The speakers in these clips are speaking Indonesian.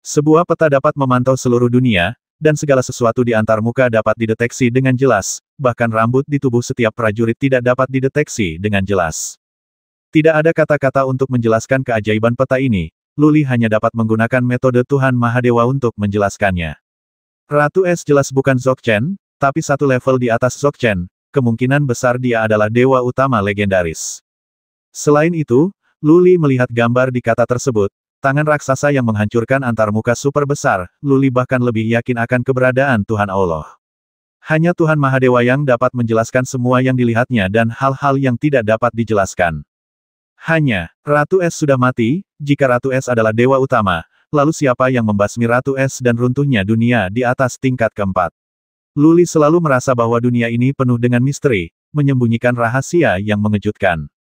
Sebuah peta dapat memantau seluruh dunia, dan segala sesuatu di antar muka dapat dideteksi dengan jelas, bahkan rambut di tubuh setiap prajurit tidak dapat dideteksi dengan jelas. Tidak ada kata-kata untuk menjelaskan keajaiban peta ini, Luli hanya dapat menggunakan metode Tuhan Mahadewa untuk menjelaskannya. Ratu Es jelas bukan Zokchen, tapi satu level di atas Zokchen, kemungkinan besar dia adalah dewa utama legendaris. Selain itu, Luli melihat gambar di kata tersebut, Tangan raksasa yang menghancurkan antarmuka super besar, Luli bahkan lebih yakin akan keberadaan Tuhan Allah. Hanya Tuhan Mahadewa yang dapat menjelaskan semua yang dilihatnya dan hal-hal yang tidak dapat dijelaskan. Hanya, Ratu Es sudah mati, jika Ratu Es adalah dewa utama, lalu siapa yang membasmi Ratu Es dan runtuhnya dunia di atas tingkat keempat? Luli selalu merasa bahwa dunia ini penuh dengan misteri, menyembunyikan rahasia yang mengejutkan.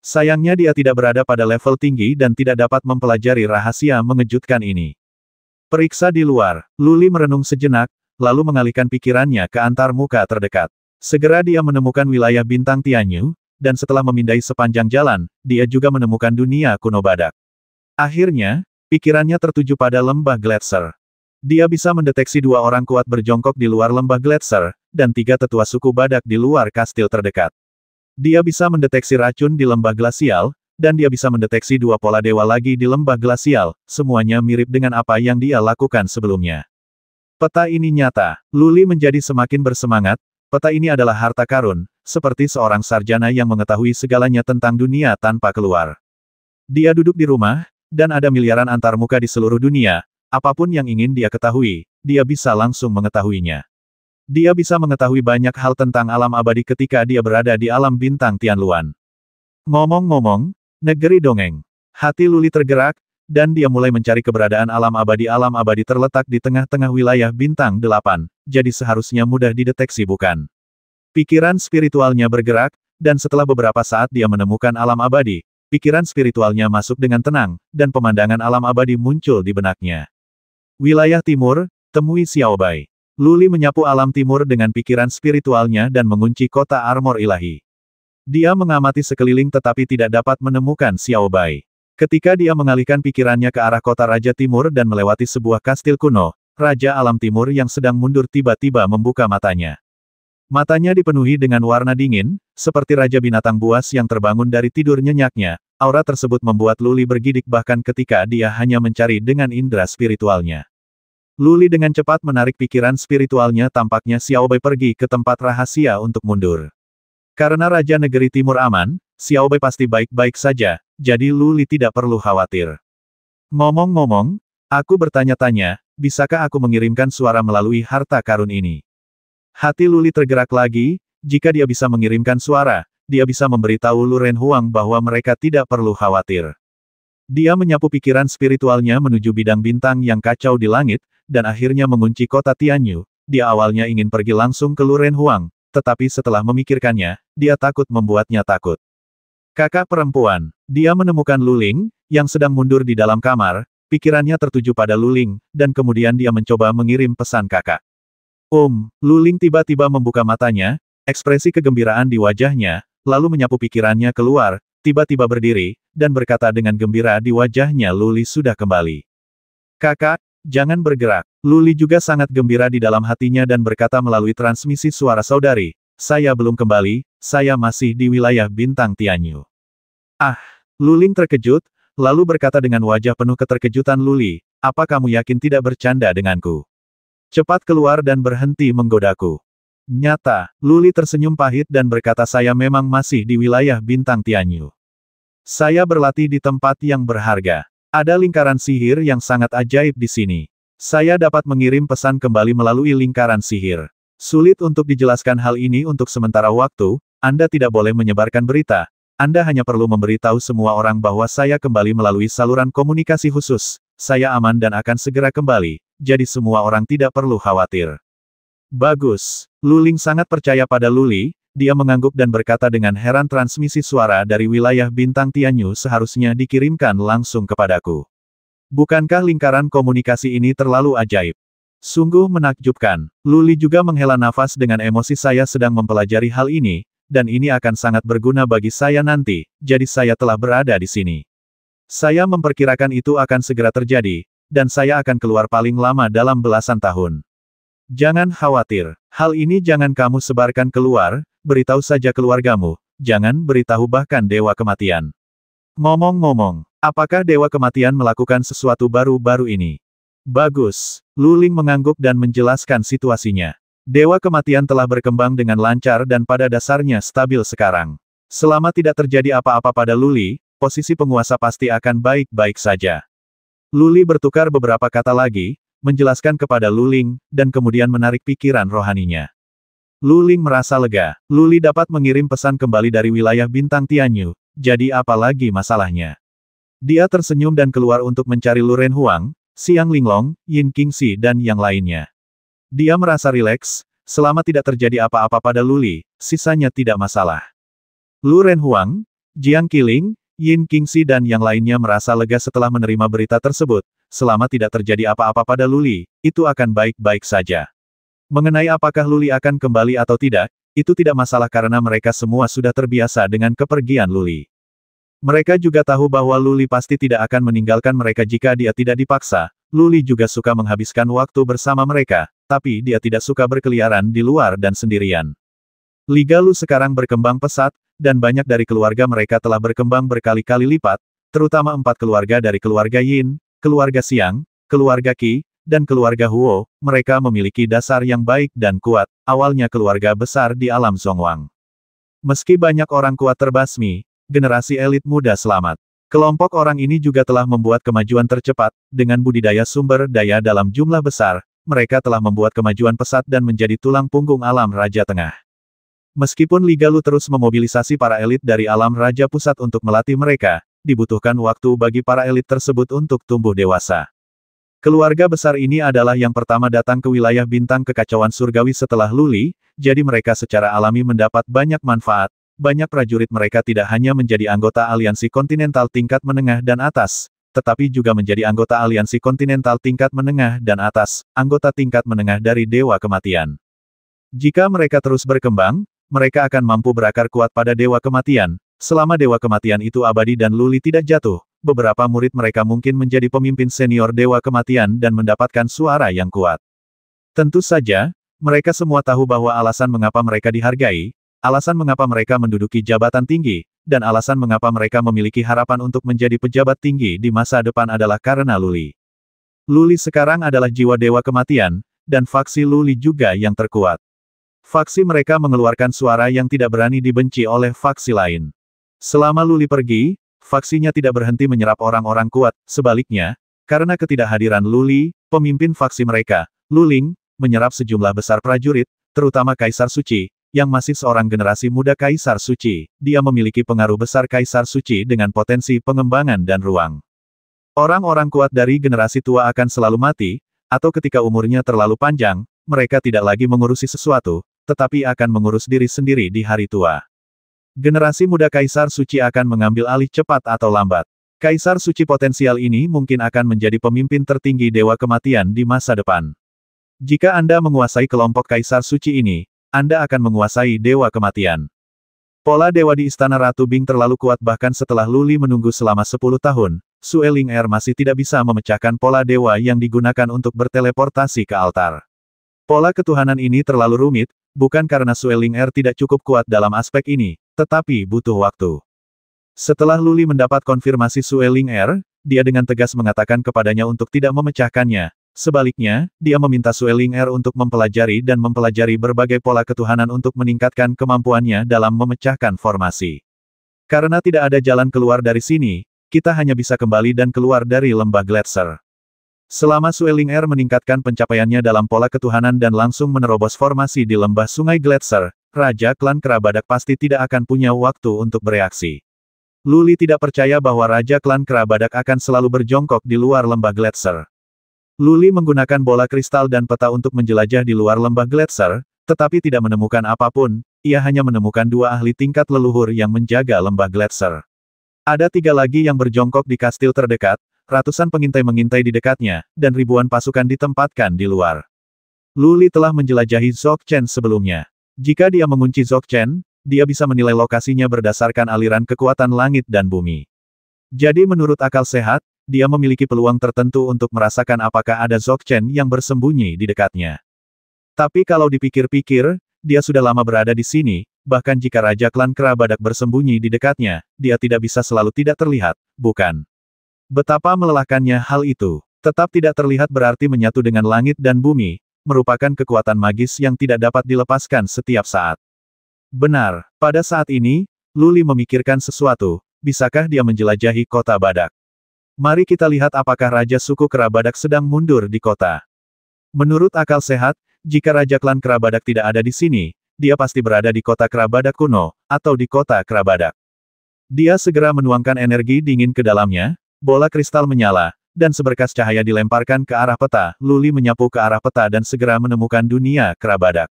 Sayangnya dia tidak berada pada level tinggi dan tidak dapat mempelajari rahasia mengejutkan ini. Periksa di luar, Luli merenung sejenak, lalu mengalihkan pikirannya ke antar muka terdekat. Segera dia menemukan wilayah bintang Tianyu, dan setelah memindai sepanjang jalan, dia juga menemukan dunia kuno badak. Akhirnya, pikirannya tertuju pada lembah gletser. Dia bisa mendeteksi dua orang kuat berjongkok di luar lembah gletser, dan tiga tetua suku badak di luar kastil terdekat. Dia bisa mendeteksi racun di lembah glasial, dan dia bisa mendeteksi dua pola dewa lagi di lembah glasial, semuanya mirip dengan apa yang dia lakukan sebelumnya. Peta ini nyata, Luli menjadi semakin bersemangat, peta ini adalah harta karun, seperti seorang sarjana yang mengetahui segalanya tentang dunia tanpa keluar. Dia duduk di rumah, dan ada miliaran antarmuka di seluruh dunia, apapun yang ingin dia ketahui, dia bisa langsung mengetahuinya. Dia bisa mengetahui banyak hal tentang alam abadi ketika dia berada di alam bintang Tianluan. Ngomong-ngomong, negeri dongeng. Hati Luli tergerak, dan dia mulai mencari keberadaan alam abadi. Alam abadi terletak di tengah-tengah wilayah bintang delapan, jadi seharusnya mudah dideteksi bukan? Pikiran spiritualnya bergerak, dan setelah beberapa saat dia menemukan alam abadi, pikiran spiritualnya masuk dengan tenang, dan pemandangan alam abadi muncul di benaknya. Wilayah Timur, temui Xiaobai. Luli menyapu alam timur dengan pikiran spiritualnya dan mengunci kota armor ilahi. Dia mengamati sekeliling tetapi tidak dapat menemukan Xiao Bai. Ketika dia mengalihkan pikirannya ke arah kota Raja Timur dan melewati sebuah kastil kuno, Raja Alam Timur yang sedang mundur tiba-tiba membuka matanya. Matanya dipenuhi dengan warna dingin, seperti Raja Binatang Buas yang terbangun dari tidur nyenyaknya, aura tersebut membuat Luli bergidik bahkan ketika dia hanya mencari dengan indera spiritualnya. Luli dengan cepat menarik pikiran spiritualnya tampaknya Xiao Bei pergi ke tempat rahasia untuk mundur. Karena Raja Negeri Timur aman, Xiao Bei pasti baik-baik saja, jadi Luli tidak perlu khawatir. Ngomong-ngomong, aku bertanya-tanya, bisakah aku mengirimkan suara melalui harta karun ini? Hati Luli tergerak lagi, jika dia bisa mengirimkan suara, dia bisa memberitahu Luren Huang bahwa mereka tidak perlu khawatir. Dia menyapu pikiran spiritualnya menuju bidang bintang yang kacau di langit, dan akhirnya mengunci kota Tianyu, dia awalnya ingin pergi langsung ke Luren Huang, tetapi setelah memikirkannya, dia takut membuatnya takut. Kakak perempuan, dia menemukan Luling, yang sedang mundur di dalam kamar, pikirannya tertuju pada Luling, dan kemudian dia mencoba mengirim pesan kakak. um, Luling tiba-tiba membuka matanya, ekspresi kegembiraan di wajahnya, lalu menyapu pikirannya keluar, tiba-tiba berdiri, dan berkata dengan gembira di wajahnya Luli sudah kembali. Kakak, Jangan bergerak. Luli juga sangat gembira di dalam hatinya dan berkata melalui transmisi suara saudari, saya belum kembali, saya masih di wilayah bintang Tianyu. Ah, Luling terkejut, lalu berkata dengan wajah penuh keterkejutan Luli, apa kamu yakin tidak bercanda denganku? Cepat keluar dan berhenti menggodaku. Nyata, Luli tersenyum pahit dan berkata saya memang masih di wilayah bintang Tianyu. Saya berlatih di tempat yang berharga. Ada lingkaran sihir yang sangat ajaib di sini. Saya dapat mengirim pesan kembali melalui lingkaran sihir. Sulit untuk dijelaskan hal ini untuk sementara waktu, Anda tidak boleh menyebarkan berita. Anda hanya perlu memberitahu semua orang bahwa saya kembali melalui saluran komunikasi khusus. Saya aman dan akan segera kembali, jadi semua orang tidak perlu khawatir. Bagus. Luling sangat percaya pada Luli, dia mengangguk dan berkata dengan heran transmisi suara dari wilayah bintang Tianyu seharusnya dikirimkan langsung kepadaku. Bukankah lingkaran komunikasi ini terlalu ajaib? Sungguh menakjubkan. Luli juga menghela nafas dengan emosi saya sedang mempelajari hal ini, dan ini akan sangat berguna bagi saya nanti, jadi saya telah berada di sini. Saya memperkirakan itu akan segera terjadi, dan saya akan keluar paling lama dalam belasan tahun. Jangan khawatir, hal ini jangan kamu sebarkan keluar, beritahu saja keluargamu, jangan beritahu bahkan Dewa Kematian. Ngomong-ngomong, apakah Dewa Kematian melakukan sesuatu baru-baru ini? Bagus, Luling mengangguk dan menjelaskan situasinya. Dewa Kematian telah berkembang dengan lancar dan pada dasarnya stabil sekarang. Selama tidak terjadi apa-apa pada Luli, posisi penguasa pasti akan baik-baik saja. Luli bertukar beberapa kata lagi, menjelaskan kepada Luling, dan kemudian menarik pikiran rohaninya. Luling merasa lega. Luli dapat mengirim pesan kembali dari wilayah bintang Tianyu, jadi apalagi masalahnya. Dia tersenyum dan keluar untuk mencari Luren Huang, Siang Linglong, Yin Qingxi dan yang lainnya. Dia merasa rileks, selama tidak terjadi apa-apa pada Luli, sisanya tidak masalah. Luren Huang, Jiang Qiling, Yin Qingxi dan yang lainnya merasa lega setelah menerima berita tersebut, selama tidak terjadi apa-apa pada Luli, itu akan baik-baik saja. Mengenai apakah Luli akan kembali atau tidak, itu tidak masalah karena mereka semua sudah terbiasa dengan kepergian Luli. Mereka juga tahu bahwa Luli pasti tidak akan meninggalkan mereka jika dia tidak dipaksa. Luli juga suka menghabiskan waktu bersama mereka, tapi dia tidak suka berkeliaran di luar dan sendirian. Liga Lu sekarang berkembang pesat, dan banyak dari keluarga mereka telah berkembang berkali-kali lipat, terutama empat keluarga dari keluarga Yin, keluarga Siang, keluarga Qi, dan keluarga Huo, mereka memiliki dasar yang baik dan kuat, awalnya keluarga besar di alam Zhongwang. Meski banyak orang kuat terbasmi, generasi elit muda selamat. Kelompok orang ini juga telah membuat kemajuan tercepat, dengan budidaya sumber daya dalam jumlah besar, mereka telah membuat kemajuan pesat dan menjadi tulang punggung alam Raja Tengah. Meskipun Liga Lu terus memobilisasi para elit dari alam Raja Pusat untuk melatih mereka, dibutuhkan waktu bagi para elit tersebut untuk tumbuh dewasa. Keluarga besar ini adalah yang pertama datang ke wilayah bintang kekacauan surgawi setelah Luli, jadi mereka secara alami mendapat banyak manfaat. Banyak prajurit mereka tidak hanya menjadi anggota aliansi kontinental tingkat menengah dan atas, tetapi juga menjadi anggota aliansi kontinental tingkat menengah dan atas, anggota tingkat menengah dari Dewa Kematian. Jika mereka terus berkembang, mereka akan mampu berakar kuat pada Dewa Kematian, selama Dewa Kematian itu abadi dan Luli tidak jatuh, beberapa murid mereka mungkin menjadi pemimpin senior Dewa Kematian dan mendapatkan suara yang kuat. Tentu saja, mereka semua tahu bahwa alasan mengapa mereka dihargai, alasan mengapa mereka menduduki jabatan tinggi, dan alasan mengapa mereka memiliki harapan untuk menjadi pejabat tinggi di masa depan adalah karena Luli. Luli sekarang adalah jiwa Dewa Kematian, dan faksi Luli juga yang terkuat. Faksi mereka mengeluarkan suara yang tidak berani dibenci oleh faksi lain. Selama Luli pergi, faksinya tidak berhenti menyerap orang-orang kuat, sebaliknya, karena ketidakhadiran Luli, pemimpin faksi mereka, Luling, menyerap sejumlah besar prajurit, terutama Kaisar Suci, yang masih seorang generasi muda Kaisar Suci. Dia memiliki pengaruh besar Kaisar Suci dengan potensi pengembangan dan ruang. Orang-orang kuat dari generasi tua akan selalu mati, atau ketika umurnya terlalu panjang, mereka tidak lagi mengurusi sesuatu, tetapi akan mengurus diri sendiri di hari tua. Generasi muda Kaisar Suci akan mengambil alih cepat atau lambat. Kaisar Suci potensial ini mungkin akan menjadi pemimpin tertinggi Dewa Kematian di masa depan. Jika Anda menguasai kelompok Kaisar Suci ini, Anda akan menguasai Dewa Kematian. Pola Dewa di Istana Ratu Bing terlalu kuat bahkan setelah Luli menunggu selama 10 tahun, Sueling Er masih tidak bisa memecahkan pola dewa yang digunakan untuk berteleportasi ke altar. Pola ketuhanan ini terlalu rumit, bukan karena Sueling Er tidak cukup kuat dalam aspek ini, tetapi butuh waktu. Setelah Luli mendapat konfirmasi Sueling Air, er, dia dengan tegas mengatakan kepadanya untuk tidak memecahkannya. Sebaliknya, dia meminta Sueling Air er untuk mempelajari dan mempelajari berbagai pola ketuhanan untuk meningkatkan kemampuannya dalam memecahkan formasi. Karena tidak ada jalan keluar dari sini, kita hanya bisa kembali dan keluar dari lembah Gletser. Selama Sueling Air er meningkatkan pencapaiannya dalam pola ketuhanan dan langsung menerobos formasi di lembah sungai Gletser, Raja klan Kerabadak pasti tidak akan punya waktu untuk bereaksi. Luli tidak percaya bahwa Raja klan Kerabadak akan selalu berjongkok di luar lembah Gletser. Luli menggunakan bola kristal dan peta untuk menjelajah di luar lembah Gletser, tetapi tidak menemukan apapun, ia hanya menemukan dua ahli tingkat leluhur yang menjaga lembah Gletser. Ada tiga lagi yang berjongkok di kastil terdekat, ratusan pengintai mengintai di dekatnya, dan ribuan pasukan ditempatkan di luar. Luli telah menjelajahi Zhokchen sebelumnya. Jika dia mengunci Zokchen, dia bisa menilai lokasinya berdasarkan aliran kekuatan langit dan bumi. Jadi menurut akal sehat, dia memiliki peluang tertentu untuk merasakan apakah ada Zokchen yang bersembunyi di dekatnya. Tapi kalau dipikir-pikir, dia sudah lama berada di sini, bahkan jika Raja Klan Kerabadak bersembunyi di dekatnya, dia tidak bisa selalu tidak terlihat, bukan? Betapa melelahkannya hal itu. Tetap tidak terlihat berarti menyatu dengan langit dan bumi, merupakan kekuatan magis yang tidak dapat dilepaskan setiap saat. Benar, pada saat ini, Luli memikirkan sesuatu, bisakah dia menjelajahi kota Badak? Mari kita lihat apakah Raja Suku Kerabadak sedang mundur di kota. Menurut akal sehat, jika Raja Klan Kerabadak tidak ada di sini, dia pasti berada di kota Kerabadak kuno, atau di kota Kerabadak. Dia segera menuangkan energi dingin ke dalamnya, bola kristal menyala, dan seberkas cahaya dilemparkan ke arah peta, Luli menyapu ke arah peta dan segera menemukan dunia kerabadak.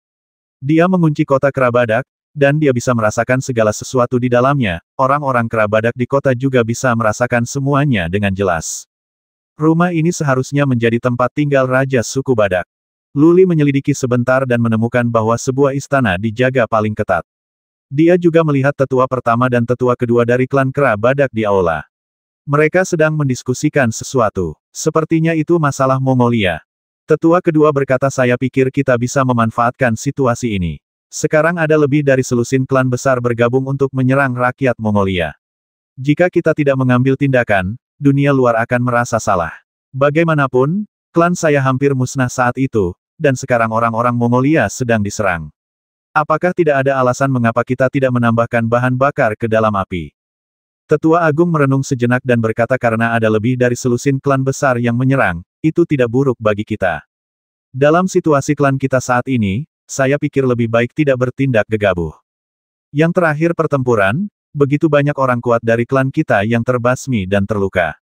Dia mengunci kota kerabadak, dan dia bisa merasakan segala sesuatu di dalamnya, orang-orang kerabadak di kota juga bisa merasakan semuanya dengan jelas. Rumah ini seharusnya menjadi tempat tinggal Raja Suku Badak. Luli menyelidiki sebentar dan menemukan bahwa sebuah istana dijaga paling ketat. Dia juga melihat tetua pertama dan tetua kedua dari klan Kera Badak di aula. Mereka sedang mendiskusikan sesuatu. Sepertinya itu masalah Mongolia. Tetua kedua berkata saya pikir kita bisa memanfaatkan situasi ini. Sekarang ada lebih dari selusin klan besar bergabung untuk menyerang rakyat Mongolia. Jika kita tidak mengambil tindakan, dunia luar akan merasa salah. Bagaimanapun, klan saya hampir musnah saat itu, dan sekarang orang-orang Mongolia sedang diserang. Apakah tidak ada alasan mengapa kita tidak menambahkan bahan bakar ke dalam api? Tetua Agung merenung sejenak dan berkata karena ada lebih dari selusin klan besar yang menyerang, itu tidak buruk bagi kita. Dalam situasi klan kita saat ini, saya pikir lebih baik tidak bertindak gegabah. Yang terakhir pertempuran, begitu banyak orang kuat dari klan kita yang terbasmi dan terluka.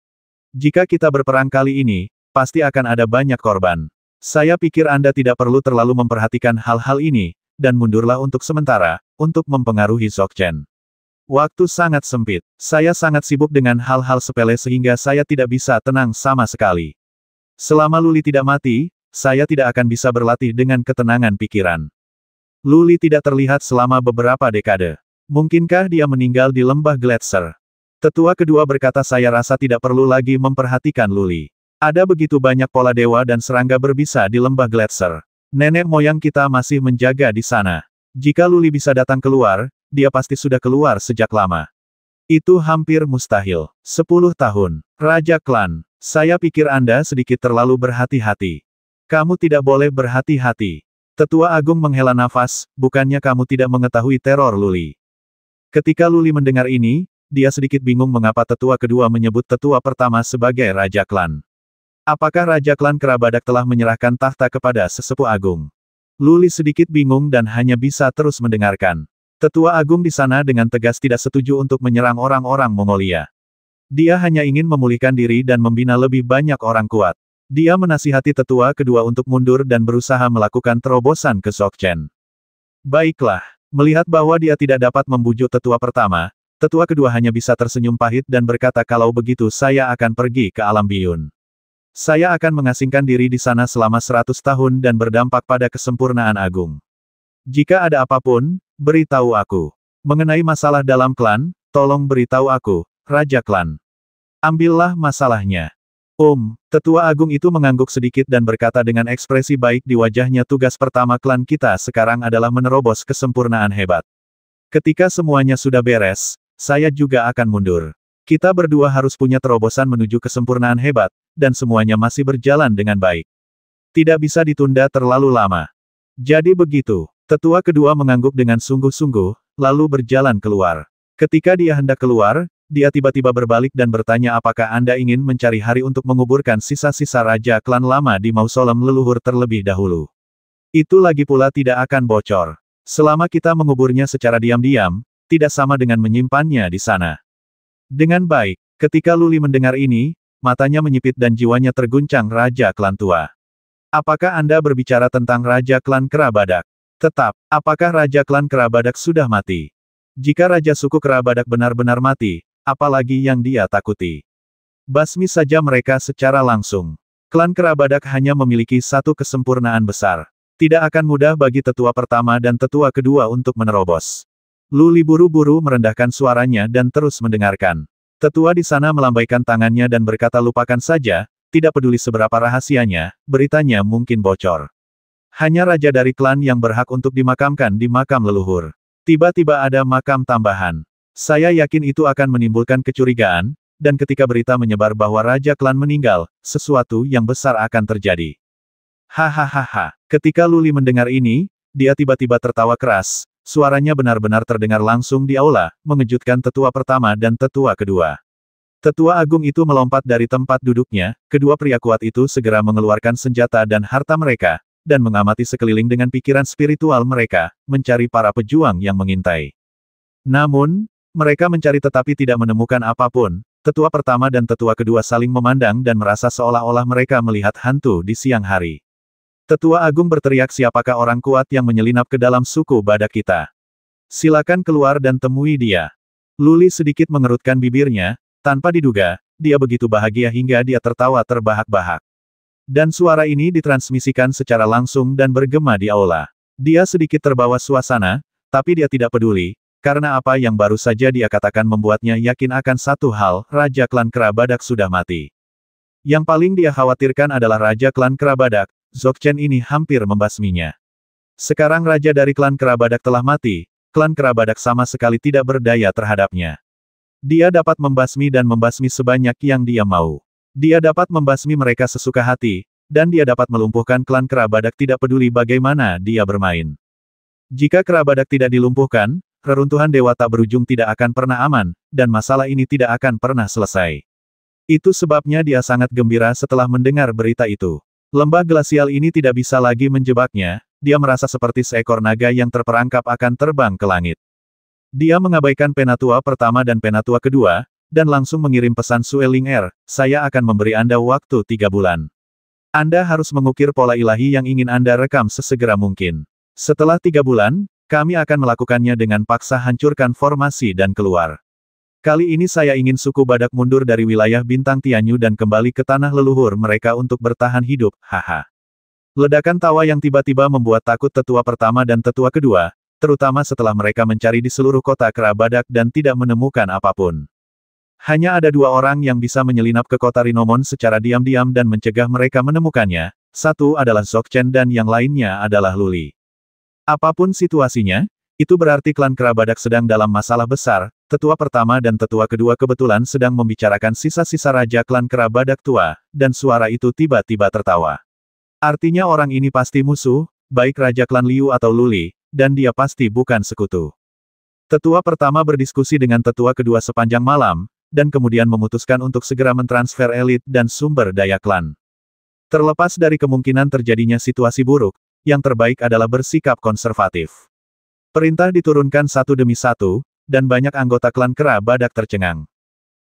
Jika kita berperang kali ini, pasti akan ada banyak korban. Saya pikir Anda tidak perlu terlalu memperhatikan hal-hal ini, dan mundurlah untuk sementara, untuk mempengaruhi Sokchen. Waktu sangat sempit. Saya sangat sibuk dengan hal-hal sepele sehingga saya tidak bisa tenang sama sekali. Selama Luli tidak mati, saya tidak akan bisa berlatih dengan ketenangan pikiran. Luli tidak terlihat selama beberapa dekade. Mungkinkah dia meninggal di lembah Gletser? Tetua kedua berkata saya rasa tidak perlu lagi memperhatikan Luli. Ada begitu banyak pola dewa dan serangga berbisa di lembah Gletser. Nenek moyang kita masih menjaga di sana. Jika Luli bisa datang keluar, dia pasti sudah keluar sejak lama. Itu hampir mustahil. Sepuluh tahun. Raja Klan, saya pikir Anda sedikit terlalu berhati-hati. Kamu tidak boleh berhati-hati. Tetua Agung menghela nafas, bukannya kamu tidak mengetahui teror Luli. Ketika Luli mendengar ini, dia sedikit bingung mengapa tetua kedua menyebut tetua pertama sebagai Raja Klan. Apakah Raja Klan Kerabadak telah menyerahkan tahta kepada sesepuh agung? Luli sedikit bingung dan hanya bisa terus mendengarkan. Tetua Agung di sana dengan tegas tidak setuju untuk menyerang orang-orang Mongolia. Dia hanya ingin memulihkan diri dan membina lebih banyak orang kuat. Dia menasihati tetua kedua untuk mundur dan berusaha melakukan terobosan ke Sokchen. Baiklah, melihat bahwa dia tidak dapat membujuk tetua pertama, tetua kedua hanya bisa tersenyum pahit dan berkata kalau begitu saya akan pergi ke alam biyun. Saya akan mengasingkan diri di sana selama seratus tahun dan berdampak pada kesempurnaan agung. Jika ada apapun, Beritahu aku. Mengenai masalah dalam klan, tolong beritahu aku, Raja Klan. Ambillah masalahnya. Om, um, tetua agung itu mengangguk sedikit dan berkata dengan ekspresi baik di wajahnya tugas pertama klan kita sekarang adalah menerobos kesempurnaan hebat. Ketika semuanya sudah beres, saya juga akan mundur. Kita berdua harus punya terobosan menuju kesempurnaan hebat, dan semuanya masih berjalan dengan baik. Tidak bisa ditunda terlalu lama. Jadi begitu. Tetua kedua mengangguk dengan sungguh-sungguh, lalu berjalan keluar. Ketika dia hendak keluar, dia tiba-tiba berbalik dan bertanya apakah Anda ingin mencari hari untuk menguburkan sisa-sisa Raja Klan lama di mausolem leluhur terlebih dahulu. Itu lagi pula tidak akan bocor. Selama kita menguburnya secara diam-diam, tidak sama dengan menyimpannya di sana. Dengan baik, ketika Luli mendengar ini, matanya menyipit dan jiwanya terguncang Raja Klan Tua. Apakah Anda berbicara tentang Raja Klan Kerabadak? Tetap, apakah Raja Klan Kerabadak sudah mati? Jika Raja Suku Kerabadak benar-benar mati, apalagi yang dia takuti? Basmi saja mereka secara langsung. Klan Kerabadak hanya memiliki satu kesempurnaan besar. Tidak akan mudah bagi tetua pertama dan tetua kedua untuk menerobos. Luli buru-buru merendahkan suaranya dan terus mendengarkan. Tetua di sana melambaikan tangannya dan berkata lupakan saja, tidak peduli seberapa rahasianya, beritanya mungkin bocor. Hanya raja dari klan yang berhak untuk dimakamkan di makam leluhur. Tiba-tiba ada makam tambahan. Saya yakin itu akan menimbulkan kecurigaan, dan ketika berita menyebar bahwa raja klan meninggal, sesuatu yang besar akan terjadi. Hahaha. Ketika Luli mendengar ini, dia tiba-tiba tertawa keras, suaranya benar-benar terdengar langsung di aula, mengejutkan tetua pertama dan tetua kedua. Tetua agung itu melompat dari tempat duduknya, kedua pria kuat itu segera mengeluarkan senjata dan harta mereka, dan mengamati sekeliling dengan pikiran spiritual mereka, mencari para pejuang yang mengintai. Namun, mereka mencari tetapi tidak menemukan apapun, tetua pertama dan tetua kedua saling memandang dan merasa seolah-olah mereka melihat hantu di siang hari. Tetua Agung berteriak siapakah orang kuat yang menyelinap ke dalam suku badak kita. Silakan keluar dan temui dia. Luli sedikit mengerutkan bibirnya, tanpa diduga, dia begitu bahagia hingga dia tertawa terbahak-bahak. Dan suara ini ditransmisikan secara langsung dan bergema di aula. Dia sedikit terbawa suasana, tapi dia tidak peduli, karena apa yang baru saja dia katakan membuatnya yakin akan satu hal, Raja Klan Kerabadak sudah mati. Yang paling dia khawatirkan adalah Raja Klan Kerabadak, Zokchen ini hampir membasminya. Sekarang Raja dari Klan Kerabadak telah mati, Klan Kerabadak sama sekali tidak berdaya terhadapnya. Dia dapat membasmi dan membasmi sebanyak yang dia mau. Dia dapat membasmi mereka sesuka hati, dan dia dapat melumpuhkan klan kerabadak tidak peduli bagaimana dia bermain. Jika kerabadak tidak dilumpuhkan, reruntuhan dewa tak berujung tidak akan pernah aman, dan masalah ini tidak akan pernah selesai. Itu sebabnya dia sangat gembira setelah mendengar berita itu. Lembah glasial ini tidak bisa lagi menjebaknya, dia merasa seperti seekor naga yang terperangkap akan terbang ke langit. Dia mengabaikan penatua pertama dan penatua kedua, dan langsung mengirim pesan Ling Air, er, saya akan memberi Anda waktu tiga bulan. Anda harus mengukir pola ilahi yang ingin Anda rekam sesegera mungkin. Setelah tiga bulan, kami akan melakukannya dengan paksa hancurkan formasi dan keluar. Kali ini saya ingin suku badak mundur dari wilayah bintang Tianyu dan kembali ke tanah leluhur mereka untuk bertahan hidup, haha. Ledakan tawa yang tiba-tiba membuat takut tetua pertama dan tetua kedua, terutama setelah mereka mencari di seluruh kota kera dan tidak menemukan apapun. Hanya ada dua orang yang bisa menyelinap ke kota Rinomon secara diam-diam dan mencegah mereka menemukannya, satu adalah Zokchen dan yang lainnya adalah Luli. Apapun situasinya, itu berarti klan Kerabadak sedang dalam masalah besar, tetua pertama dan tetua kedua kebetulan sedang membicarakan sisa-sisa raja klan Kerabadak tua, dan suara itu tiba-tiba tertawa. Artinya orang ini pasti musuh, baik raja klan Liu atau Luli, dan dia pasti bukan sekutu. Tetua pertama berdiskusi dengan tetua kedua sepanjang malam, dan kemudian memutuskan untuk segera mentransfer elit dan sumber daya klan. Terlepas dari kemungkinan terjadinya situasi buruk, yang terbaik adalah bersikap konservatif. Perintah diturunkan satu demi satu, dan banyak anggota klan kera badak tercengang.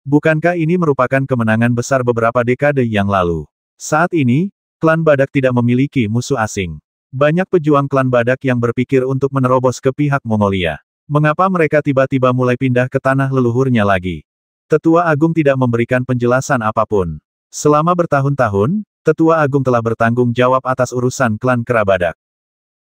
Bukankah ini merupakan kemenangan besar beberapa dekade yang lalu? Saat ini, klan badak tidak memiliki musuh asing. Banyak pejuang klan badak yang berpikir untuk menerobos ke pihak Mongolia. Mengapa mereka tiba-tiba mulai pindah ke tanah leluhurnya lagi? Tetua Agung tidak memberikan penjelasan apapun. Selama bertahun-tahun, Tetua Agung telah bertanggung jawab atas urusan klan Kerabadak.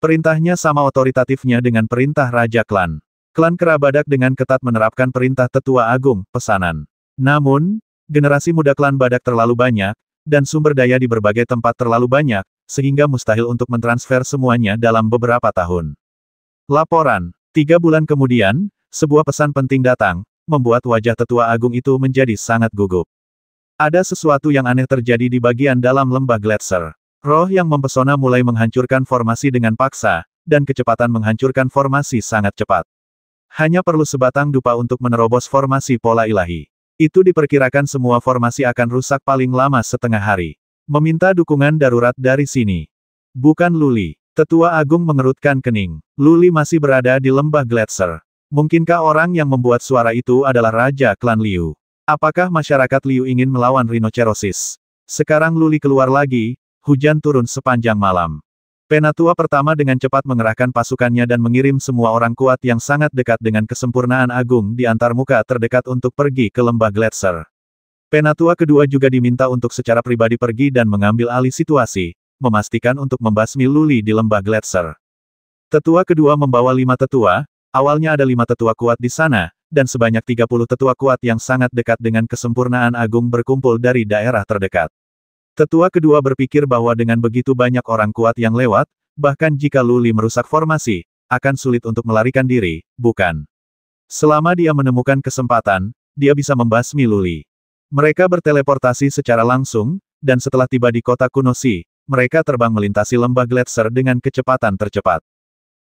Perintahnya sama otoritatifnya dengan perintah Raja Klan. Klan Kerabadak dengan ketat menerapkan perintah Tetua Agung, pesanan. Namun, generasi muda klan Badak terlalu banyak, dan sumber daya di berbagai tempat terlalu banyak, sehingga mustahil untuk mentransfer semuanya dalam beberapa tahun. Laporan Tiga bulan kemudian, sebuah pesan penting datang, membuat wajah tetua agung itu menjadi sangat gugup. Ada sesuatu yang aneh terjadi di bagian dalam lembah gletser. Roh yang mempesona mulai menghancurkan formasi dengan paksa, dan kecepatan menghancurkan formasi sangat cepat. Hanya perlu sebatang dupa untuk menerobos formasi pola ilahi. Itu diperkirakan semua formasi akan rusak paling lama setengah hari. Meminta dukungan darurat dari sini. Bukan Luli. Tetua Agung mengerutkan kening. Luli masih berada di lembah Gletser. Mungkinkah orang yang membuat suara itu adalah Raja Klan Liu? Apakah masyarakat Liu ingin melawan rinocerosis? Sekarang Luli keluar lagi, hujan turun sepanjang malam. Penatua pertama dengan cepat mengerahkan pasukannya dan mengirim semua orang kuat yang sangat dekat dengan kesempurnaan agung di antar muka terdekat untuk pergi ke lembah Gletser. Penatua kedua juga diminta untuk secara pribadi pergi dan mengambil alih situasi, memastikan untuk membasmi Luli di lembah Gletser. Tetua kedua membawa lima tetua, Awalnya ada lima tetua kuat di sana, dan sebanyak 30 tetua kuat yang sangat dekat dengan kesempurnaan agung berkumpul dari daerah terdekat. Tetua kedua berpikir bahwa dengan begitu banyak orang kuat yang lewat, bahkan jika Luli merusak formasi, akan sulit untuk melarikan diri, bukan? Selama dia menemukan kesempatan, dia bisa membasmi Luli. Mereka berteleportasi secara langsung, dan setelah tiba di kota Kunosi, mereka terbang melintasi lembah gletser dengan kecepatan tercepat.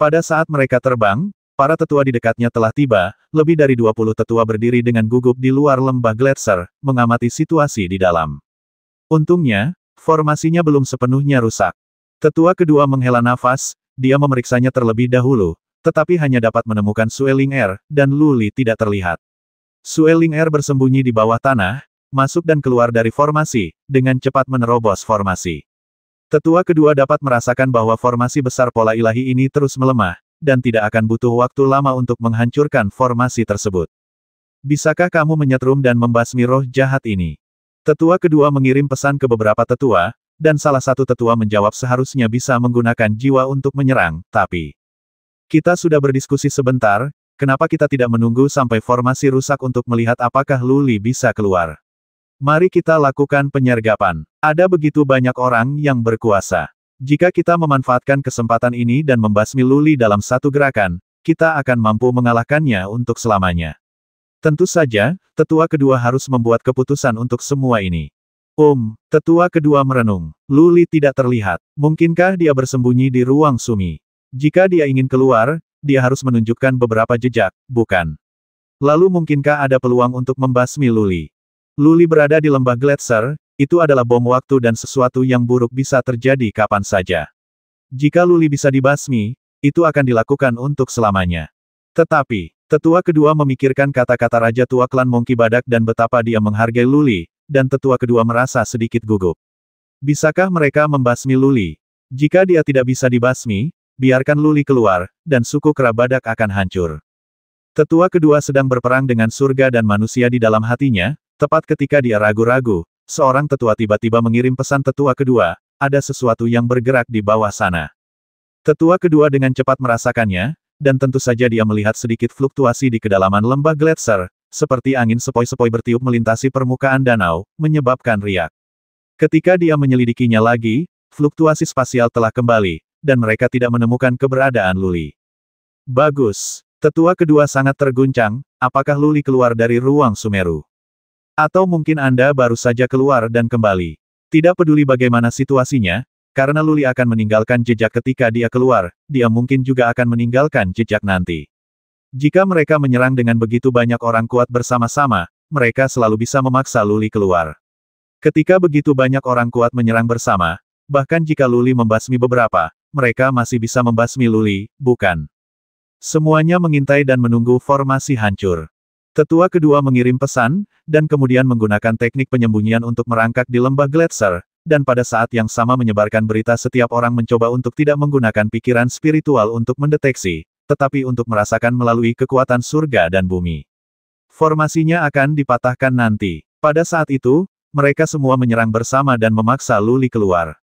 Pada saat mereka terbang, Para tetua di dekatnya telah tiba, lebih dari 20 tetua berdiri dengan gugup di luar lembah gletser, mengamati situasi di dalam. Untungnya, formasinya belum sepenuhnya rusak. Tetua kedua menghela nafas, dia memeriksanya terlebih dahulu, tetapi hanya dapat menemukan Sueling Air, dan Luli tidak terlihat. Sueling Air bersembunyi di bawah tanah, masuk dan keluar dari formasi, dengan cepat menerobos formasi. Tetua kedua dapat merasakan bahwa formasi besar pola ilahi ini terus melemah, dan tidak akan butuh waktu lama untuk menghancurkan formasi tersebut. Bisakah kamu menyetrum dan membasmi roh jahat ini? Tetua kedua mengirim pesan ke beberapa tetua, dan salah satu tetua menjawab seharusnya bisa menggunakan jiwa untuk menyerang, tapi... Kita sudah berdiskusi sebentar, kenapa kita tidak menunggu sampai formasi rusak untuk melihat apakah Luli bisa keluar? Mari kita lakukan penyergapan. Ada begitu banyak orang yang berkuasa. Jika kita memanfaatkan kesempatan ini dan membasmi Luli dalam satu gerakan, kita akan mampu mengalahkannya untuk selamanya. Tentu saja, tetua kedua harus membuat keputusan untuk semua ini. Om, um, tetua kedua merenung. Luli tidak terlihat. Mungkinkah dia bersembunyi di ruang sumi? Jika dia ingin keluar, dia harus menunjukkan beberapa jejak, bukan? Lalu mungkinkah ada peluang untuk membasmi Luli? Luli berada di lembah Gletser, itu adalah bom waktu dan sesuatu yang buruk bisa terjadi kapan saja. Jika Luli bisa dibasmi, itu akan dilakukan untuk selamanya. Tetapi, tetua kedua memikirkan kata-kata Raja Tua Klan Mongki Badak dan betapa dia menghargai Luli, dan tetua kedua merasa sedikit gugup. Bisakah mereka membasmi Luli? Jika dia tidak bisa dibasmi, biarkan Luli keluar, dan suku Kerabadak akan hancur. Tetua kedua sedang berperang dengan surga dan manusia di dalam hatinya, tepat ketika dia ragu-ragu, Seorang tetua tiba-tiba mengirim pesan tetua kedua, ada sesuatu yang bergerak di bawah sana. Tetua kedua dengan cepat merasakannya, dan tentu saja dia melihat sedikit fluktuasi di kedalaman lembah gletser, seperti angin sepoi-sepoi bertiup melintasi permukaan danau, menyebabkan riak. Ketika dia menyelidikinya lagi, fluktuasi spasial telah kembali, dan mereka tidak menemukan keberadaan Luli. Bagus, tetua kedua sangat terguncang, apakah Luli keluar dari ruang Sumeru? Atau mungkin Anda baru saja keluar dan kembali. Tidak peduli bagaimana situasinya, karena Luli akan meninggalkan jejak ketika dia keluar, dia mungkin juga akan meninggalkan jejak nanti. Jika mereka menyerang dengan begitu banyak orang kuat bersama-sama, mereka selalu bisa memaksa Luli keluar. Ketika begitu banyak orang kuat menyerang bersama, bahkan jika Luli membasmi beberapa, mereka masih bisa membasmi Luli, bukan? Semuanya mengintai dan menunggu formasi hancur. Tetua kedua mengirim pesan, dan kemudian menggunakan teknik penyembunyian untuk merangkak di lembah Gletser, dan pada saat yang sama menyebarkan berita setiap orang mencoba untuk tidak menggunakan pikiran spiritual untuk mendeteksi, tetapi untuk merasakan melalui kekuatan surga dan bumi. Formasinya akan dipatahkan nanti. Pada saat itu, mereka semua menyerang bersama dan memaksa Luli keluar.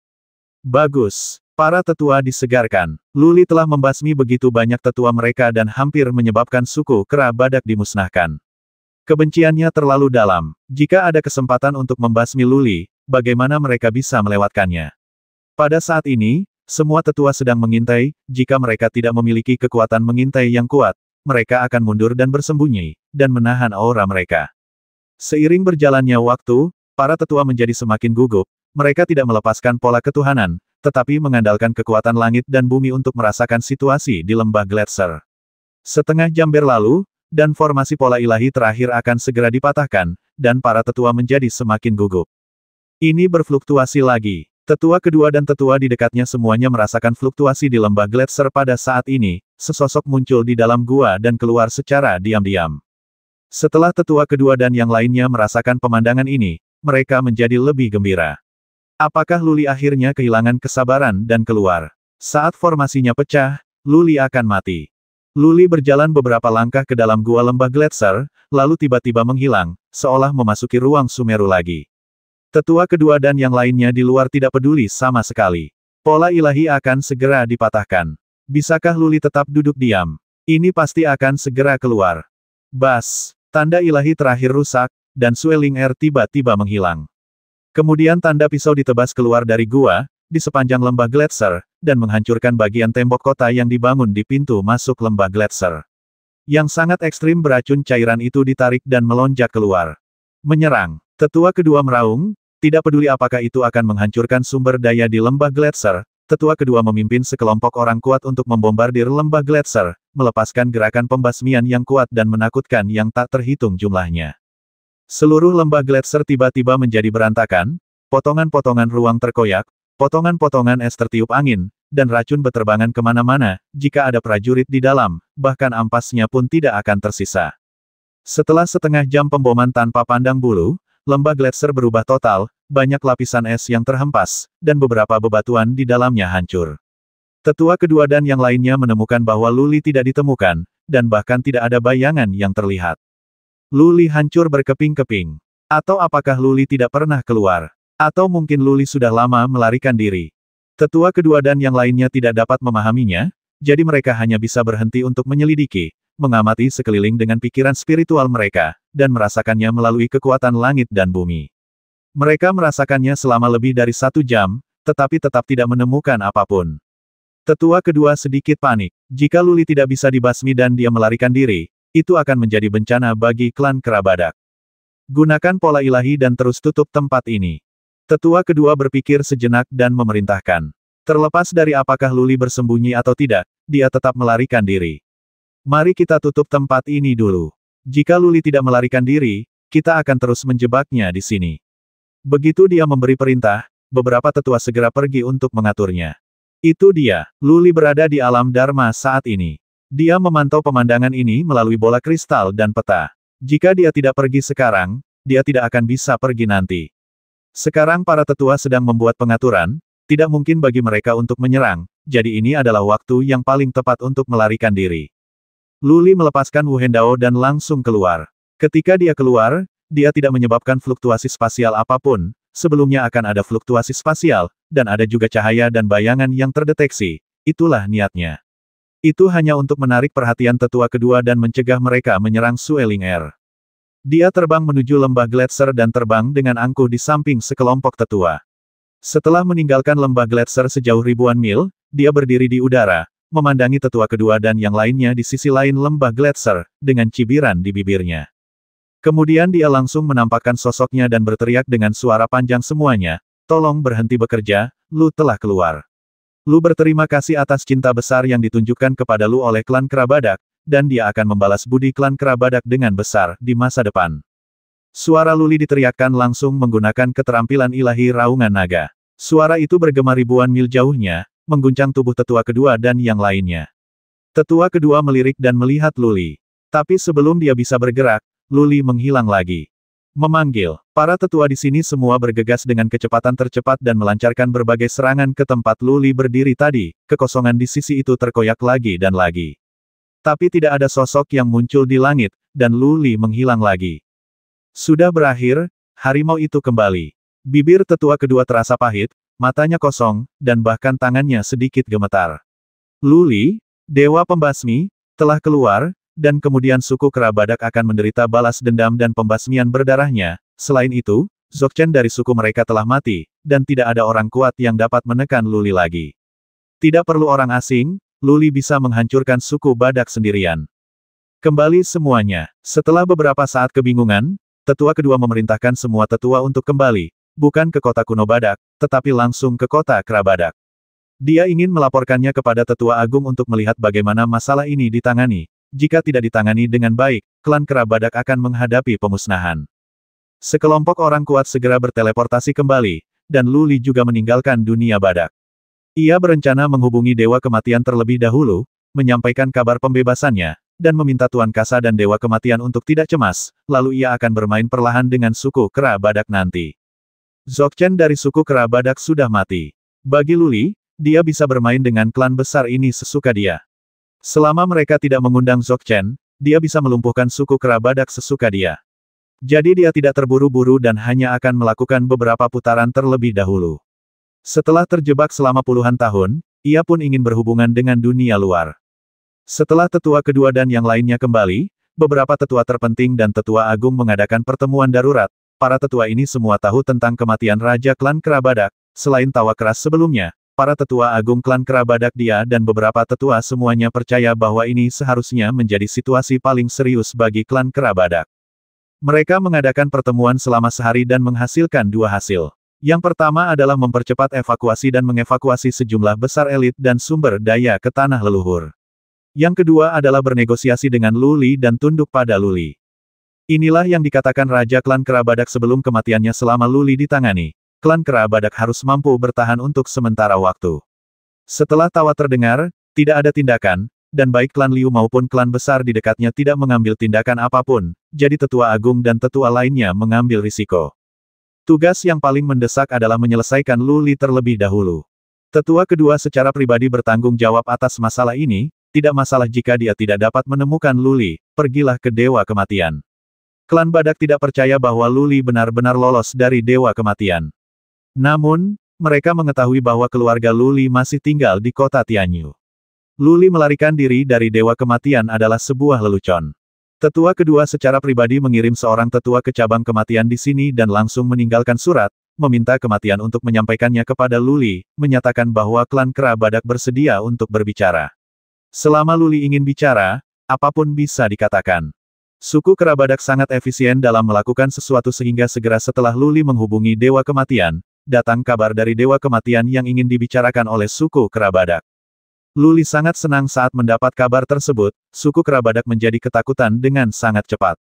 Bagus. Para tetua disegarkan. Luli telah membasmi begitu banyak tetua mereka dan hampir menyebabkan suku kera badak dimusnahkan. Kebenciannya terlalu dalam. Jika ada kesempatan untuk membasmi Luli, bagaimana mereka bisa melewatkannya? Pada saat ini, semua tetua sedang mengintai, jika mereka tidak memiliki kekuatan mengintai yang kuat, mereka akan mundur dan bersembunyi, dan menahan aura mereka. Seiring berjalannya waktu, para tetua menjadi semakin gugup, mereka tidak melepaskan pola ketuhanan, tetapi mengandalkan kekuatan langit dan bumi untuk merasakan situasi di lembah gletser. Setengah jam berlalu, dan formasi pola ilahi terakhir akan segera dipatahkan, dan para tetua menjadi semakin gugup. Ini berfluktuasi lagi. Tetua kedua dan tetua di dekatnya semuanya merasakan fluktuasi di lembah gletser pada saat ini, sesosok muncul di dalam gua dan keluar secara diam-diam. Setelah tetua kedua dan yang lainnya merasakan pemandangan ini, mereka menjadi lebih gembira. Apakah Luli akhirnya kehilangan kesabaran dan keluar? Saat formasinya pecah, Luli akan mati. Luli berjalan beberapa langkah ke dalam gua lembah gletser, lalu tiba-tiba menghilang, seolah memasuki ruang Sumeru lagi. Tetua kedua dan yang lainnya di luar tidak peduli sama sekali. Pola ilahi akan segera dipatahkan. Bisakah Luli tetap duduk diam? Ini pasti akan segera keluar. Bas, tanda ilahi terakhir rusak, dan Sueling Air er tiba-tiba menghilang. Kemudian tanda pisau ditebas keluar dari gua, di sepanjang lembah gletser, dan menghancurkan bagian tembok kota yang dibangun di pintu masuk lembah gletser. Yang sangat ekstrim beracun cairan itu ditarik dan melonjak keluar. Menyerang. Tetua kedua meraung, tidak peduli apakah itu akan menghancurkan sumber daya di lembah gletser, tetua kedua memimpin sekelompok orang kuat untuk membombardir lembah gletser, melepaskan gerakan pembasmian yang kuat dan menakutkan yang tak terhitung jumlahnya. Seluruh lembah gletser tiba-tiba menjadi berantakan, potongan-potongan ruang terkoyak, potongan-potongan es tertiup angin, dan racun beterbangan kemana-mana, jika ada prajurit di dalam, bahkan ampasnya pun tidak akan tersisa. Setelah setengah jam pemboman tanpa pandang bulu, lembah gletser berubah total, banyak lapisan es yang terhempas, dan beberapa bebatuan di dalamnya hancur. Tetua kedua dan yang lainnya menemukan bahwa Luli tidak ditemukan, dan bahkan tidak ada bayangan yang terlihat. Luli hancur berkeping-keping. Atau apakah Luli tidak pernah keluar? Atau mungkin Luli sudah lama melarikan diri? Tetua kedua dan yang lainnya tidak dapat memahaminya, jadi mereka hanya bisa berhenti untuk menyelidiki, mengamati sekeliling dengan pikiran spiritual mereka, dan merasakannya melalui kekuatan langit dan bumi. Mereka merasakannya selama lebih dari satu jam, tetapi tetap tidak menemukan apapun. Tetua kedua sedikit panik. Jika Luli tidak bisa dibasmi dan dia melarikan diri, itu akan menjadi bencana bagi klan Kerabadak. Gunakan pola ilahi dan terus tutup tempat ini. Tetua kedua berpikir sejenak dan memerintahkan. Terlepas dari apakah Luli bersembunyi atau tidak, dia tetap melarikan diri. Mari kita tutup tempat ini dulu. Jika Luli tidak melarikan diri, kita akan terus menjebaknya di sini. Begitu dia memberi perintah, beberapa tetua segera pergi untuk mengaturnya. Itu dia, Luli berada di alam Dharma saat ini. Dia memantau pemandangan ini melalui bola kristal dan peta. Jika dia tidak pergi sekarang, dia tidak akan bisa pergi nanti. Sekarang para tetua sedang membuat pengaturan, tidak mungkin bagi mereka untuk menyerang, jadi ini adalah waktu yang paling tepat untuk melarikan diri. Luli melepaskan Wu Hendao dan langsung keluar. Ketika dia keluar, dia tidak menyebabkan fluktuasi spasial apapun, sebelumnya akan ada fluktuasi spasial, dan ada juga cahaya dan bayangan yang terdeteksi, itulah niatnya. Itu hanya untuk menarik perhatian tetua kedua dan mencegah mereka menyerang Sueling Air. Dia terbang menuju lembah Gletser dan terbang dengan angkuh di samping sekelompok tetua. Setelah meninggalkan lembah Gletser sejauh ribuan mil, dia berdiri di udara, memandangi tetua kedua dan yang lainnya di sisi lain lembah Gletser, dengan cibiran di bibirnya. Kemudian dia langsung menampakkan sosoknya dan berteriak dengan suara panjang semuanya, tolong berhenti bekerja, lu telah keluar. Lu berterima kasih atas cinta besar yang ditunjukkan kepada Lu oleh klan Kerabadak, dan dia akan membalas budi klan Kerabadak dengan besar di masa depan. Suara Luli diteriakkan langsung menggunakan keterampilan ilahi raungan naga. Suara itu bergema ribuan mil jauhnya, mengguncang tubuh tetua kedua dan yang lainnya. Tetua kedua melirik dan melihat Luli. Tapi sebelum dia bisa bergerak, Luli menghilang lagi. Memanggil, para tetua di sini semua bergegas dengan kecepatan tercepat dan melancarkan berbagai serangan ke tempat Luli berdiri tadi, kekosongan di sisi itu terkoyak lagi dan lagi. Tapi tidak ada sosok yang muncul di langit, dan Luli menghilang lagi. Sudah berakhir, harimau itu kembali. Bibir tetua kedua terasa pahit, matanya kosong, dan bahkan tangannya sedikit gemetar. Luli, Dewa Pembasmi, telah keluar, dan kemudian suku Kerabadak akan menderita balas dendam dan pembasmian berdarahnya. Selain itu, Zokchen dari suku mereka telah mati, dan tidak ada orang kuat yang dapat menekan Luli lagi. Tidak perlu orang asing, Luli bisa menghancurkan suku Badak sendirian. Kembali semuanya. Setelah beberapa saat kebingungan, tetua kedua memerintahkan semua tetua untuk kembali, bukan ke kota kuno Badak, tetapi langsung ke kota Kerabadak. Dia ingin melaporkannya kepada Tetua Agung untuk melihat bagaimana masalah ini ditangani, jika tidak ditangani dengan baik, klan Kerabadak akan menghadapi pemusnahan. Sekelompok orang kuat segera berteleportasi kembali, dan Luli juga meninggalkan dunia badak. Ia berencana menghubungi Dewa Kematian terlebih dahulu, menyampaikan kabar pembebasannya, dan meminta Tuan Kasa dan Dewa Kematian untuk tidak cemas, lalu ia akan bermain perlahan dengan suku Kera Badak nanti. Zokchen dari suku Kera Badak sudah mati. Bagi Luli, dia bisa bermain dengan klan besar ini sesuka dia. Selama mereka tidak mengundang Zokchen, dia bisa melumpuhkan suku kerabadak sesuka dia. Jadi dia tidak terburu-buru dan hanya akan melakukan beberapa putaran terlebih dahulu. Setelah terjebak selama puluhan tahun, ia pun ingin berhubungan dengan dunia luar. Setelah tetua kedua dan yang lainnya kembali, beberapa tetua terpenting dan tetua agung mengadakan pertemuan darurat, para tetua ini semua tahu tentang kematian Raja Klan Kerabadak, selain tawa keras sebelumnya, Para tetua agung klan Kerabadak dia dan beberapa tetua semuanya percaya bahwa ini seharusnya menjadi situasi paling serius bagi klan Kerabadak. Mereka mengadakan pertemuan selama sehari dan menghasilkan dua hasil. Yang pertama adalah mempercepat evakuasi dan mengevakuasi sejumlah besar elit dan sumber daya ke tanah leluhur. Yang kedua adalah bernegosiasi dengan Luli dan tunduk pada Luli. Inilah yang dikatakan Raja Klan Kerabadak sebelum kematiannya selama Luli ditangani klan Kera Badak harus mampu bertahan untuk sementara waktu. Setelah tawa terdengar, tidak ada tindakan, dan baik klan Liu maupun klan besar di dekatnya tidak mengambil tindakan apapun, jadi tetua agung dan tetua lainnya mengambil risiko. Tugas yang paling mendesak adalah menyelesaikan Luli terlebih dahulu. Tetua kedua secara pribadi bertanggung jawab atas masalah ini, tidak masalah jika dia tidak dapat menemukan Luli, pergilah ke Dewa Kematian. Klan Badak tidak percaya bahwa Luli benar-benar lolos dari Dewa Kematian. Namun, mereka mengetahui bahwa keluarga Luli masih tinggal di kota Tianyu. Luli melarikan diri dari Dewa Kematian adalah sebuah lelucon. Tetua kedua secara pribadi mengirim seorang tetua ke cabang kematian di sini dan langsung meninggalkan surat, meminta kematian untuk menyampaikannya kepada Luli, menyatakan bahwa klan Kera Badak bersedia untuk berbicara. Selama Luli ingin bicara, apapun bisa dikatakan. Suku Kera Badak sangat efisien dalam melakukan sesuatu sehingga segera setelah Luli menghubungi Dewa Kematian, datang kabar dari Dewa Kematian yang ingin dibicarakan oleh suku Kerabadak. Luli sangat senang saat mendapat kabar tersebut, suku Kerabadak menjadi ketakutan dengan sangat cepat.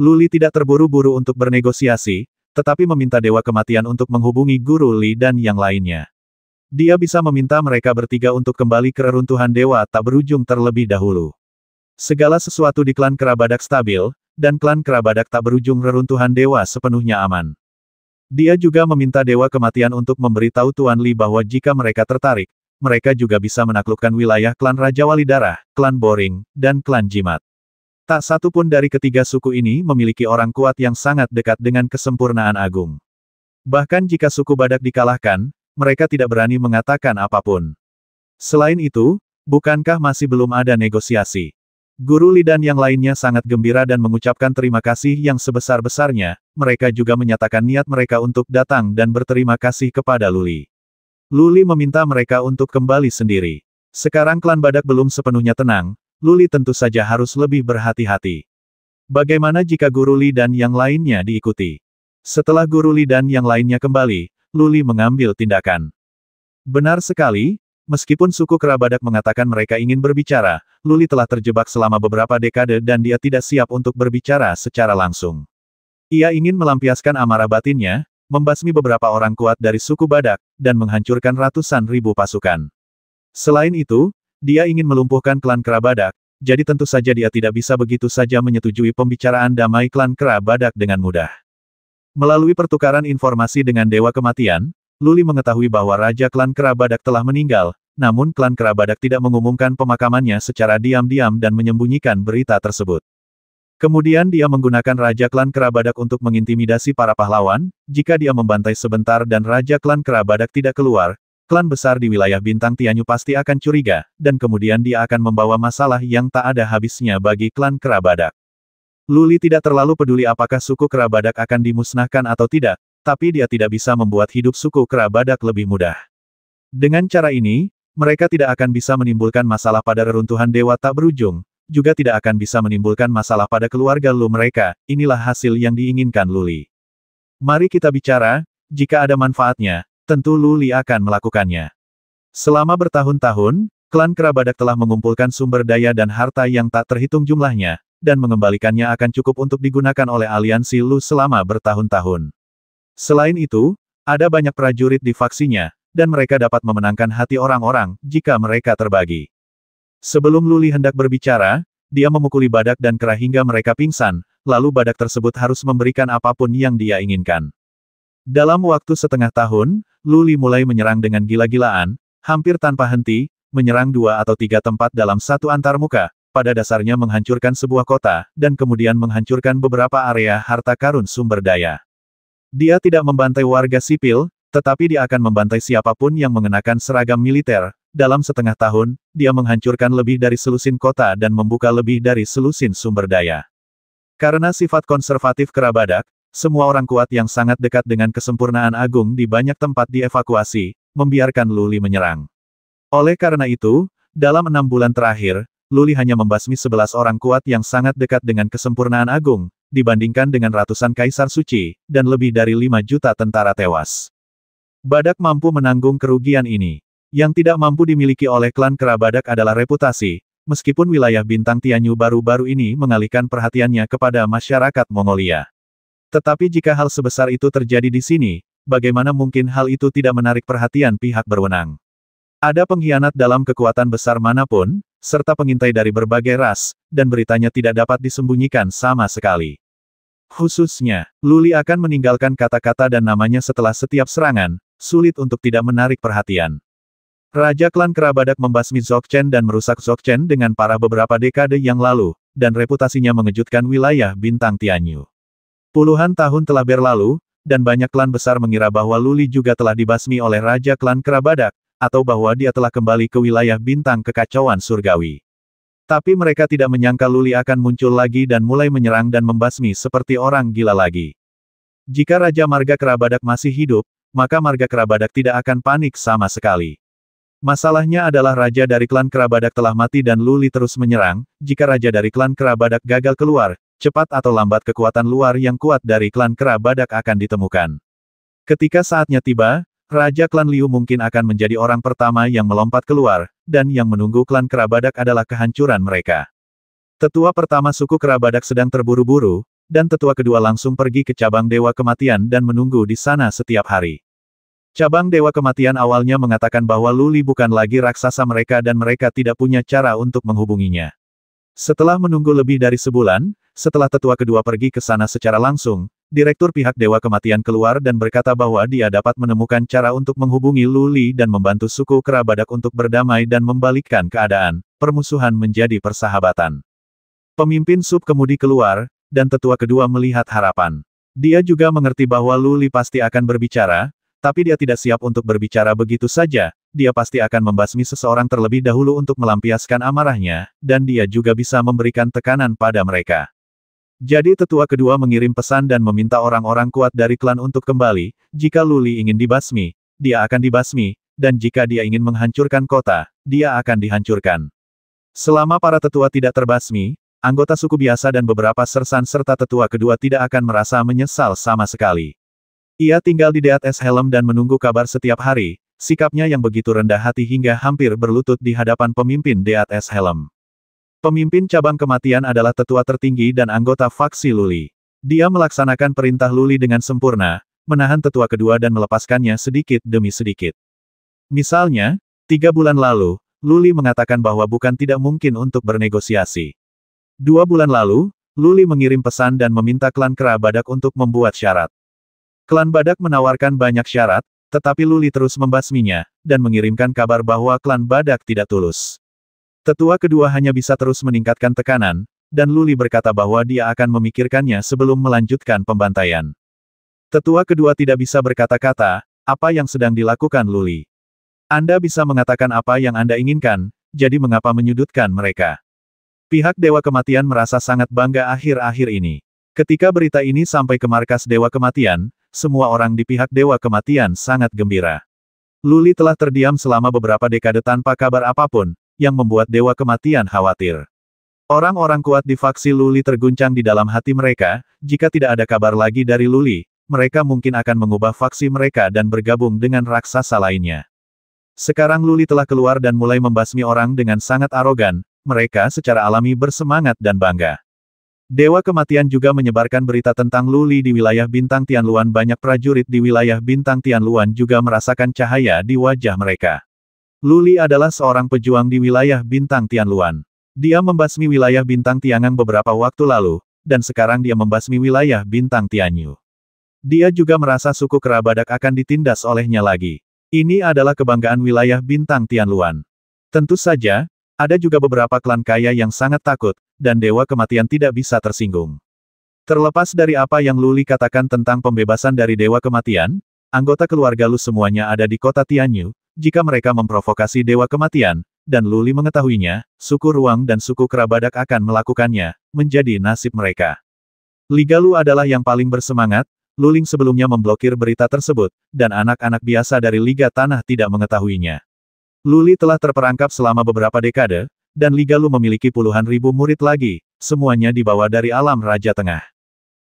Luli tidak terburu-buru untuk bernegosiasi, tetapi meminta Dewa Kematian untuk menghubungi Guru Li dan yang lainnya. Dia bisa meminta mereka bertiga untuk kembali ke reruntuhan Dewa tak berujung terlebih dahulu. Segala sesuatu di klan Kerabadak stabil, dan klan Kerabadak tak berujung reruntuhan Dewa sepenuhnya aman. Dia juga meminta Dewa Kematian untuk memberitahu Tuan Li bahwa jika mereka tertarik, mereka juga bisa menaklukkan wilayah klan Raja Wali Darah, klan Boring, dan klan Jimat. Tak satu pun dari ketiga suku ini memiliki orang kuat yang sangat dekat dengan kesempurnaan agung. Bahkan jika suku badak dikalahkan, mereka tidak berani mengatakan apapun. Selain itu, bukankah masih belum ada negosiasi? Guru Li dan yang lainnya sangat gembira dan mengucapkan terima kasih yang sebesar-besarnya, mereka juga menyatakan niat mereka untuk datang dan berterima kasih kepada Luli. Luli meminta mereka untuk kembali sendiri. Sekarang klan badak belum sepenuhnya tenang, Luli tentu saja harus lebih berhati-hati. Bagaimana jika Guru Li dan yang lainnya diikuti? Setelah Guru Li dan yang lainnya kembali, Luli mengambil tindakan. Benar sekali, Meskipun suku Kerabadak mengatakan mereka ingin berbicara, Luli telah terjebak selama beberapa dekade dan dia tidak siap untuk berbicara secara langsung. Ia ingin melampiaskan amarah batinnya, membasmi beberapa orang kuat dari suku Badak, dan menghancurkan ratusan ribu pasukan. Selain itu, dia ingin melumpuhkan klan Kerabadak, jadi tentu saja dia tidak bisa begitu saja menyetujui pembicaraan damai klan Kerabadak dengan mudah. Melalui pertukaran informasi dengan Dewa Kematian, Luli mengetahui bahwa Raja Klan Kerabadak telah meninggal, namun Klan Kerabadak tidak mengumumkan pemakamannya secara diam-diam dan menyembunyikan berita tersebut. Kemudian dia menggunakan Raja Klan Kerabadak untuk mengintimidasi para pahlawan, jika dia membantai sebentar dan Raja Klan Kerabadak tidak keluar, klan besar di wilayah Bintang Tianyu pasti akan curiga, dan kemudian dia akan membawa masalah yang tak ada habisnya bagi klan Kerabadak. Luli tidak terlalu peduli apakah suku Kerabadak akan dimusnahkan atau tidak, tapi dia tidak bisa membuat hidup suku Kera Badak lebih mudah. Dengan cara ini, mereka tidak akan bisa menimbulkan masalah pada reruntuhan dewa tak berujung, juga tidak akan bisa menimbulkan masalah pada keluarga Lu mereka, inilah hasil yang diinginkan Luli. Mari kita bicara, jika ada manfaatnya, tentu Luli akan melakukannya. Selama bertahun-tahun, klan Kera Badak telah mengumpulkan sumber daya dan harta yang tak terhitung jumlahnya, dan mengembalikannya akan cukup untuk digunakan oleh aliansi Lu selama bertahun-tahun. Selain itu, ada banyak prajurit di faksinya, dan mereka dapat memenangkan hati orang-orang jika mereka terbagi. Sebelum Luli hendak berbicara, dia memukuli badak dan kera hingga mereka pingsan, lalu badak tersebut harus memberikan apapun yang dia inginkan. Dalam waktu setengah tahun, Luli mulai menyerang dengan gila-gilaan, hampir tanpa henti, menyerang dua atau tiga tempat dalam satu antarmuka, pada dasarnya menghancurkan sebuah kota, dan kemudian menghancurkan beberapa area harta karun sumber daya. Dia tidak membantai warga sipil, tetapi dia akan membantai siapapun yang mengenakan seragam militer. Dalam setengah tahun, dia menghancurkan lebih dari selusin kota dan membuka lebih dari selusin sumber daya. Karena sifat konservatif Kerabadak, semua orang kuat yang sangat dekat dengan kesempurnaan agung di banyak tempat dievakuasi, membiarkan Luli menyerang. Oleh karena itu, dalam enam bulan terakhir, Luli hanya membasmi sebelas orang kuat yang sangat dekat dengan kesempurnaan agung, dibandingkan dengan ratusan kaisar suci, dan lebih dari 5 juta tentara tewas. Badak mampu menanggung kerugian ini. Yang tidak mampu dimiliki oleh klan Kerabadak adalah reputasi, meskipun wilayah bintang Tianyu baru-baru ini mengalihkan perhatiannya kepada masyarakat Mongolia. Tetapi jika hal sebesar itu terjadi di sini, bagaimana mungkin hal itu tidak menarik perhatian pihak berwenang? Ada pengkhianat dalam kekuatan besar manapun, serta pengintai dari berbagai ras, dan beritanya tidak dapat disembunyikan sama sekali. Khususnya, Luli akan meninggalkan kata-kata dan namanya setelah setiap serangan, sulit untuk tidak menarik perhatian. Raja klan Kerabadak membasmi Zokchen dan merusak Zokchen dengan parah beberapa dekade yang lalu, dan reputasinya mengejutkan wilayah bintang Tianyu. Puluhan tahun telah berlalu, dan banyak klan besar mengira bahwa Luli juga telah dibasmi oleh Raja klan Kerabadak, atau bahwa dia telah kembali ke wilayah bintang kekacauan surgawi. Tapi mereka tidak menyangka Luli akan muncul lagi dan mulai menyerang dan membasmi seperti orang gila lagi. Jika Raja Marga Kerabadak masih hidup, maka Marga Kerabadak tidak akan panik sama sekali. Masalahnya adalah raja dari klan Kerabadak telah mati dan Luli terus menyerang, jika raja dari klan Kerabadak gagal keluar, cepat atau lambat kekuatan luar yang kuat dari klan Kerabadak akan ditemukan. Ketika saatnya tiba, Raja klan Liu mungkin akan menjadi orang pertama yang melompat keluar, dan yang menunggu klan Kerabadak adalah kehancuran mereka. Tetua pertama suku Kerabadak sedang terburu-buru, dan tetua kedua langsung pergi ke cabang Dewa Kematian dan menunggu di sana setiap hari. Cabang Dewa Kematian awalnya mengatakan bahwa Luli bukan lagi raksasa mereka dan mereka tidak punya cara untuk menghubunginya. Setelah menunggu lebih dari sebulan, setelah tetua kedua pergi ke sana secara langsung, Direktur pihak Dewa Kematian keluar dan berkata bahwa dia dapat menemukan cara untuk menghubungi Luli dan membantu suku Kerabadak untuk berdamai dan membalikkan keadaan, permusuhan menjadi persahabatan. Pemimpin sub kemudi keluar, dan tetua kedua melihat harapan. Dia juga mengerti bahwa Luli pasti akan berbicara, tapi dia tidak siap untuk berbicara begitu saja, dia pasti akan membasmi seseorang terlebih dahulu untuk melampiaskan amarahnya, dan dia juga bisa memberikan tekanan pada mereka. Jadi tetua kedua mengirim pesan dan meminta orang-orang kuat dari klan untuk kembali, jika Luli ingin dibasmi, dia akan dibasmi, dan jika dia ingin menghancurkan kota, dia akan dihancurkan. Selama para tetua tidak terbasmi, anggota suku biasa dan beberapa sersan serta tetua kedua tidak akan merasa menyesal sama sekali. Ia tinggal di S Helm dan menunggu kabar setiap hari, sikapnya yang begitu rendah hati hingga hampir berlutut di hadapan pemimpin S Helm. Pemimpin cabang kematian adalah tetua tertinggi dan anggota faksi Luli. Dia melaksanakan perintah Luli dengan sempurna, menahan tetua kedua dan melepaskannya sedikit demi sedikit. Misalnya, tiga bulan lalu, Luli mengatakan bahwa bukan tidak mungkin untuk bernegosiasi. Dua bulan lalu, Luli mengirim pesan dan meminta klan Kera Badak untuk membuat syarat. Klan Badak menawarkan banyak syarat, tetapi Luli terus membasminya, dan mengirimkan kabar bahwa klan Badak tidak tulus. Tetua kedua hanya bisa terus meningkatkan tekanan, dan Luli berkata bahwa dia akan memikirkannya sebelum melanjutkan pembantaian. Tetua kedua tidak bisa berkata-kata, apa yang sedang dilakukan Luli. Anda bisa mengatakan apa yang Anda inginkan, jadi mengapa menyudutkan mereka? Pihak Dewa Kematian merasa sangat bangga akhir-akhir ini. Ketika berita ini sampai ke markas Dewa Kematian, semua orang di pihak Dewa Kematian sangat gembira. Luli telah terdiam selama beberapa dekade tanpa kabar apapun, yang membuat Dewa Kematian khawatir. Orang-orang kuat di faksi Luli terguncang di dalam hati mereka, jika tidak ada kabar lagi dari Luli, mereka mungkin akan mengubah faksi mereka dan bergabung dengan raksasa lainnya. Sekarang Luli telah keluar dan mulai membasmi orang dengan sangat arogan, mereka secara alami bersemangat dan bangga. Dewa Kematian juga menyebarkan berita tentang Luli di wilayah Bintang Tianluan. Banyak prajurit di wilayah Bintang Tianluan juga merasakan cahaya di wajah mereka. Luli adalah seorang pejuang di wilayah Bintang Tianluan. Dia membasmi wilayah Bintang Tiangang beberapa waktu lalu, dan sekarang dia membasmi wilayah Bintang Tianyu. Dia juga merasa suku Kerabadak akan ditindas olehnya lagi. Ini adalah kebanggaan wilayah Bintang Tianluan. Tentu saja, ada juga beberapa klan kaya yang sangat takut, dan Dewa Kematian tidak bisa tersinggung. Terlepas dari apa yang Luli katakan tentang pembebasan dari Dewa Kematian, anggota keluarga Lu semuanya ada di kota Tianyu, jika mereka memprovokasi Dewa Kematian, dan Luli mengetahuinya, suku Ruang dan suku Kerabadak akan melakukannya, menjadi nasib mereka. Ligalu adalah yang paling bersemangat, Luling sebelumnya memblokir berita tersebut, dan anak-anak biasa dari Liga Tanah tidak mengetahuinya. Luli telah terperangkap selama beberapa dekade, dan Ligalu memiliki puluhan ribu murid lagi, semuanya dibawa dari alam Raja Tengah.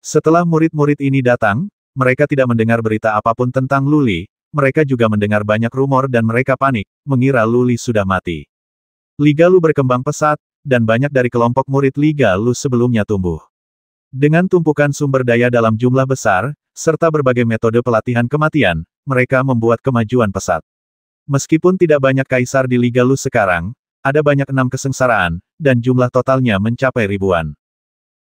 Setelah murid-murid ini datang, mereka tidak mendengar berita apapun tentang Luli, mereka juga mendengar banyak rumor dan mereka panik, mengira Luli sudah mati. Liga Lu berkembang pesat, dan banyak dari kelompok murid Liga Lu sebelumnya tumbuh. Dengan tumpukan sumber daya dalam jumlah besar, serta berbagai metode pelatihan kematian, mereka membuat kemajuan pesat. Meskipun tidak banyak kaisar di Liga Lu sekarang, ada banyak enam kesengsaraan, dan jumlah totalnya mencapai ribuan.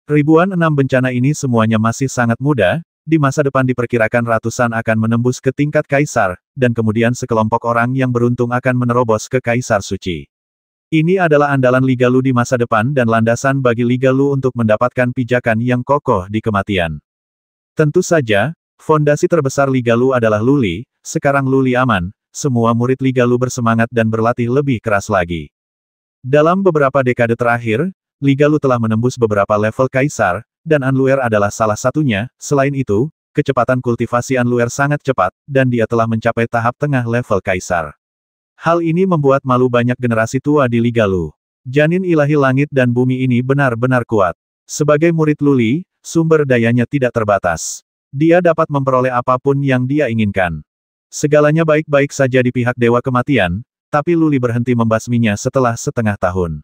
Ribuan enam bencana ini semuanya masih sangat muda, di masa depan diperkirakan ratusan akan menembus ke tingkat kaisar, dan kemudian sekelompok orang yang beruntung akan menerobos ke kaisar suci. Ini adalah andalan Liga Lu di masa depan dan landasan bagi Liga Lu untuk mendapatkan pijakan yang kokoh di kematian. Tentu saja, fondasi terbesar Liga Lu adalah Luli, sekarang Luli aman, semua murid Liga Lu bersemangat dan berlatih lebih keras lagi. Dalam beberapa dekade terakhir, Liga Lu telah menembus beberapa level kaisar, dan Anluer adalah salah satunya, selain itu, kecepatan kultivasi Anluer sangat cepat, dan dia telah mencapai tahap tengah level kaisar. Hal ini membuat malu banyak generasi tua di Liga Lu. Janin ilahi langit dan bumi ini benar-benar kuat. Sebagai murid Luli, sumber dayanya tidak terbatas. Dia dapat memperoleh apapun yang dia inginkan. Segalanya baik-baik saja di pihak Dewa Kematian, tapi Luli berhenti membasminya setelah setengah tahun.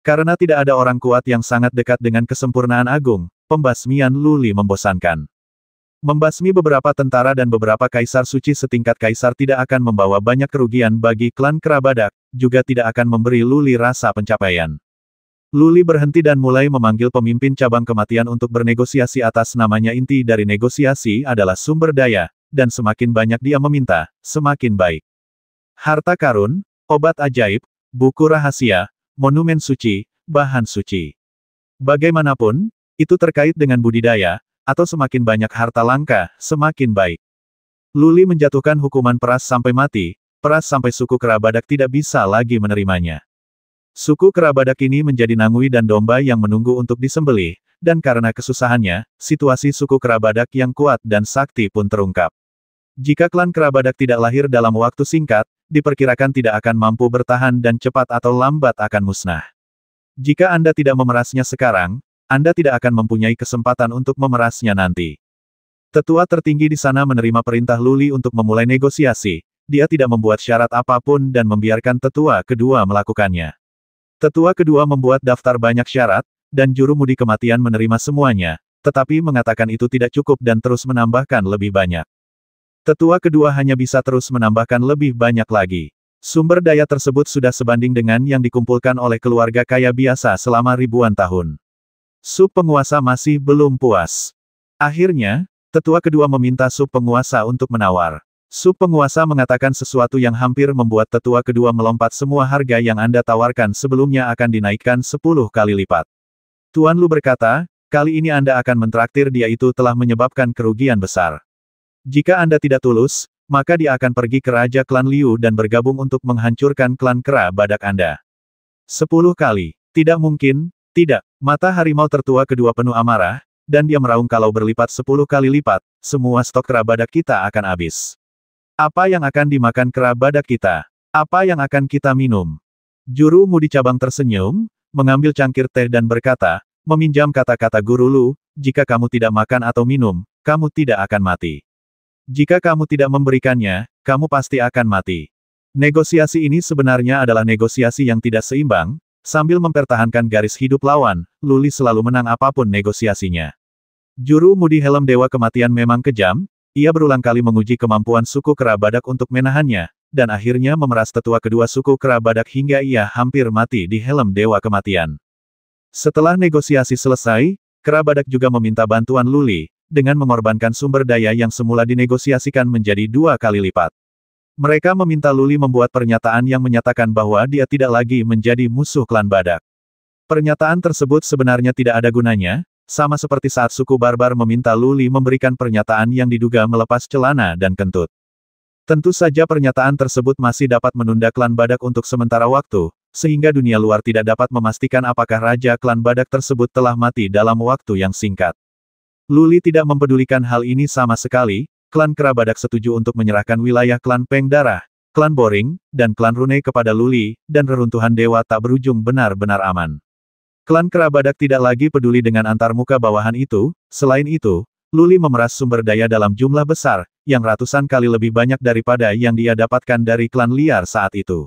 Karena tidak ada orang kuat yang sangat dekat dengan kesempurnaan agung, pembasmian Luli membosankan. Membasmi beberapa tentara dan beberapa kaisar suci setingkat kaisar tidak akan membawa banyak kerugian bagi klan Kerabadak, juga tidak akan memberi Luli rasa pencapaian. Luli berhenti dan mulai memanggil pemimpin cabang kematian untuk bernegosiasi atas namanya inti dari negosiasi adalah sumber daya, dan semakin banyak dia meminta, semakin baik. Harta karun, obat ajaib, buku rahasia, monumen suci, bahan suci. Bagaimanapun, itu terkait dengan budidaya, atau semakin banyak harta langka, semakin baik. Luli menjatuhkan hukuman peras sampai mati, peras sampai suku kerabadak tidak bisa lagi menerimanya. Suku kerabadak ini menjadi nangui dan domba yang menunggu untuk disembelih, dan karena kesusahannya, situasi suku kerabadak yang kuat dan sakti pun terungkap. Jika klan kerabadak tidak lahir dalam waktu singkat, diperkirakan tidak akan mampu bertahan dan cepat atau lambat akan musnah. Jika Anda tidak memerasnya sekarang, Anda tidak akan mempunyai kesempatan untuk memerasnya nanti. Tetua tertinggi di sana menerima perintah Luli untuk memulai negosiasi, dia tidak membuat syarat apapun dan membiarkan tetua kedua melakukannya. Tetua kedua membuat daftar banyak syarat, dan juru mudi kematian menerima semuanya, tetapi mengatakan itu tidak cukup dan terus menambahkan lebih banyak. Tetua kedua hanya bisa terus menambahkan lebih banyak lagi. Sumber daya tersebut sudah sebanding dengan yang dikumpulkan oleh keluarga kaya biasa selama ribuan tahun. Sub penguasa masih belum puas. Akhirnya, tetua kedua meminta sub penguasa untuk menawar. Sub penguasa mengatakan sesuatu yang hampir membuat tetua kedua melompat semua harga yang Anda tawarkan sebelumnya akan dinaikkan 10 kali lipat. Tuan Lu berkata, kali ini Anda akan mentraktir dia itu telah menyebabkan kerugian besar. Jika Anda tidak tulus, maka dia akan pergi ke Raja Klan Liu dan bergabung untuk menghancurkan klan kera badak Anda. Sepuluh kali. Tidak mungkin, tidak. Mata harimau tertua kedua penuh amarah, dan dia meraung kalau berlipat sepuluh kali lipat, semua stok kera badak kita akan habis. Apa yang akan dimakan kera badak kita? Apa yang akan kita minum? Juru mudi cabang tersenyum, mengambil cangkir teh dan berkata, meminjam kata-kata guru Lu, jika kamu tidak makan atau minum, kamu tidak akan mati. Jika kamu tidak memberikannya, kamu pasti akan mati. Negosiasi ini sebenarnya adalah negosiasi yang tidak seimbang, sambil mempertahankan garis hidup lawan, Luli selalu menang apapun negosiasinya. Juru mudi helm Dewa Kematian memang kejam, ia berulang kali menguji kemampuan suku Kerabadak untuk menahannya, dan akhirnya memeras tetua kedua suku Kerabadak hingga ia hampir mati di helm Dewa Kematian. Setelah negosiasi selesai, Kerabadak juga meminta bantuan Luli, dengan mengorbankan sumber daya yang semula dinegosiasikan menjadi dua kali lipat. Mereka meminta Luli membuat pernyataan yang menyatakan bahwa dia tidak lagi menjadi musuh klan badak. Pernyataan tersebut sebenarnya tidak ada gunanya, sama seperti saat suku Barbar meminta Luli memberikan pernyataan yang diduga melepas celana dan kentut. Tentu saja pernyataan tersebut masih dapat menunda klan badak untuk sementara waktu, sehingga dunia luar tidak dapat memastikan apakah raja klan badak tersebut telah mati dalam waktu yang singkat. Luli tidak mempedulikan hal ini sama sekali, klan Kerabadak setuju untuk menyerahkan wilayah klan Peng Darah, klan Boring, dan klan Rune kepada Luli, dan reruntuhan dewa tak berujung benar-benar aman. Klan Kerabadak tidak lagi peduli dengan antarmuka bawahan itu, selain itu, Luli memeras sumber daya dalam jumlah besar, yang ratusan kali lebih banyak daripada yang dia dapatkan dari klan liar saat itu.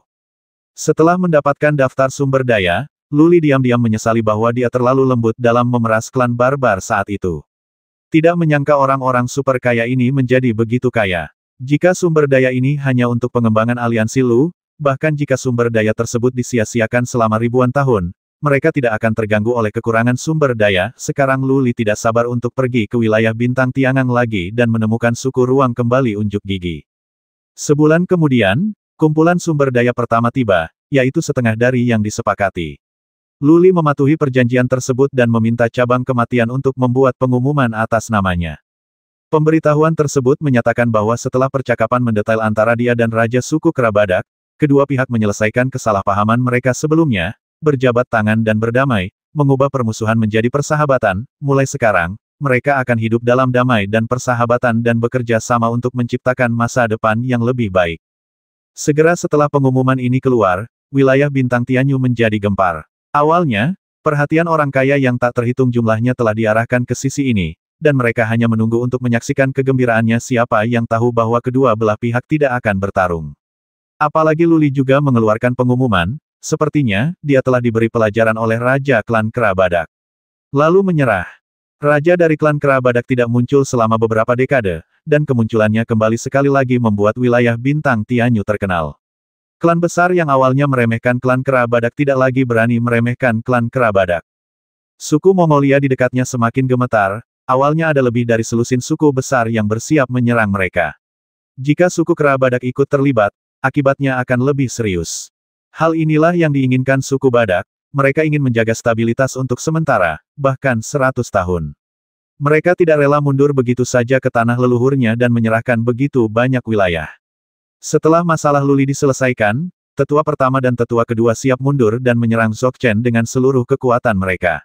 Setelah mendapatkan daftar sumber daya, Luli diam-diam menyesali bahwa dia terlalu lembut dalam memeras klan barbar saat itu. Tidak menyangka orang-orang super kaya ini menjadi begitu kaya. Jika sumber daya ini hanya untuk pengembangan aliansi Lu, bahkan jika sumber daya tersebut disia-siakan selama ribuan tahun, mereka tidak akan terganggu oleh kekurangan sumber daya. Sekarang lu li tidak sabar untuk pergi ke wilayah bintang Tiangang lagi dan menemukan suku ruang kembali unjuk gigi. Sebulan kemudian, kumpulan sumber daya pertama tiba, yaitu setengah dari yang disepakati. Luli mematuhi perjanjian tersebut dan meminta cabang kematian untuk membuat pengumuman atas namanya. Pemberitahuan tersebut menyatakan bahwa setelah percakapan mendetail antara dia dan Raja Suku Kerabadak, kedua pihak menyelesaikan kesalahpahaman mereka sebelumnya, berjabat tangan dan berdamai, mengubah permusuhan menjadi persahabatan, mulai sekarang, mereka akan hidup dalam damai dan persahabatan dan bekerja sama untuk menciptakan masa depan yang lebih baik. Segera setelah pengumuman ini keluar, wilayah bintang Tianyu menjadi gempar. Awalnya, perhatian orang kaya yang tak terhitung jumlahnya telah diarahkan ke sisi ini, dan mereka hanya menunggu untuk menyaksikan kegembiraannya siapa yang tahu bahwa kedua belah pihak tidak akan bertarung. Apalagi Luli juga mengeluarkan pengumuman, sepertinya, dia telah diberi pelajaran oleh Raja Klan Kerabadak. Lalu menyerah. Raja dari klan Kerabadak tidak muncul selama beberapa dekade, dan kemunculannya kembali sekali lagi membuat wilayah bintang Tianyu terkenal. Klan besar yang awalnya meremehkan klan Kerabadak tidak lagi berani meremehkan klan Kerabadak. Suku Mongolia di dekatnya semakin gemetar, awalnya ada lebih dari selusin suku besar yang bersiap menyerang mereka. Jika suku Kerabadak ikut terlibat, akibatnya akan lebih serius. Hal inilah yang diinginkan suku Badak, mereka ingin menjaga stabilitas untuk sementara, bahkan 100 tahun. Mereka tidak rela mundur begitu saja ke tanah leluhurnya dan menyerahkan begitu banyak wilayah. Setelah masalah Luli diselesaikan, tetua pertama dan tetua kedua siap mundur dan menyerang Chen dengan seluruh kekuatan mereka.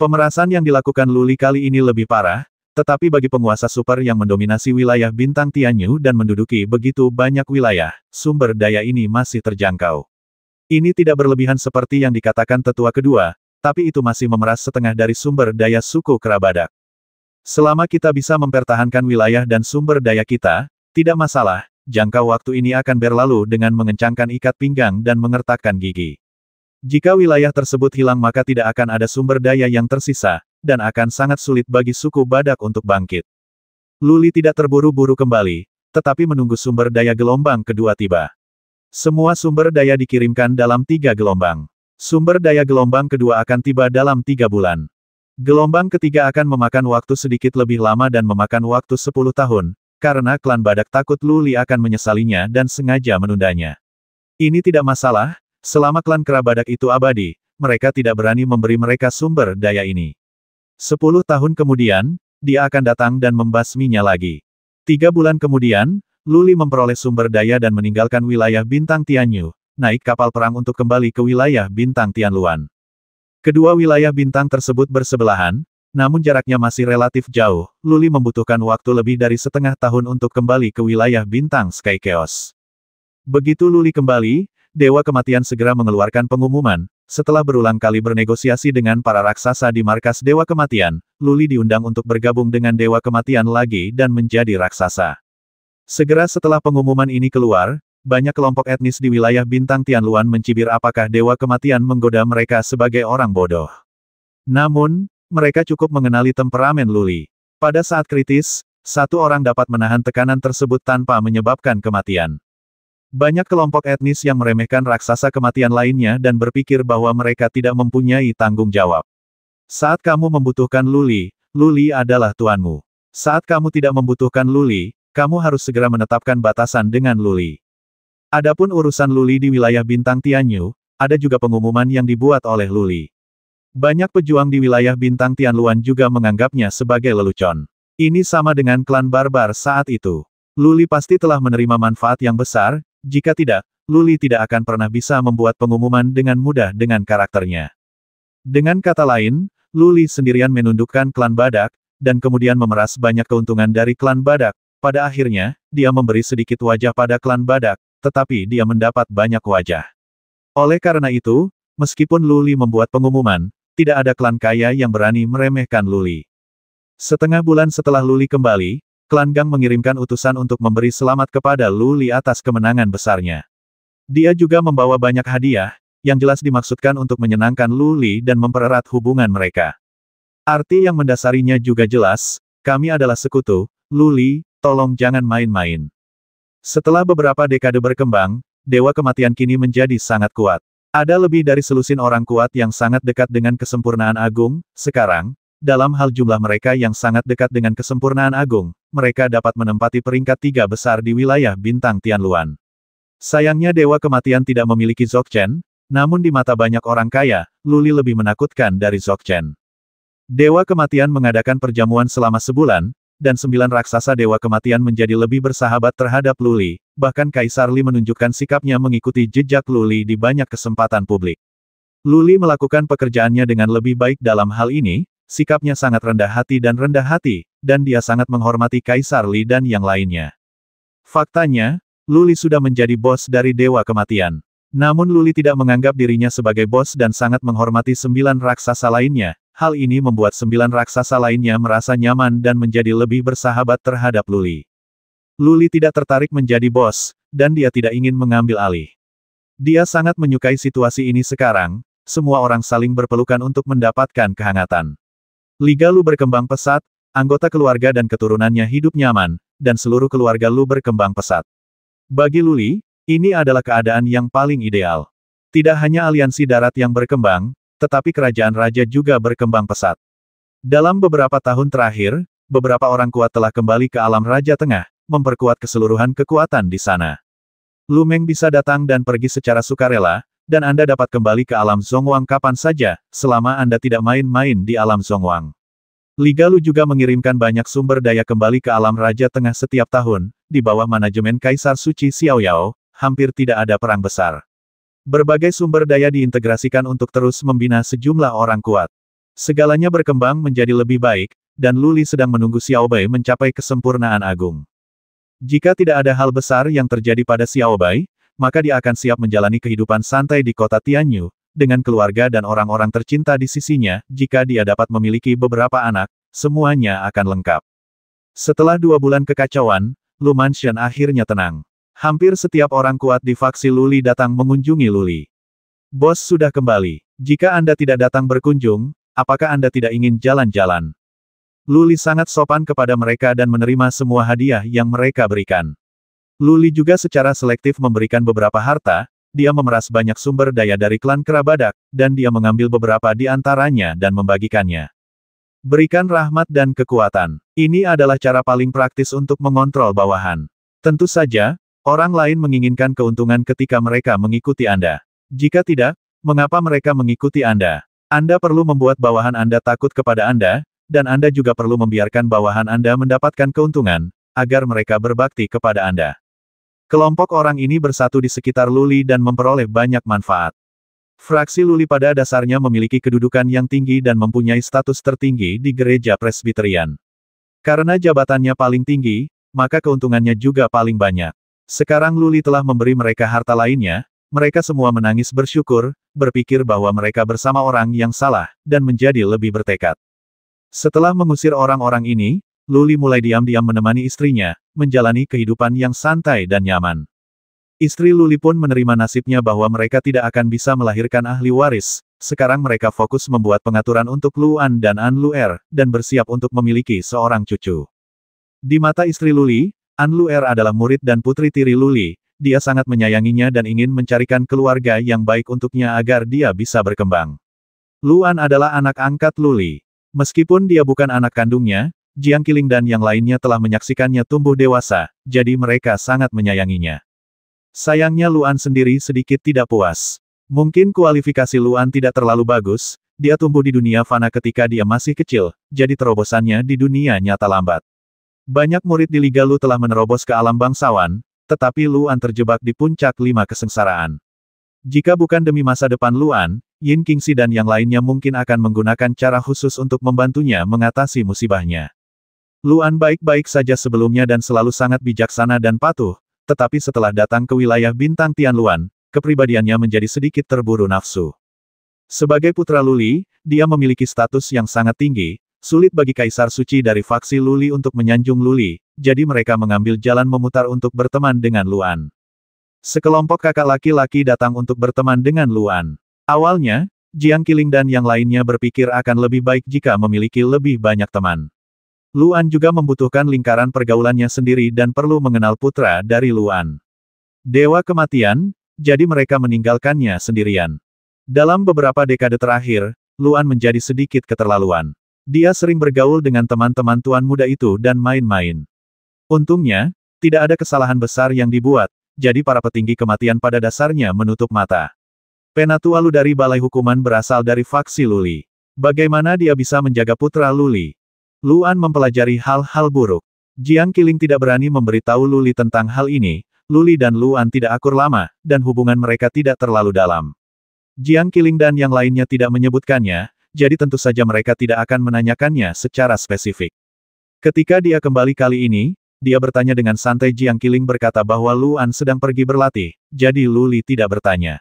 Pemerasan yang dilakukan Luli kali ini lebih parah, tetapi bagi penguasa super yang mendominasi wilayah bintang Tianyu dan menduduki begitu banyak wilayah, sumber daya ini masih terjangkau. Ini tidak berlebihan seperti yang dikatakan tetua kedua, tapi itu masih memeras setengah dari sumber daya suku Kerabadak. Selama kita bisa mempertahankan wilayah dan sumber daya kita, tidak masalah, jangka waktu ini akan berlalu dengan mengencangkan ikat pinggang dan mengertakkan gigi. Jika wilayah tersebut hilang maka tidak akan ada sumber daya yang tersisa, dan akan sangat sulit bagi suku badak untuk bangkit. Luli tidak terburu-buru kembali, tetapi menunggu sumber daya gelombang kedua tiba. Semua sumber daya dikirimkan dalam tiga gelombang. Sumber daya gelombang kedua akan tiba dalam tiga bulan. Gelombang ketiga akan memakan waktu sedikit lebih lama dan memakan waktu sepuluh tahun, karena klan badak takut Luli akan menyesalinya dan sengaja menundanya. Ini tidak masalah, selama klan kera badak itu abadi, mereka tidak berani memberi mereka sumber daya ini. Sepuluh tahun kemudian, dia akan datang dan membasminya lagi. Tiga bulan kemudian, Luli memperoleh sumber daya dan meninggalkan wilayah Bintang Tianyu, naik kapal perang untuk kembali ke wilayah Bintang Tianluan. Kedua wilayah bintang tersebut bersebelahan, namun jaraknya masih relatif jauh, Luli membutuhkan waktu lebih dari setengah tahun untuk kembali ke wilayah bintang Sky Chaos. Begitu Luli kembali, Dewa Kematian segera mengeluarkan pengumuman, setelah berulang kali bernegosiasi dengan para raksasa di markas Dewa Kematian, Luli diundang untuk bergabung dengan Dewa Kematian lagi dan menjadi raksasa. Segera setelah pengumuman ini keluar, banyak kelompok etnis di wilayah Bintang Tianluan mencibir apakah Dewa Kematian menggoda mereka sebagai orang bodoh. Namun, mereka cukup mengenali temperamen Luli. Pada saat kritis, satu orang dapat menahan tekanan tersebut tanpa menyebabkan kematian. Banyak kelompok etnis yang meremehkan raksasa kematian lainnya dan berpikir bahwa mereka tidak mempunyai tanggung jawab. Saat kamu membutuhkan Luli, Luli adalah tuanmu. Saat kamu tidak membutuhkan Luli, kamu harus segera menetapkan batasan dengan Luli. Adapun urusan Luli di wilayah bintang Tianyu, ada juga pengumuman yang dibuat oleh Luli. Banyak pejuang di wilayah bintang Tianluan juga menganggapnya sebagai lelucon. Ini sama dengan klan barbar saat itu. Luli pasti telah menerima manfaat yang besar, jika tidak, Luli tidak akan pernah bisa membuat pengumuman dengan mudah dengan karakternya. Dengan kata lain, Luli sendirian menundukkan klan Badak, dan kemudian memeras banyak keuntungan dari klan Badak. Pada akhirnya, dia memberi sedikit wajah pada klan Badak, tetapi dia mendapat banyak wajah. Oleh karena itu, meskipun Luli membuat pengumuman, tidak ada klan kaya yang berani meremehkan Luli. Setengah bulan setelah Luli kembali, klan Gang mengirimkan utusan untuk memberi selamat kepada Luli atas kemenangan besarnya. Dia juga membawa banyak hadiah, yang jelas dimaksudkan untuk menyenangkan Luli dan mempererat hubungan mereka. Arti yang mendasarinya juga jelas, kami adalah sekutu, Luli, tolong jangan main-main. Setelah beberapa dekade berkembang, Dewa Kematian kini menjadi sangat kuat. Ada lebih dari selusin orang kuat yang sangat dekat dengan kesempurnaan agung, sekarang, dalam hal jumlah mereka yang sangat dekat dengan kesempurnaan agung, mereka dapat menempati peringkat tiga besar di wilayah bintang Tianluan. Sayangnya Dewa Kematian tidak memiliki Zokchen, namun di mata banyak orang kaya, Luli lebih menakutkan dari Zokchen. Dewa Kematian mengadakan perjamuan selama sebulan, dan sembilan raksasa Dewa Kematian menjadi lebih bersahabat terhadap Luli, bahkan Kaisar Li menunjukkan sikapnya mengikuti jejak Luli di banyak kesempatan publik. Luli melakukan pekerjaannya dengan lebih baik dalam hal ini, sikapnya sangat rendah hati dan rendah hati, dan dia sangat menghormati Kaisar Li dan yang lainnya. Faktanya, Luli sudah menjadi bos dari Dewa Kematian. Namun Luli tidak menganggap dirinya sebagai bos dan sangat menghormati sembilan raksasa lainnya, Hal ini membuat sembilan raksasa lainnya merasa nyaman dan menjadi lebih bersahabat terhadap Luli. Luli tidak tertarik menjadi bos, dan dia tidak ingin mengambil alih. Dia sangat menyukai situasi ini sekarang, semua orang saling berpelukan untuk mendapatkan kehangatan. Liga Lu berkembang pesat, anggota keluarga dan keturunannya hidup nyaman, dan seluruh keluarga Lu berkembang pesat. Bagi Luli, ini adalah keadaan yang paling ideal. Tidak hanya aliansi darat yang berkembang, tetapi kerajaan raja juga berkembang pesat. Dalam beberapa tahun terakhir, beberapa orang kuat telah kembali ke alam raja tengah, memperkuat keseluruhan kekuatan di sana. Lumeng bisa datang dan pergi secara sukarela, dan Anda dapat kembali ke alam Zongwang kapan saja, selama Anda tidak main-main di alam Zongwang. Liga Lu juga mengirimkan banyak sumber daya kembali ke alam Raja Tengah setiap tahun, di bawah manajemen Kaisar Suci Xiaoyao, hampir tidak ada perang besar. Berbagai sumber daya diintegrasikan untuk terus membina sejumlah orang kuat. Segalanya berkembang menjadi lebih baik, dan Luli sedang menunggu Xiao Xiaobai mencapai kesempurnaan agung. Jika tidak ada hal besar yang terjadi pada Xiao Xiaobai, maka dia akan siap menjalani kehidupan santai di kota Tianyu, dengan keluarga dan orang-orang tercinta di sisinya, jika dia dapat memiliki beberapa anak, semuanya akan lengkap. Setelah dua bulan kekacauan, Lu Mansion akhirnya tenang. Hampir setiap orang kuat di faksi Luli datang mengunjungi Luli. Bos sudah kembali. Jika Anda tidak datang berkunjung, apakah Anda tidak ingin jalan-jalan? Luli sangat sopan kepada mereka dan menerima semua hadiah yang mereka berikan. Luli juga secara selektif memberikan beberapa harta, dia memeras banyak sumber daya dari klan Kerabadak, dan dia mengambil beberapa di antaranya dan membagikannya. Berikan rahmat dan kekuatan. Ini adalah cara paling praktis untuk mengontrol bawahan. Tentu saja, Orang lain menginginkan keuntungan ketika mereka mengikuti Anda. Jika tidak, mengapa mereka mengikuti Anda? Anda perlu membuat bawahan Anda takut kepada Anda, dan Anda juga perlu membiarkan bawahan Anda mendapatkan keuntungan, agar mereka berbakti kepada Anda. Kelompok orang ini bersatu di sekitar Luli dan memperoleh banyak manfaat. Fraksi Luli pada dasarnya memiliki kedudukan yang tinggi dan mempunyai status tertinggi di gereja Presbiterian. Karena jabatannya paling tinggi, maka keuntungannya juga paling banyak. Sekarang Luli telah memberi mereka harta lainnya, mereka semua menangis bersyukur, berpikir bahwa mereka bersama orang yang salah, dan menjadi lebih bertekad. Setelah mengusir orang-orang ini, Luli mulai diam-diam menemani istrinya, menjalani kehidupan yang santai dan nyaman. Istri Luli pun menerima nasibnya bahwa mereka tidak akan bisa melahirkan ahli waris, sekarang mereka fokus membuat pengaturan untuk Luan dan An Luer, dan bersiap untuk memiliki seorang cucu. Di mata istri Luli, Anlu Er adalah murid dan putri tiri Luli, dia sangat menyayanginya dan ingin mencarikan keluarga yang baik untuknya agar dia bisa berkembang. Luan adalah anak angkat Luli. Meskipun dia bukan anak kandungnya, Jiang Qiling dan yang lainnya telah menyaksikannya tumbuh dewasa, jadi mereka sangat menyayanginya. Sayangnya Luan sendiri sedikit tidak puas. Mungkin kualifikasi Luan tidak terlalu bagus, dia tumbuh di dunia fana ketika dia masih kecil, jadi terobosannya di dunia nyata lambat. Banyak murid di Liga Lu telah menerobos ke alam bangsawan, tetapi Luan terjebak di puncak lima kesengsaraan. Jika bukan demi masa depan Luan, Yin Qingxi dan yang lainnya mungkin akan menggunakan cara khusus untuk membantunya mengatasi musibahnya. Luan baik-baik saja sebelumnya dan selalu sangat bijaksana dan patuh, tetapi setelah datang ke wilayah bintang Tianluan, kepribadiannya menjadi sedikit terburu nafsu. Sebagai putra Luli, dia memiliki status yang sangat tinggi, Sulit bagi Kaisar Suci dari faksi Luli untuk menyanjung Luli, jadi mereka mengambil jalan memutar untuk berteman dengan Luan. Sekelompok kakak laki-laki datang untuk berteman dengan Luan. Awalnya, Jiang Qiling dan yang lainnya berpikir akan lebih baik jika memiliki lebih banyak teman. Luan juga membutuhkan lingkaran pergaulannya sendiri dan perlu mengenal putra dari Luan. Dewa kematian, jadi mereka meninggalkannya sendirian. Dalam beberapa dekade terakhir, Luan menjadi sedikit keterlaluan. Dia sering bergaul dengan teman-teman tuan muda itu dan main-main. Untungnya, tidak ada kesalahan besar yang dibuat, jadi para petinggi kematian pada dasarnya menutup mata. Penatua dari Balai Hukuman berasal dari faksi Luli. Bagaimana dia bisa menjaga putra Luli? Luan mempelajari hal-hal buruk. Jiang Qiling tidak berani memberitahu Luli tentang hal ini, Luli dan Luan tidak akur lama, dan hubungan mereka tidak terlalu dalam. Jiang Qiling dan yang lainnya tidak menyebutkannya, jadi tentu saja mereka tidak akan menanyakannya secara spesifik. Ketika dia kembali kali ini, dia bertanya dengan santai Jiang Qiling berkata bahwa Luan sedang pergi berlatih, jadi Luli tidak bertanya.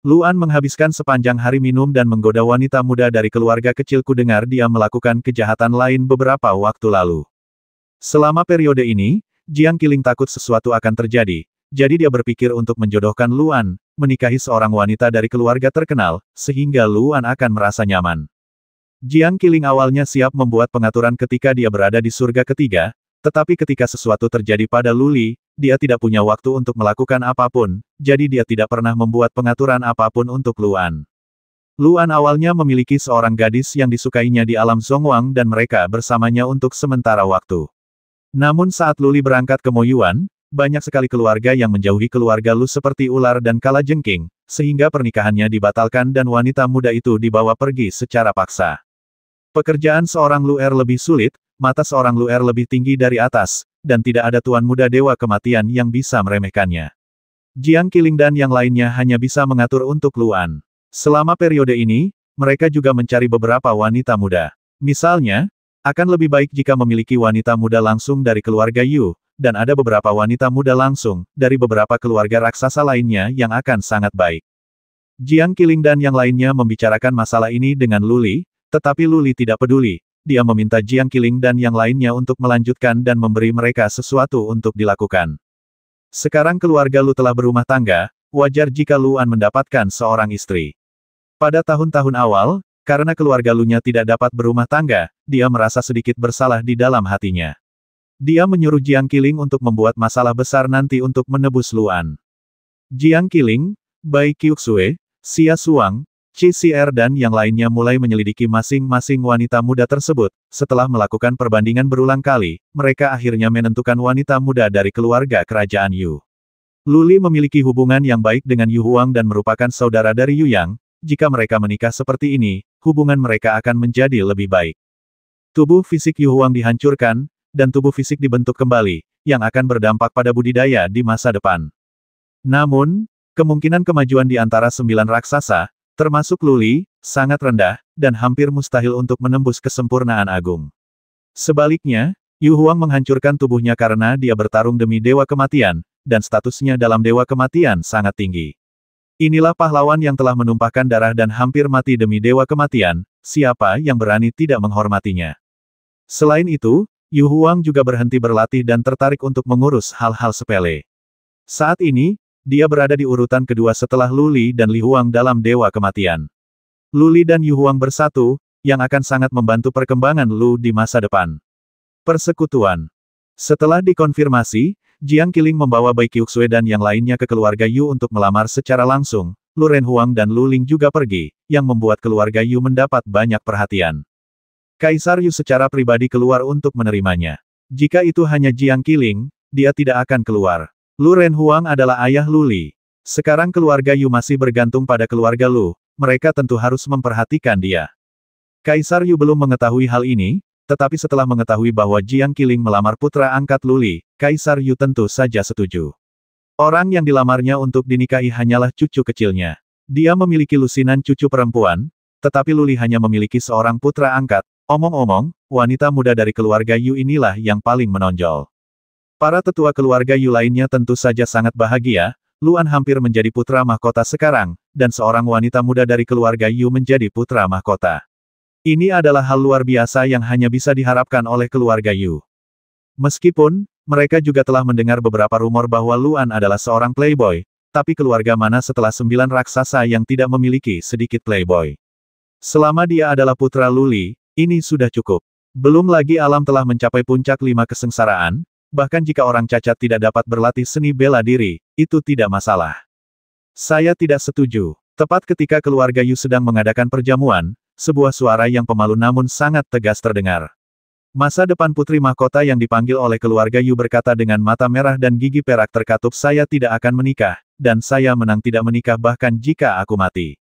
Luan menghabiskan sepanjang hari minum dan menggoda wanita muda dari keluarga kecilku dengar dia melakukan kejahatan lain beberapa waktu lalu. Selama periode ini, Jiang Qiling takut sesuatu akan terjadi, jadi dia berpikir untuk menjodohkan Luan, menikahi seorang wanita dari keluarga terkenal, sehingga Luan akan merasa nyaman. Jiang Qiling awalnya siap membuat pengaturan ketika dia berada di surga ketiga, tetapi ketika sesuatu terjadi pada Luli, dia tidak punya waktu untuk melakukan apapun, jadi dia tidak pernah membuat pengaturan apapun untuk Luan. Luan awalnya memiliki seorang gadis yang disukainya di alam Zhongwang dan mereka bersamanya untuk sementara waktu. Namun saat Luli berangkat ke Moyuan, banyak sekali keluarga yang menjauhi keluarga Lu seperti ular dan kala jengking, sehingga pernikahannya dibatalkan dan wanita muda itu dibawa pergi secara paksa. Pekerjaan seorang Luer lebih sulit, mata seorang Luer lebih tinggi dari atas, dan tidak ada tuan muda dewa kematian yang bisa meremehkannya. Jiang Qiling dan yang lainnya hanya bisa mengatur untuk Luan. Selama periode ini, mereka juga mencari beberapa wanita muda. Misalnya, akan lebih baik jika memiliki wanita muda langsung dari keluarga Yu, dan ada beberapa wanita muda langsung, dari beberapa keluarga raksasa lainnya yang akan sangat baik. Jiang Qiling dan yang lainnya membicarakan masalah ini dengan Luli, tetapi Luli tidak peduli. Dia meminta Jiang Qiling dan yang lainnya untuk melanjutkan dan memberi mereka sesuatu untuk dilakukan. Sekarang keluarga Lu telah berumah tangga, wajar jika Luan mendapatkan seorang istri. Pada tahun-tahun awal, karena keluarga Lunya tidak dapat berumah tangga, dia merasa sedikit bersalah di dalam hatinya. Dia menyuruh Jiang Qiling untuk membuat masalah besar nanti untuk menebus Luan. Jiang Qiling, Bai Qiuxue, Xia Suang, CCR dan yang lainnya mulai menyelidiki masing-masing wanita muda tersebut. Setelah melakukan perbandingan berulang kali, mereka akhirnya menentukan wanita muda dari keluarga kerajaan Yu. Luli memiliki hubungan yang baik dengan Yu Huang dan merupakan saudara dari Yu Yang. Jika mereka menikah seperti ini, hubungan mereka akan menjadi lebih baik. Tubuh fisik Yu Huang dihancurkan, dan tubuh fisik dibentuk kembali, yang akan berdampak pada budidaya di masa depan. Namun, kemungkinan kemajuan di antara sembilan raksasa, termasuk Luli, sangat rendah, dan hampir mustahil untuk menembus kesempurnaan agung. Sebaliknya, Yu Huang menghancurkan tubuhnya karena dia bertarung demi Dewa Kematian, dan statusnya dalam Dewa Kematian sangat tinggi. Inilah pahlawan yang telah menumpahkan darah dan hampir mati demi Dewa Kematian, siapa yang berani tidak menghormatinya. Selain itu, Yu Huang juga berhenti berlatih dan tertarik untuk mengurus hal-hal sepele. Saat ini, dia berada di urutan kedua setelah Luli dan Li Huang dalam Dewa Kematian. Luli dan Yu Huang bersatu, yang akan sangat membantu perkembangan Lu di masa depan. Persekutuan Setelah dikonfirmasi, Jiang Qiling membawa Bai Qiuxue dan yang lainnya ke keluarga Yu untuk melamar secara langsung, Lu Ren Huang dan Lu Ling juga pergi, yang membuat keluarga Yu mendapat banyak perhatian. Kaisar Yu secara pribadi keluar untuk menerimanya. Jika itu hanya Jiang Qiling, dia tidak akan keluar. Lu Ren Huang adalah ayah Luli. Sekarang keluarga Yu masih bergantung pada keluarga Lu, mereka tentu harus memperhatikan dia. Kaisar Yu belum mengetahui hal ini, tetapi setelah mengetahui bahwa Jiang Qiling melamar putra angkat Luli, Kaisar Yu tentu saja setuju. Orang yang dilamarnya untuk dinikahi hanyalah cucu kecilnya. Dia memiliki lusinan cucu perempuan, tetapi Luli hanya memiliki seorang putra angkat, Omong-omong, wanita muda dari keluarga Yu inilah yang paling menonjol. Para tetua keluarga Yu lainnya tentu saja sangat bahagia, Luan hampir menjadi putra mahkota sekarang, dan seorang wanita muda dari keluarga Yu menjadi putra mahkota. Ini adalah hal luar biasa yang hanya bisa diharapkan oleh keluarga Yu. Meskipun, mereka juga telah mendengar beberapa rumor bahwa Luan adalah seorang playboy, tapi keluarga mana setelah sembilan raksasa yang tidak memiliki sedikit playboy. Selama dia adalah putra Luli, ini sudah cukup. Belum lagi alam telah mencapai puncak lima kesengsaraan, bahkan jika orang cacat tidak dapat berlatih seni bela diri, itu tidak masalah. Saya tidak setuju. Tepat ketika keluarga Yu sedang mengadakan perjamuan, sebuah suara yang pemalu namun sangat tegas terdengar. Masa depan putri mahkota yang dipanggil oleh keluarga Yu berkata dengan mata merah dan gigi perak terkatup saya tidak akan menikah, dan saya menang tidak menikah bahkan jika aku mati.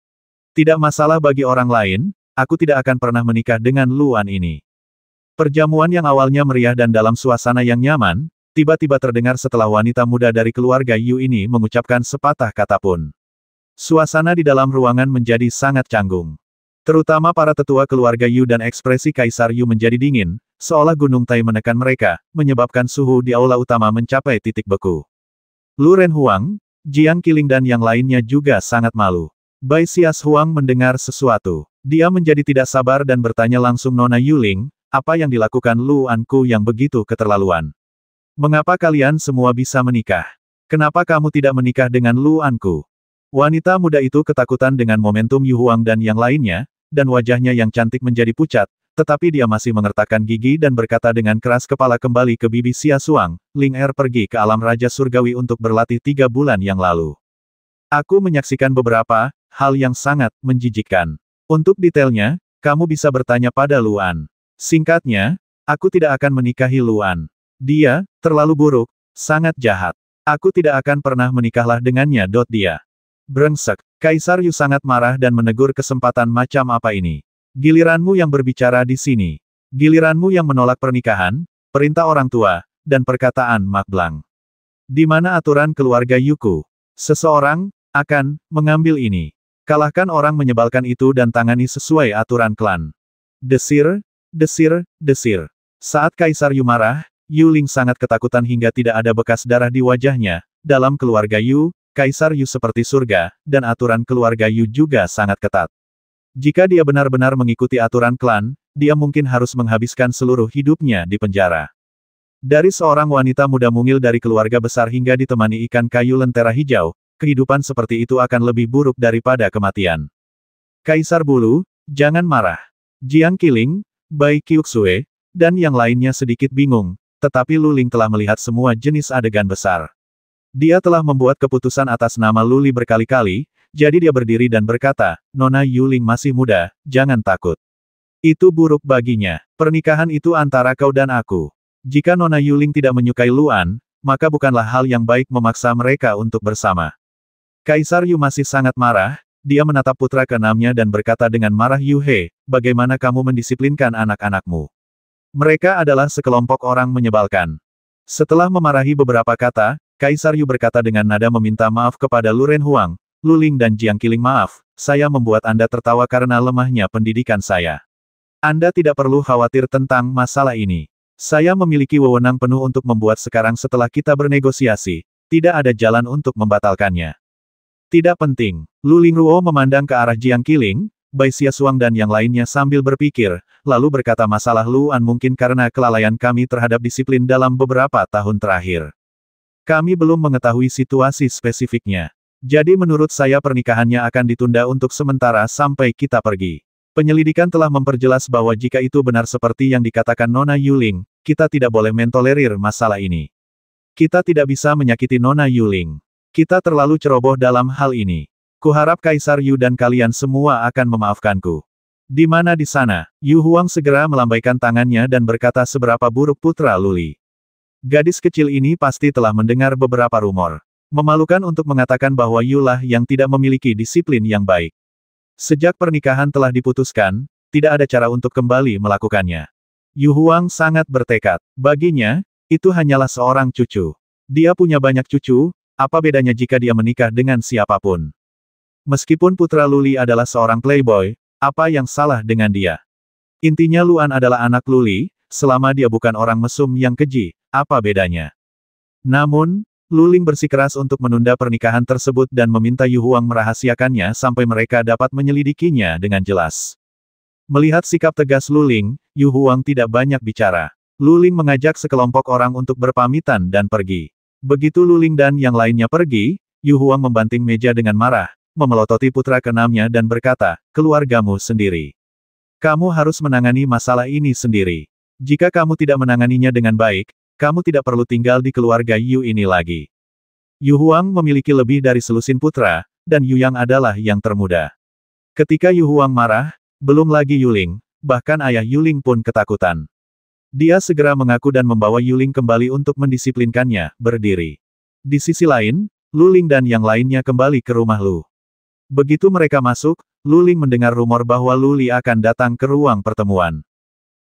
Tidak masalah bagi orang lain, aku tidak akan pernah menikah dengan Luan ini. Perjamuan yang awalnya meriah dan dalam suasana yang nyaman, tiba-tiba terdengar setelah wanita muda dari keluarga Yu ini mengucapkan sepatah kata pun. Suasana di dalam ruangan menjadi sangat canggung. Terutama para tetua keluarga Yu dan ekspresi Kaisar Yu menjadi dingin, seolah gunung tai menekan mereka, menyebabkan suhu di aula utama mencapai titik beku. Lu Ren Huang, Jiang Qiling dan yang lainnya juga sangat malu. Bai Xias Huang mendengar sesuatu. Dia menjadi tidak sabar dan bertanya langsung Nona Yuling, apa yang dilakukan Lu Anku yang begitu keterlaluan? Mengapa kalian semua bisa menikah? Kenapa kamu tidak menikah dengan Lu Anku? Wanita muda itu ketakutan dengan momentum Yuhuang dan yang lainnya, dan wajahnya yang cantik menjadi pucat, tetapi dia masih mengertakkan gigi dan berkata dengan keras kepala kembali ke bibi Xia Suang, Ling Er pergi ke alam Raja Surgawi untuk berlatih tiga bulan yang lalu. Aku menyaksikan beberapa, hal yang sangat menjijikkan. Untuk detailnya, kamu bisa bertanya pada Luan. Singkatnya, aku tidak akan menikahi Luan. Dia, terlalu buruk, sangat jahat. Aku tidak akan pernah menikahlah dengannya. Dot dia. Brengsek, Kaisar Yu sangat marah dan menegur kesempatan macam apa ini. Giliranmu yang berbicara di sini. Giliranmu yang menolak pernikahan, perintah orang tua, dan perkataan Mak Blang. Di mana aturan keluarga Yuku? Seseorang, akan, mengambil ini. Kalahkan orang menyebalkan itu dan tangani sesuai aturan klan. Desir, desir, desir. Saat Kaisar Yu marah, Yu Ling sangat ketakutan hingga tidak ada bekas darah di wajahnya. Dalam keluarga Yu, Kaisar Yu seperti surga, dan aturan keluarga Yu juga sangat ketat. Jika dia benar-benar mengikuti aturan klan, dia mungkin harus menghabiskan seluruh hidupnya di penjara. Dari seorang wanita muda mungil dari keluarga besar hingga ditemani ikan kayu lentera hijau, kehidupan seperti itu akan lebih buruk daripada kematian. Kaisar Bulu, jangan marah. Jiang Qiling, Bai Qiuxue, dan yang lainnya sedikit bingung, tetapi Lu Ling telah melihat semua jenis adegan besar. Dia telah membuat keputusan atas nama Luli berkali-kali, jadi dia berdiri dan berkata, Nona Yuling masih muda, jangan takut. Itu buruk baginya. Pernikahan itu antara kau dan aku. Jika Nona Yuling tidak menyukai Luan, maka bukanlah hal yang baik memaksa mereka untuk bersama. Kaisar Yu masih sangat marah, dia menatap putra keenamnya dan berkata dengan marah Yu He, bagaimana kamu mendisiplinkan anak-anakmu? Mereka adalah sekelompok orang menyebalkan. Setelah memarahi beberapa kata, Kaisar Yu berkata dengan nada meminta maaf kepada Luren Huang, Luling dan Jiang Qiling maaf, saya membuat Anda tertawa karena lemahnya pendidikan saya. Anda tidak perlu khawatir tentang masalah ini. Saya memiliki wewenang penuh untuk membuat sekarang setelah kita bernegosiasi, tidak ada jalan untuk membatalkannya. Tidak penting. Lu Lingruo memandang ke arah Jiang Qiling, Bai Xiasuang dan yang lainnya sambil berpikir, lalu berkata masalah Luan mungkin karena kelalaian kami terhadap disiplin dalam beberapa tahun terakhir. Kami belum mengetahui situasi spesifiknya. Jadi menurut saya pernikahannya akan ditunda untuk sementara sampai kita pergi. Penyelidikan telah memperjelas bahwa jika itu benar seperti yang dikatakan Nona Yuling, kita tidak boleh mentolerir masalah ini. Kita tidak bisa menyakiti Nona Yuling. Kita terlalu ceroboh dalam hal ini. Kuharap Kaisar Yu dan kalian semua akan memaafkanku. Di mana di sana, Yu Huang segera melambaikan tangannya dan berkata seberapa buruk putra Luli. Gadis kecil ini pasti telah mendengar beberapa rumor. Memalukan untuk mengatakan bahwa Yu lah yang tidak memiliki disiplin yang baik. Sejak pernikahan telah diputuskan, tidak ada cara untuk kembali melakukannya. Yu Huang sangat bertekad. Baginya, itu hanyalah seorang cucu. Dia punya banyak cucu, apa bedanya jika dia menikah dengan siapapun? Meskipun putra Luli adalah seorang playboy, apa yang salah dengan dia? Intinya Luan adalah anak Luli, selama dia bukan orang mesum yang keji, apa bedanya? Namun, Luling bersikeras untuk menunda pernikahan tersebut dan meminta Yu Huang merahasiakannya sampai mereka dapat menyelidikinya dengan jelas. Melihat sikap tegas Luling, Yu Huang tidak banyak bicara. Luling mengajak sekelompok orang untuk berpamitan dan pergi. Begitu Luling dan yang lainnya pergi, Yu Huang membanting meja dengan marah, memelototi putra keenamnya dan berkata, keluargamu sendiri. Kamu harus menangani masalah ini sendiri. Jika kamu tidak menanganinya dengan baik, kamu tidak perlu tinggal di keluarga Yu ini lagi. Yu Huang memiliki lebih dari selusin putra, dan Yu Yang adalah yang termuda. Ketika Yu Huang marah, belum lagi Yu Ling, bahkan ayah Yu Ling pun ketakutan. Dia segera mengaku dan membawa Yuling kembali untuk mendisiplinkannya, berdiri. Di sisi lain, Luling dan yang lainnya kembali ke rumah Lu. Begitu mereka masuk, Luling mendengar rumor bahwa Luli akan datang ke ruang pertemuan.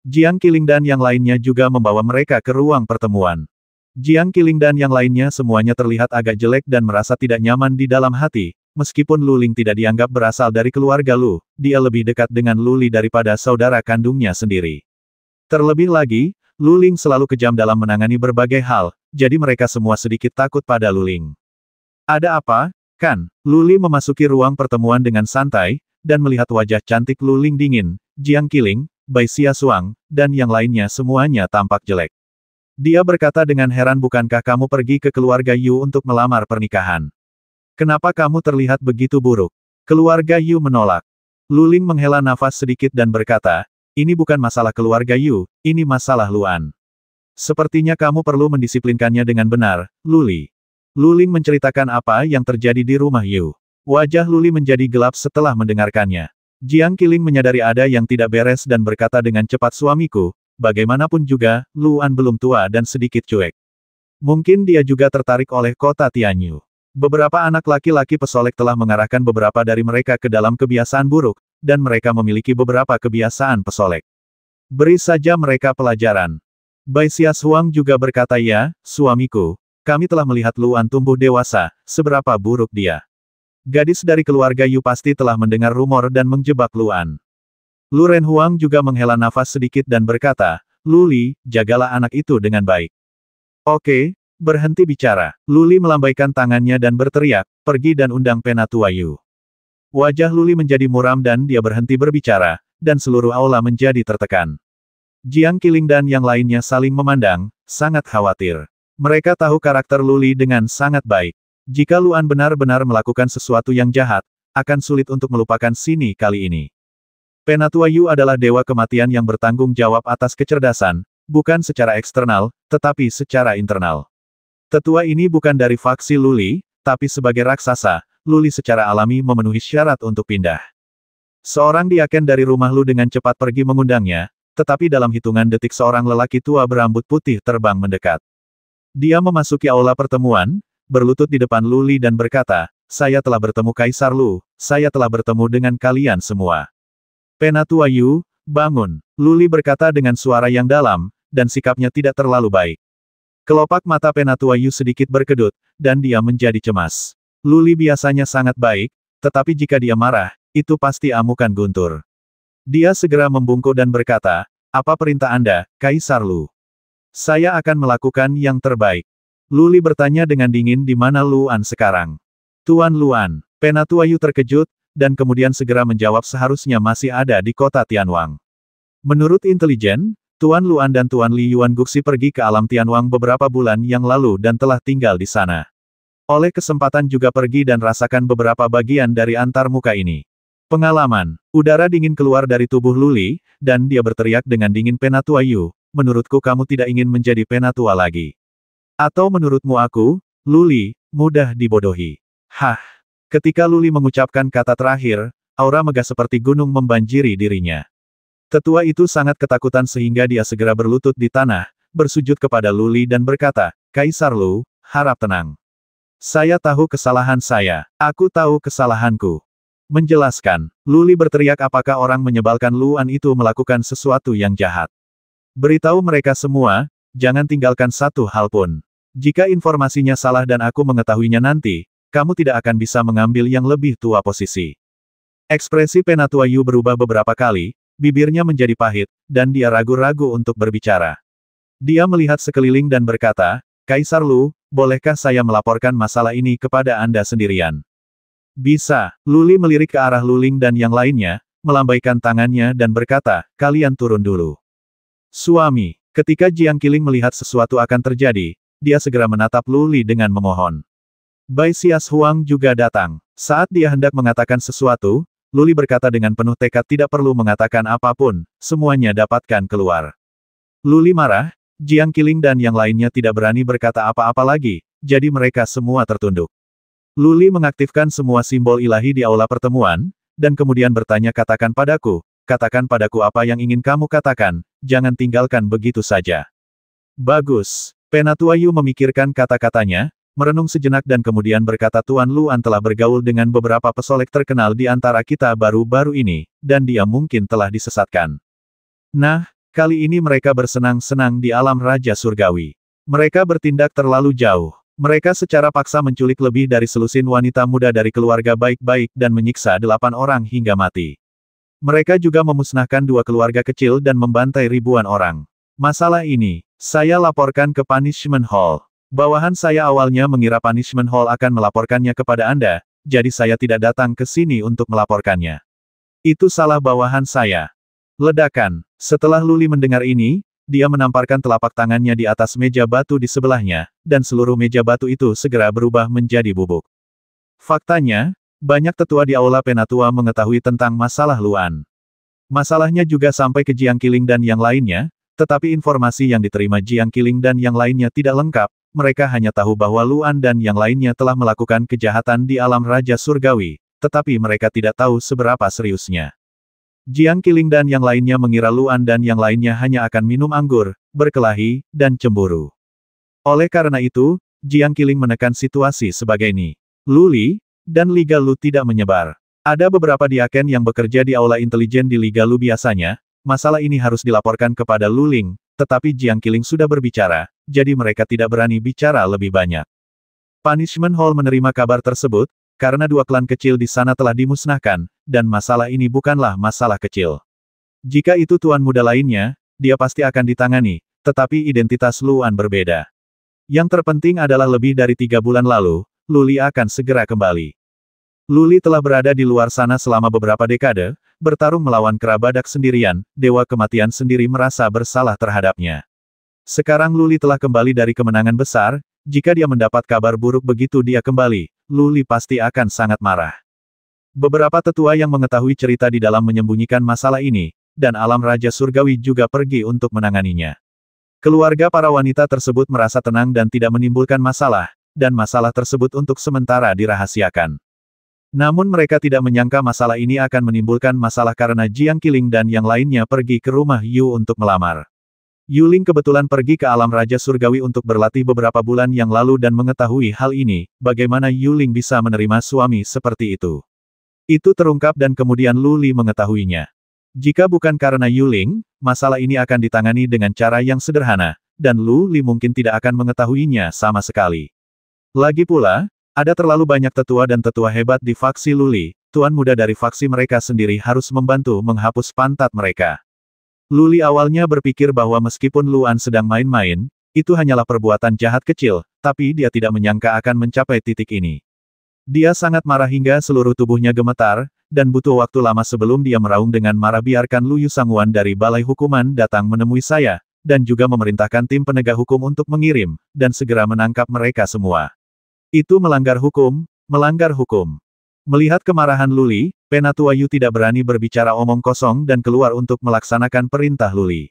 Jiang Qiling dan yang lainnya juga membawa mereka ke ruang pertemuan. Jiang Qiling dan yang lainnya semuanya terlihat agak jelek dan merasa tidak nyaman di dalam hati, meskipun Luling tidak dianggap berasal dari keluarga Lu, dia lebih dekat dengan Luli daripada saudara kandungnya sendiri. Terlebih lagi, Luling selalu kejam dalam menangani berbagai hal, jadi mereka semua sedikit takut pada Luling. Ada apa, kan? Luli memasuki ruang pertemuan dengan santai, dan melihat wajah cantik Luling dingin, Jiang Qiling, Bai Xia Suang, dan yang lainnya semuanya tampak jelek. Dia berkata dengan heran bukankah kamu pergi ke keluarga Yu untuk melamar pernikahan? Kenapa kamu terlihat begitu buruk? Keluarga Yu menolak. Luling menghela nafas sedikit dan berkata, ini bukan masalah keluarga Yu, ini masalah Luan. Sepertinya kamu perlu mendisiplinkannya dengan benar, Luli. Luling menceritakan apa yang terjadi di rumah Yu. Wajah Luli menjadi gelap setelah mendengarkannya. Jiang Qiling menyadari ada yang tidak beres dan berkata dengan cepat suamiku, bagaimanapun juga, Luan belum tua dan sedikit cuek. Mungkin dia juga tertarik oleh kota Tianyu. Beberapa anak laki-laki pesolek telah mengarahkan beberapa dari mereka ke dalam kebiasaan buruk, dan mereka memiliki beberapa kebiasaan pesolek. Beri saja mereka pelajaran. Bai Xias Huang juga berkata ya, suamiku, kami telah melihat Luan tumbuh dewasa, seberapa buruk dia. Gadis dari keluarga Yu pasti telah mendengar rumor dan menjebak Luan. Lu Ren Huang juga menghela nafas sedikit dan berkata, Luli, jagalah anak itu dengan baik. Oke, berhenti bicara. Luli melambaikan tangannya dan berteriak, pergi dan undang penatua Yu. Wajah Luli menjadi muram dan dia berhenti berbicara, dan seluruh aula menjadi tertekan. Jiang Qiling dan yang lainnya saling memandang, sangat khawatir. Mereka tahu karakter Luli dengan sangat baik. Jika Luan benar-benar melakukan sesuatu yang jahat, akan sulit untuk melupakan Sini kali ini. Penatua Yu adalah dewa kematian yang bertanggung jawab atas kecerdasan, bukan secara eksternal, tetapi secara internal. Tetua ini bukan dari faksi Luli, tapi sebagai raksasa, Luli secara alami memenuhi syarat untuk pindah. Seorang diaken dari rumah Lu dengan cepat pergi mengundangnya, tetapi dalam hitungan detik seorang lelaki tua berambut putih terbang mendekat. Dia memasuki aula pertemuan, berlutut di depan Luli dan berkata, saya telah bertemu Kaisar Lu, saya telah bertemu dengan kalian semua. Penatua Yu, bangun, Luli berkata dengan suara yang dalam, dan sikapnya tidak terlalu baik. Kelopak mata Penatua Yu sedikit berkedut, dan dia menjadi cemas. Luli biasanya sangat baik, tetapi jika dia marah, itu pasti amukan guntur. Dia segera membungkuk dan berkata, apa perintah Anda, Kaisar Lu? Saya akan melakukan yang terbaik. Luli bertanya dengan dingin di mana Luan sekarang. Tuan Luan, Penatuayu terkejut, dan kemudian segera menjawab seharusnya masih ada di kota Tianwang. Menurut intelijen, Tuan Luan dan Tuan Li Yuan Guxi pergi ke alam Tianwang beberapa bulan yang lalu dan telah tinggal di sana. Oleh kesempatan juga pergi dan rasakan beberapa bagian dari antar muka ini. Pengalaman, udara dingin keluar dari tubuh Luli, dan dia berteriak dengan dingin Penatua Yu, menurutku kamu tidak ingin menjadi Penatua lagi. Atau menurutmu aku, Luli, mudah dibodohi. Hah. Ketika Luli mengucapkan kata terakhir, aura megah seperti gunung membanjiri dirinya. Tetua itu sangat ketakutan sehingga dia segera berlutut di tanah, bersujud kepada Luli dan berkata, Kaisar Lu, harap tenang. Saya tahu kesalahan saya. Aku tahu kesalahanku. Menjelaskan, Luli berteriak apakah orang menyebalkan Luan itu melakukan sesuatu yang jahat. Beritahu mereka semua, jangan tinggalkan satu hal pun. Jika informasinya salah dan aku mengetahuinya nanti, kamu tidak akan bisa mengambil yang lebih tua posisi. Ekspresi Penatua Yu berubah beberapa kali, bibirnya menjadi pahit, dan dia ragu-ragu untuk berbicara. Dia melihat sekeliling dan berkata, Kaisar Lu, Bolehkah saya melaporkan masalah ini kepada Anda sendirian? Bisa, Luli melirik ke arah Luling dan yang lainnya, melambaikan tangannya dan berkata, kalian turun dulu. Suami, ketika Jiang Qiling melihat sesuatu akan terjadi, dia segera menatap Luli dengan memohon. Bai Xias Huang juga datang. Saat dia hendak mengatakan sesuatu, Luli berkata dengan penuh tekad tidak perlu mengatakan apapun, semuanya dapatkan keluar. Luli marah, Jiang Qiling dan yang lainnya tidak berani berkata apa-apa lagi, jadi mereka semua tertunduk. Luli mengaktifkan semua simbol ilahi di aula pertemuan, dan kemudian bertanya katakan padaku, katakan padaku apa yang ingin kamu katakan, jangan tinggalkan begitu saja. Bagus. Penatua Yu memikirkan kata-katanya, merenung sejenak dan kemudian berkata Tuan Luan telah bergaul dengan beberapa pesolek terkenal di antara kita baru-baru ini, dan dia mungkin telah disesatkan. Nah, Kali ini mereka bersenang-senang di alam Raja Surgawi. Mereka bertindak terlalu jauh. Mereka secara paksa menculik lebih dari selusin wanita muda dari keluarga baik-baik dan menyiksa delapan orang hingga mati. Mereka juga memusnahkan dua keluarga kecil dan membantai ribuan orang. Masalah ini, saya laporkan ke Punishment Hall. Bawahan saya awalnya mengira Punishment Hall akan melaporkannya kepada Anda, jadi saya tidak datang ke sini untuk melaporkannya. Itu salah bawahan saya. Ledakan. Setelah Luli mendengar ini, dia menamparkan telapak tangannya di atas meja batu di sebelahnya, dan seluruh meja batu itu segera berubah menjadi bubuk. Faktanya, banyak tetua di Aula Penatua mengetahui tentang masalah Luan. Masalahnya juga sampai ke Jiang Kiling dan yang lainnya, tetapi informasi yang diterima Jiang Kiling dan yang lainnya tidak lengkap, mereka hanya tahu bahwa Luan dan yang lainnya telah melakukan kejahatan di alam Raja Surgawi, tetapi mereka tidak tahu seberapa seriusnya. Jiang Qiling dan yang lainnya mengira Luan dan yang lainnya hanya akan minum anggur, berkelahi, dan cemburu. Oleh karena itu, Jiang Qiling menekan situasi sebagai ini. Luli, dan Liga Lu tidak menyebar. Ada beberapa diaken yang bekerja di aula intelijen di Liga Lu biasanya, masalah ini harus dilaporkan kepada Luling, tetapi Jiang Qiling sudah berbicara, jadi mereka tidak berani bicara lebih banyak. Punishment Hall menerima kabar tersebut, karena dua klan kecil di sana telah dimusnahkan, dan masalah ini bukanlah masalah kecil. Jika itu tuan muda lainnya, dia pasti akan ditangani, tetapi identitas Luan berbeda. Yang terpenting adalah lebih dari tiga bulan lalu, Luli akan segera kembali. Luli telah berada di luar sana selama beberapa dekade, bertarung melawan kerabadak sendirian, dewa kematian sendiri merasa bersalah terhadapnya. Sekarang Luli telah kembali dari kemenangan besar, jika dia mendapat kabar buruk begitu dia kembali, Luli pasti akan sangat marah. Beberapa tetua yang mengetahui cerita di dalam menyembunyikan masalah ini, dan alam Raja Surgawi juga pergi untuk menanganinya. Keluarga para wanita tersebut merasa tenang dan tidak menimbulkan masalah, dan masalah tersebut untuk sementara dirahasiakan. Namun mereka tidak menyangka masalah ini akan menimbulkan masalah karena Jiang Qiling dan yang lainnya pergi ke rumah Yu untuk melamar. Yuling kebetulan pergi ke alam Raja Surgawi untuk berlatih beberapa bulan yang lalu dan mengetahui hal ini, bagaimana Yuling bisa menerima suami seperti itu. Itu terungkap dan kemudian Luli mengetahuinya. Jika bukan karena Yuling, masalah ini akan ditangani dengan cara yang sederhana, dan Luli mungkin tidak akan mengetahuinya sama sekali. Lagi pula, ada terlalu banyak tetua dan tetua hebat di faksi Luli, tuan muda dari faksi mereka sendiri harus membantu menghapus pantat mereka. Luli awalnya berpikir bahwa meskipun Luan sedang main-main, itu hanyalah perbuatan jahat kecil, tapi dia tidak menyangka akan mencapai titik ini. Dia sangat marah hingga seluruh tubuhnya gemetar, dan butuh waktu lama sebelum dia meraung dengan marah biarkan Lu Sangwan dari Balai Hukuman datang menemui saya, dan juga memerintahkan tim penegak hukum untuk mengirim, dan segera menangkap mereka semua. Itu melanggar hukum, melanggar hukum. Melihat kemarahan Luli, Penatua Yu tidak berani berbicara omong kosong dan keluar untuk melaksanakan perintah Luli.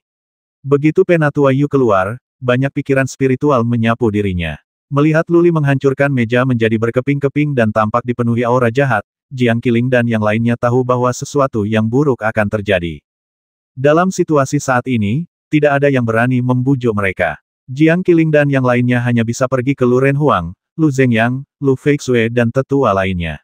Begitu Penatua Yu keluar, banyak pikiran spiritual menyapu dirinya. Melihat Luli menghancurkan meja menjadi berkeping-keping dan tampak dipenuhi aura jahat, Jiang Qiling dan yang lainnya tahu bahwa sesuatu yang buruk akan terjadi. Dalam situasi saat ini, tidak ada yang berani membujuk mereka. Jiang Qiling dan yang lainnya hanya bisa pergi ke Luren Huang, Lu Zhengyang, Lu Feixue dan tetua lainnya.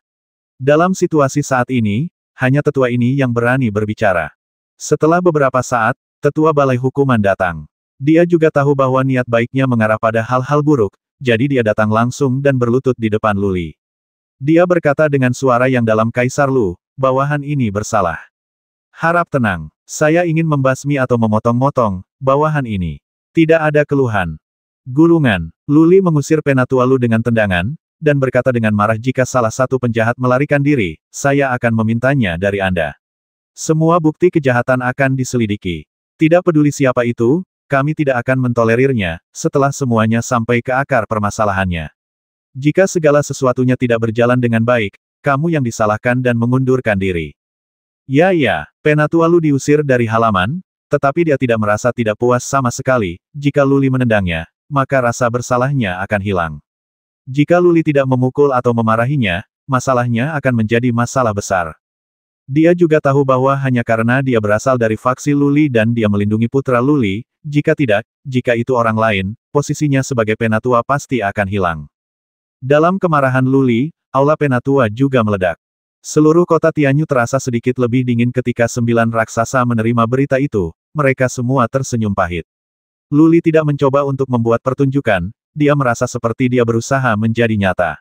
Dalam situasi saat ini, hanya tetua ini yang berani berbicara. Setelah beberapa saat, tetua balai hukuman datang. Dia juga tahu bahwa niat baiknya mengarah pada hal-hal buruk, jadi dia datang langsung dan berlutut di depan Luli. Dia berkata dengan suara yang dalam Kaisar Lu, bawahan ini bersalah. Harap tenang, saya ingin membasmi atau memotong-motong, bawahan ini. Tidak ada keluhan. Gulungan, Luli mengusir penatua Lu dengan tendangan, dan berkata dengan marah jika salah satu penjahat melarikan diri, saya akan memintanya dari Anda. Semua bukti kejahatan akan diselidiki. Tidak peduli siapa itu, kami tidak akan mentolerirnya, setelah semuanya sampai ke akar permasalahannya. Jika segala sesuatunya tidak berjalan dengan baik, kamu yang disalahkan dan mengundurkan diri. Ya ya, Penatua Lu diusir dari halaman, tetapi dia tidak merasa tidak puas sama sekali, jika Luli menendangnya, maka rasa bersalahnya akan hilang. Jika Luli tidak memukul atau memarahinya, masalahnya akan menjadi masalah besar. Dia juga tahu bahwa hanya karena dia berasal dari faksi Luli dan dia melindungi putra Luli, jika tidak, jika itu orang lain, posisinya sebagai penatua pasti akan hilang. Dalam kemarahan Luli, aula penatua juga meledak. Seluruh kota Tianyu terasa sedikit lebih dingin ketika sembilan raksasa menerima berita itu, mereka semua tersenyum pahit. Luli tidak mencoba untuk membuat pertunjukan, dia merasa seperti dia berusaha menjadi nyata.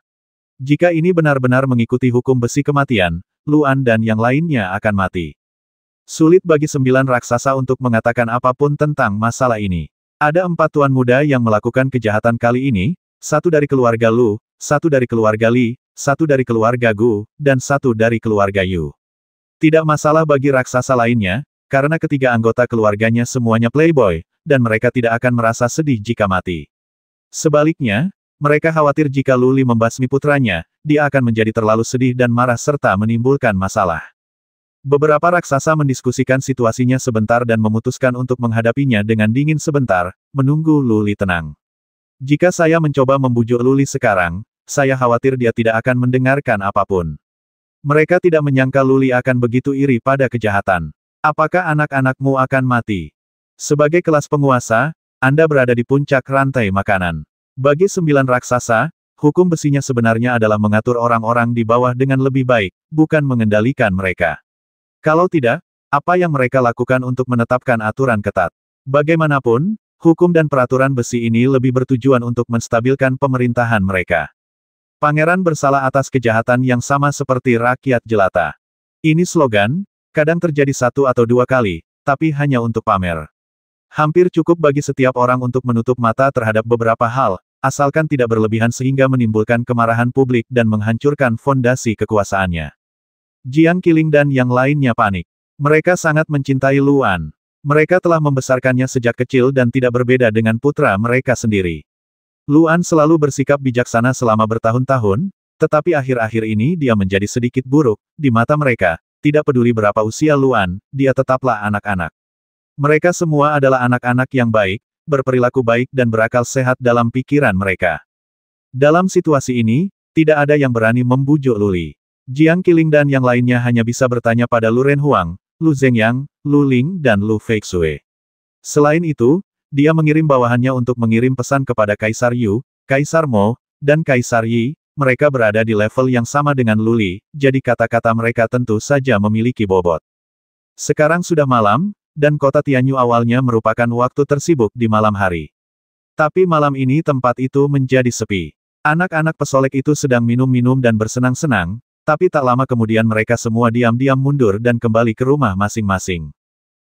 Jika ini benar-benar mengikuti hukum besi kematian, Luan dan yang lainnya akan mati. Sulit bagi sembilan raksasa untuk mengatakan apapun tentang masalah ini. Ada empat tuan muda yang melakukan kejahatan kali ini, satu dari keluarga Lu, satu dari keluarga Li, satu dari keluarga Gu, dan satu dari keluarga Yu. Tidak masalah bagi raksasa lainnya, karena ketiga anggota keluarganya semuanya playboy, dan mereka tidak akan merasa sedih jika mati. Sebaliknya, mereka khawatir jika Luli membasmi putranya, dia akan menjadi terlalu sedih dan marah serta menimbulkan masalah. Beberapa raksasa mendiskusikan situasinya sebentar dan memutuskan untuk menghadapinya dengan dingin sebentar, menunggu Luli tenang. Jika saya mencoba membujuk Luli sekarang, saya khawatir dia tidak akan mendengarkan apapun. Mereka tidak menyangka Luli akan begitu iri pada kejahatan. Apakah anak-anakmu akan mati? Sebagai kelas penguasa, anda berada di puncak rantai makanan. Bagi sembilan raksasa, hukum besinya sebenarnya adalah mengatur orang-orang di bawah dengan lebih baik, bukan mengendalikan mereka. Kalau tidak, apa yang mereka lakukan untuk menetapkan aturan ketat? Bagaimanapun, hukum dan peraturan besi ini lebih bertujuan untuk menstabilkan pemerintahan mereka. Pangeran bersalah atas kejahatan yang sama seperti rakyat jelata. Ini slogan, kadang terjadi satu atau dua kali, tapi hanya untuk pamer. Hampir cukup bagi setiap orang untuk menutup mata terhadap beberapa hal, asalkan tidak berlebihan sehingga menimbulkan kemarahan publik dan menghancurkan fondasi kekuasaannya. Jiang Qiling dan yang lainnya panik. Mereka sangat mencintai Luan. Mereka telah membesarkannya sejak kecil dan tidak berbeda dengan putra mereka sendiri. Luan selalu bersikap bijaksana selama bertahun-tahun, tetapi akhir-akhir ini dia menjadi sedikit buruk, di mata mereka, tidak peduli berapa usia Luan, dia tetaplah anak-anak. Mereka semua adalah anak-anak yang baik, berperilaku baik dan berakal sehat dalam pikiran mereka. Dalam situasi ini, tidak ada yang berani membujuk Luli. Jiang Qiling dan yang lainnya hanya bisa bertanya pada Lu Renhuang, Huang, Lu Zhengyang, Lu Ling dan Lu Feixue. Selain itu, dia mengirim bawahannya untuk mengirim pesan kepada Kaisar Yu, Kaisar Mo, dan Kaisar Yi, mereka berada di level yang sama dengan Luli, jadi kata-kata mereka tentu saja memiliki bobot. Sekarang sudah malam, dan kota Tianyu awalnya merupakan waktu tersibuk di malam hari. Tapi malam ini tempat itu menjadi sepi. Anak-anak pesolek itu sedang minum-minum dan bersenang-senang, tapi tak lama kemudian mereka semua diam-diam mundur dan kembali ke rumah masing-masing.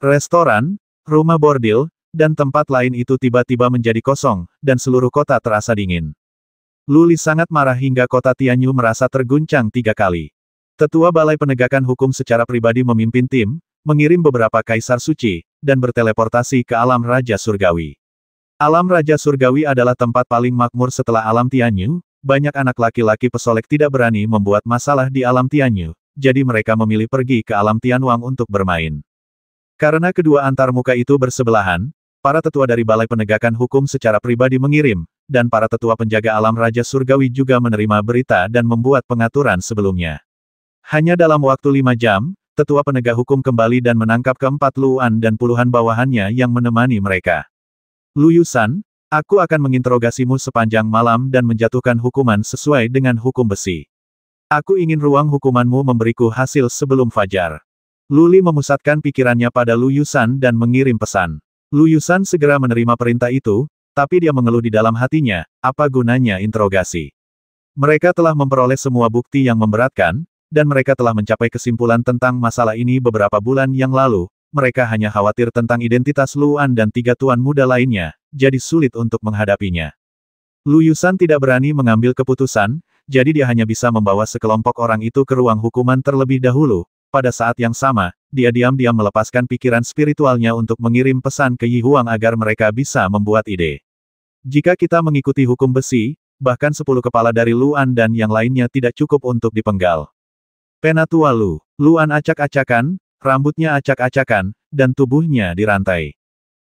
Restoran, rumah bordil, dan tempat lain itu tiba-tiba menjadi kosong, dan seluruh kota terasa dingin. Luli sangat marah hingga kota Tianyu merasa terguncang tiga kali. Tetua Balai Penegakan Hukum secara pribadi memimpin tim, mengirim beberapa kaisar suci, dan berteleportasi ke alam Raja Surgawi. Alam Raja Surgawi adalah tempat paling makmur setelah alam Tianyu, banyak anak laki-laki pesolek tidak berani membuat masalah di alam Tianyu, jadi mereka memilih pergi ke alam Tianwang untuk bermain. Karena kedua antarmuka itu bersebelahan, para tetua dari Balai Penegakan Hukum secara pribadi mengirim, dan para tetua penjaga alam Raja Surgawi juga menerima berita dan membuat pengaturan sebelumnya. Hanya dalam waktu lima jam, tetua penegak hukum kembali dan menangkap keempat Luan dan puluhan bawahannya yang menemani mereka. Lu Yusan, aku akan menginterogasimu sepanjang malam dan menjatuhkan hukuman sesuai dengan hukum besi. Aku ingin ruang hukumanmu memberiku hasil sebelum fajar. Luli memusatkan pikirannya pada Lu Yusan dan mengirim pesan. Lu Yusan segera menerima perintah itu, tapi dia mengeluh di dalam hatinya, apa gunanya interogasi? Mereka telah memperoleh semua bukti yang memberatkan, dan mereka telah mencapai kesimpulan tentang masalah ini beberapa bulan yang lalu, mereka hanya khawatir tentang identitas Luan dan tiga tuan muda lainnya, jadi sulit untuk menghadapinya. Lu Yusan tidak berani mengambil keputusan, jadi dia hanya bisa membawa sekelompok orang itu ke ruang hukuman terlebih dahulu, pada saat yang sama, dia diam-diam melepaskan pikiran spiritualnya untuk mengirim pesan ke Yi Huang agar mereka bisa membuat ide. Jika kita mengikuti hukum besi, bahkan sepuluh kepala dari Luan dan yang lainnya tidak cukup untuk dipenggal. Penatua Lu, Luan acak-acakan, rambutnya acak-acakan, dan tubuhnya dirantai.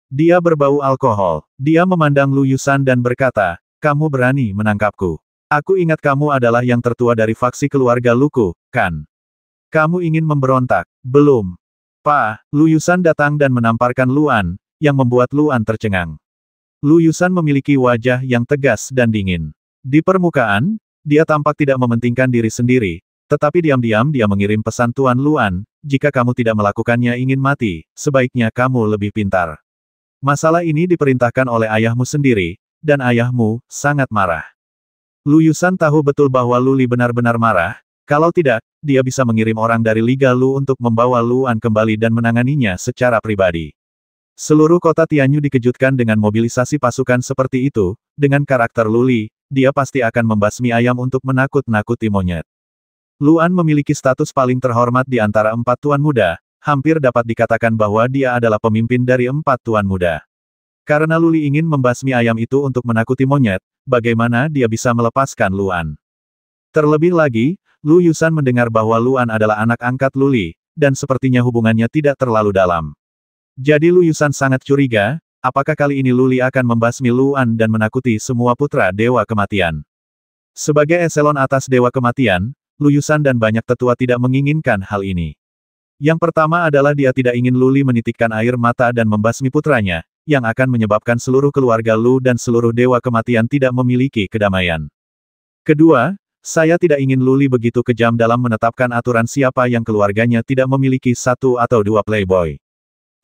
Dia berbau alkohol. Dia memandang Lu Yusan dan berkata, kamu berani menangkapku. Aku ingat kamu adalah yang tertua dari faksi keluarga Luku, kan? Kamu ingin memberontak? Belum. Pa, Lu Yusan datang dan menamparkan Luan, yang membuat Luan tercengang. Lu Yusan memiliki wajah yang tegas dan dingin. Di permukaan, dia tampak tidak mementingkan diri sendiri, tetapi diam-diam dia mengirim pesan Tuan Luan, jika kamu tidak melakukannya ingin mati, sebaiknya kamu lebih pintar. Masalah ini diperintahkan oleh ayahmu sendiri, dan ayahmu sangat marah. Lu Yusan tahu betul bahwa Luli benar-benar marah, kalau tidak, dia bisa mengirim orang dari Liga Lu untuk membawa Luan kembali dan menanganinya secara pribadi. Seluruh kota Tianyu dikejutkan dengan mobilisasi pasukan seperti itu, dengan karakter Luli, dia pasti akan membasmi ayam untuk menakut-nakuti monyet. Luan memiliki status paling terhormat di antara empat tuan muda, hampir dapat dikatakan bahwa dia adalah pemimpin dari empat tuan muda. Karena Luli ingin membasmi ayam itu untuk menakuti monyet, bagaimana dia bisa melepaskan Luan? Terlebih lagi, Lu Yusan mendengar bahwa Luan adalah anak angkat Luli, dan sepertinya hubungannya tidak terlalu dalam. Jadi Lu Yusan sangat curiga, apakah kali ini Luli akan membasmi Luan dan menakuti semua putra Dewa Kematian. Sebagai eselon atas Dewa Kematian, Luyusan dan banyak tetua tidak menginginkan hal ini. Yang pertama adalah dia tidak ingin Luli menitikkan air mata dan membasmi putranya, yang akan menyebabkan seluruh keluarga Lu dan seluruh dewa kematian tidak memiliki kedamaian. Kedua, saya tidak ingin Luli begitu kejam dalam menetapkan aturan siapa yang keluarganya tidak memiliki satu atau dua playboy.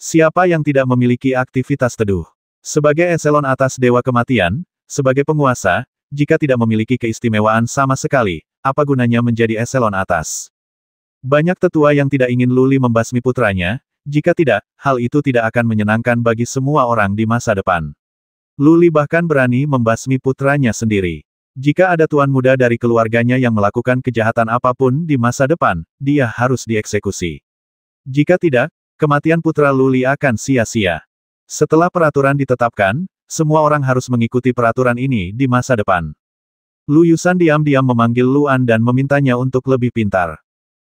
Siapa yang tidak memiliki aktivitas teduh. Sebagai eselon atas Dewa Kematian, sebagai penguasa, jika tidak memiliki keistimewaan sama sekali, apa gunanya menjadi eselon atas? Banyak tetua yang tidak ingin Luli membasmi putranya, jika tidak, hal itu tidak akan menyenangkan bagi semua orang di masa depan. Luli bahkan berani membasmi putranya sendiri. Jika ada tuan muda dari keluarganya yang melakukan kejahatan apapun di masa depan, dia harus dieksekusi. Jika tidak, kematian putra Luli akan sia-sia. Setelah peraturan ditetapkan, semua orang harus mengikuti peraturan ini di masa depan. Lu Yusan diam-diam memanggil Luan dan memintanya untuk lebih pintar.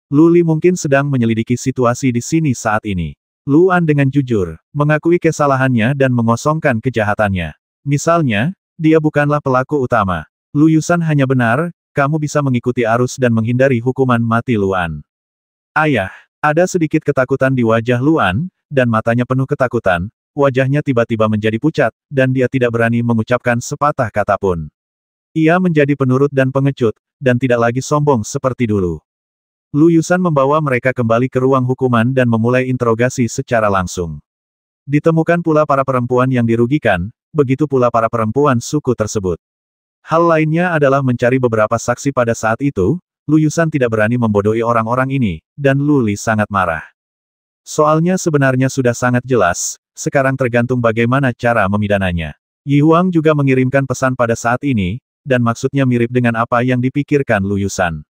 Luli mungkin sedang menyelidiki situasi di sini saat ini. Luan dengan jujur, mengakui kesalahannya dan mengosongkan kejahatannya. Misalnya, dia bukanlah pelaku utama. Lu Yusan hanya benar, kamu bisa mengikuti arus dan menghindari hukuman mati Luan. Ayah, ada sedikit ketakutan di wajah Luan, dan matanya penuh ketakutan, wajahnya tiba-tiba menjadi pucat, dan dia tidak berani mengucapkan sepatah kata pun. Ia menjadi penurut dan pengecut, dan tidak lagi sombong seperti dulu. Lu Yusan membawa mereka kembali ke ruang hukuman dan memulai interogasi secara langsung. Ditemukan pula para perempuan yang dirugikan, begitu pula para perempuan suku tersebut. Hal lainnya adalah mencari beberapa saksi pada saat itu, Lu Yusan tidak berani membodohi orang-orang ini, dan Luli sangat marah. Soalnya sebenarnya sudah sangat jelas, sekarang tergantung bagaimana cara memidananya. Yi Huang juga mengirimkan pesan pada saat ini, dan maksudnya mirip dengan apa yang dipikirkan Lu Yusan.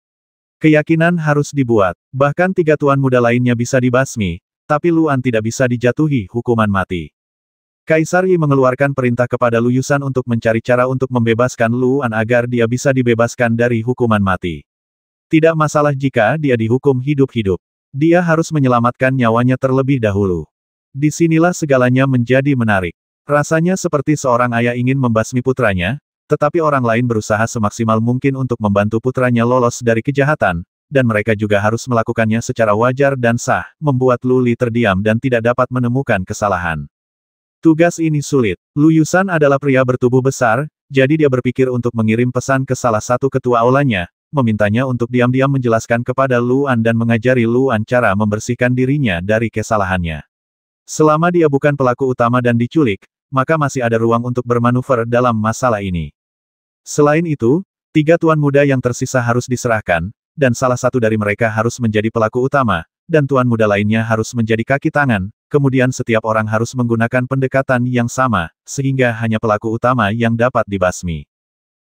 Keyakinan harus dibuat, bahkan tiga tuan muda lainnya bisa dibasmi, tapi Luan tidak bisa dijatuhi hukuman mati. Kaisar Yi mengeluarkan perintah kepada Lu Yusan untuk mencari cara untuk membebaskan Luan agar dia bisa dibebaskan dari hukuman mati. Tidak masalah jika dia dihukum hidup-hidup. Dia harus menyelamatkan nyawanya terlebih dahulu. Disinilah segalanya menjadi menarik. Rasanya seperti seorang ayah ingin membasmi putranya, tetapi orang lain berusaha semaksimal mungkin untuk membantu putranya lolos dari kejahatan, dan mereka juga harus melakukannya secara wajar dan sah, membuat Luli terdiam dan tidak dapat menemukan kesalahan. Tugas ini sulit. Lu Yusan adalah pria bertubuh besar, jadi dia berpikir untuk mengirim pesan ke salah satu ketua aulanya, memintanya untuk diam-diam menjelaskan kepada Luan dan mengajari Luan cara membersihkan dirinya dari kesalahannya. Selama dia bukan pelaku utama dan diculik, maka masih ada ruang untuk bermanuver dalam masalah ini. Selain itu, tiga tuan muda yang tersisa harus diserahkan, dan salah satu dari mereka harus menjadi pelaku utama, dan tuan muda lainnya harus menjadi kaki tangan, kemudian setiap orang harus menggunakan pendekatan yang sama, sehingga hanya pelaku utama yang dapat dibasmi.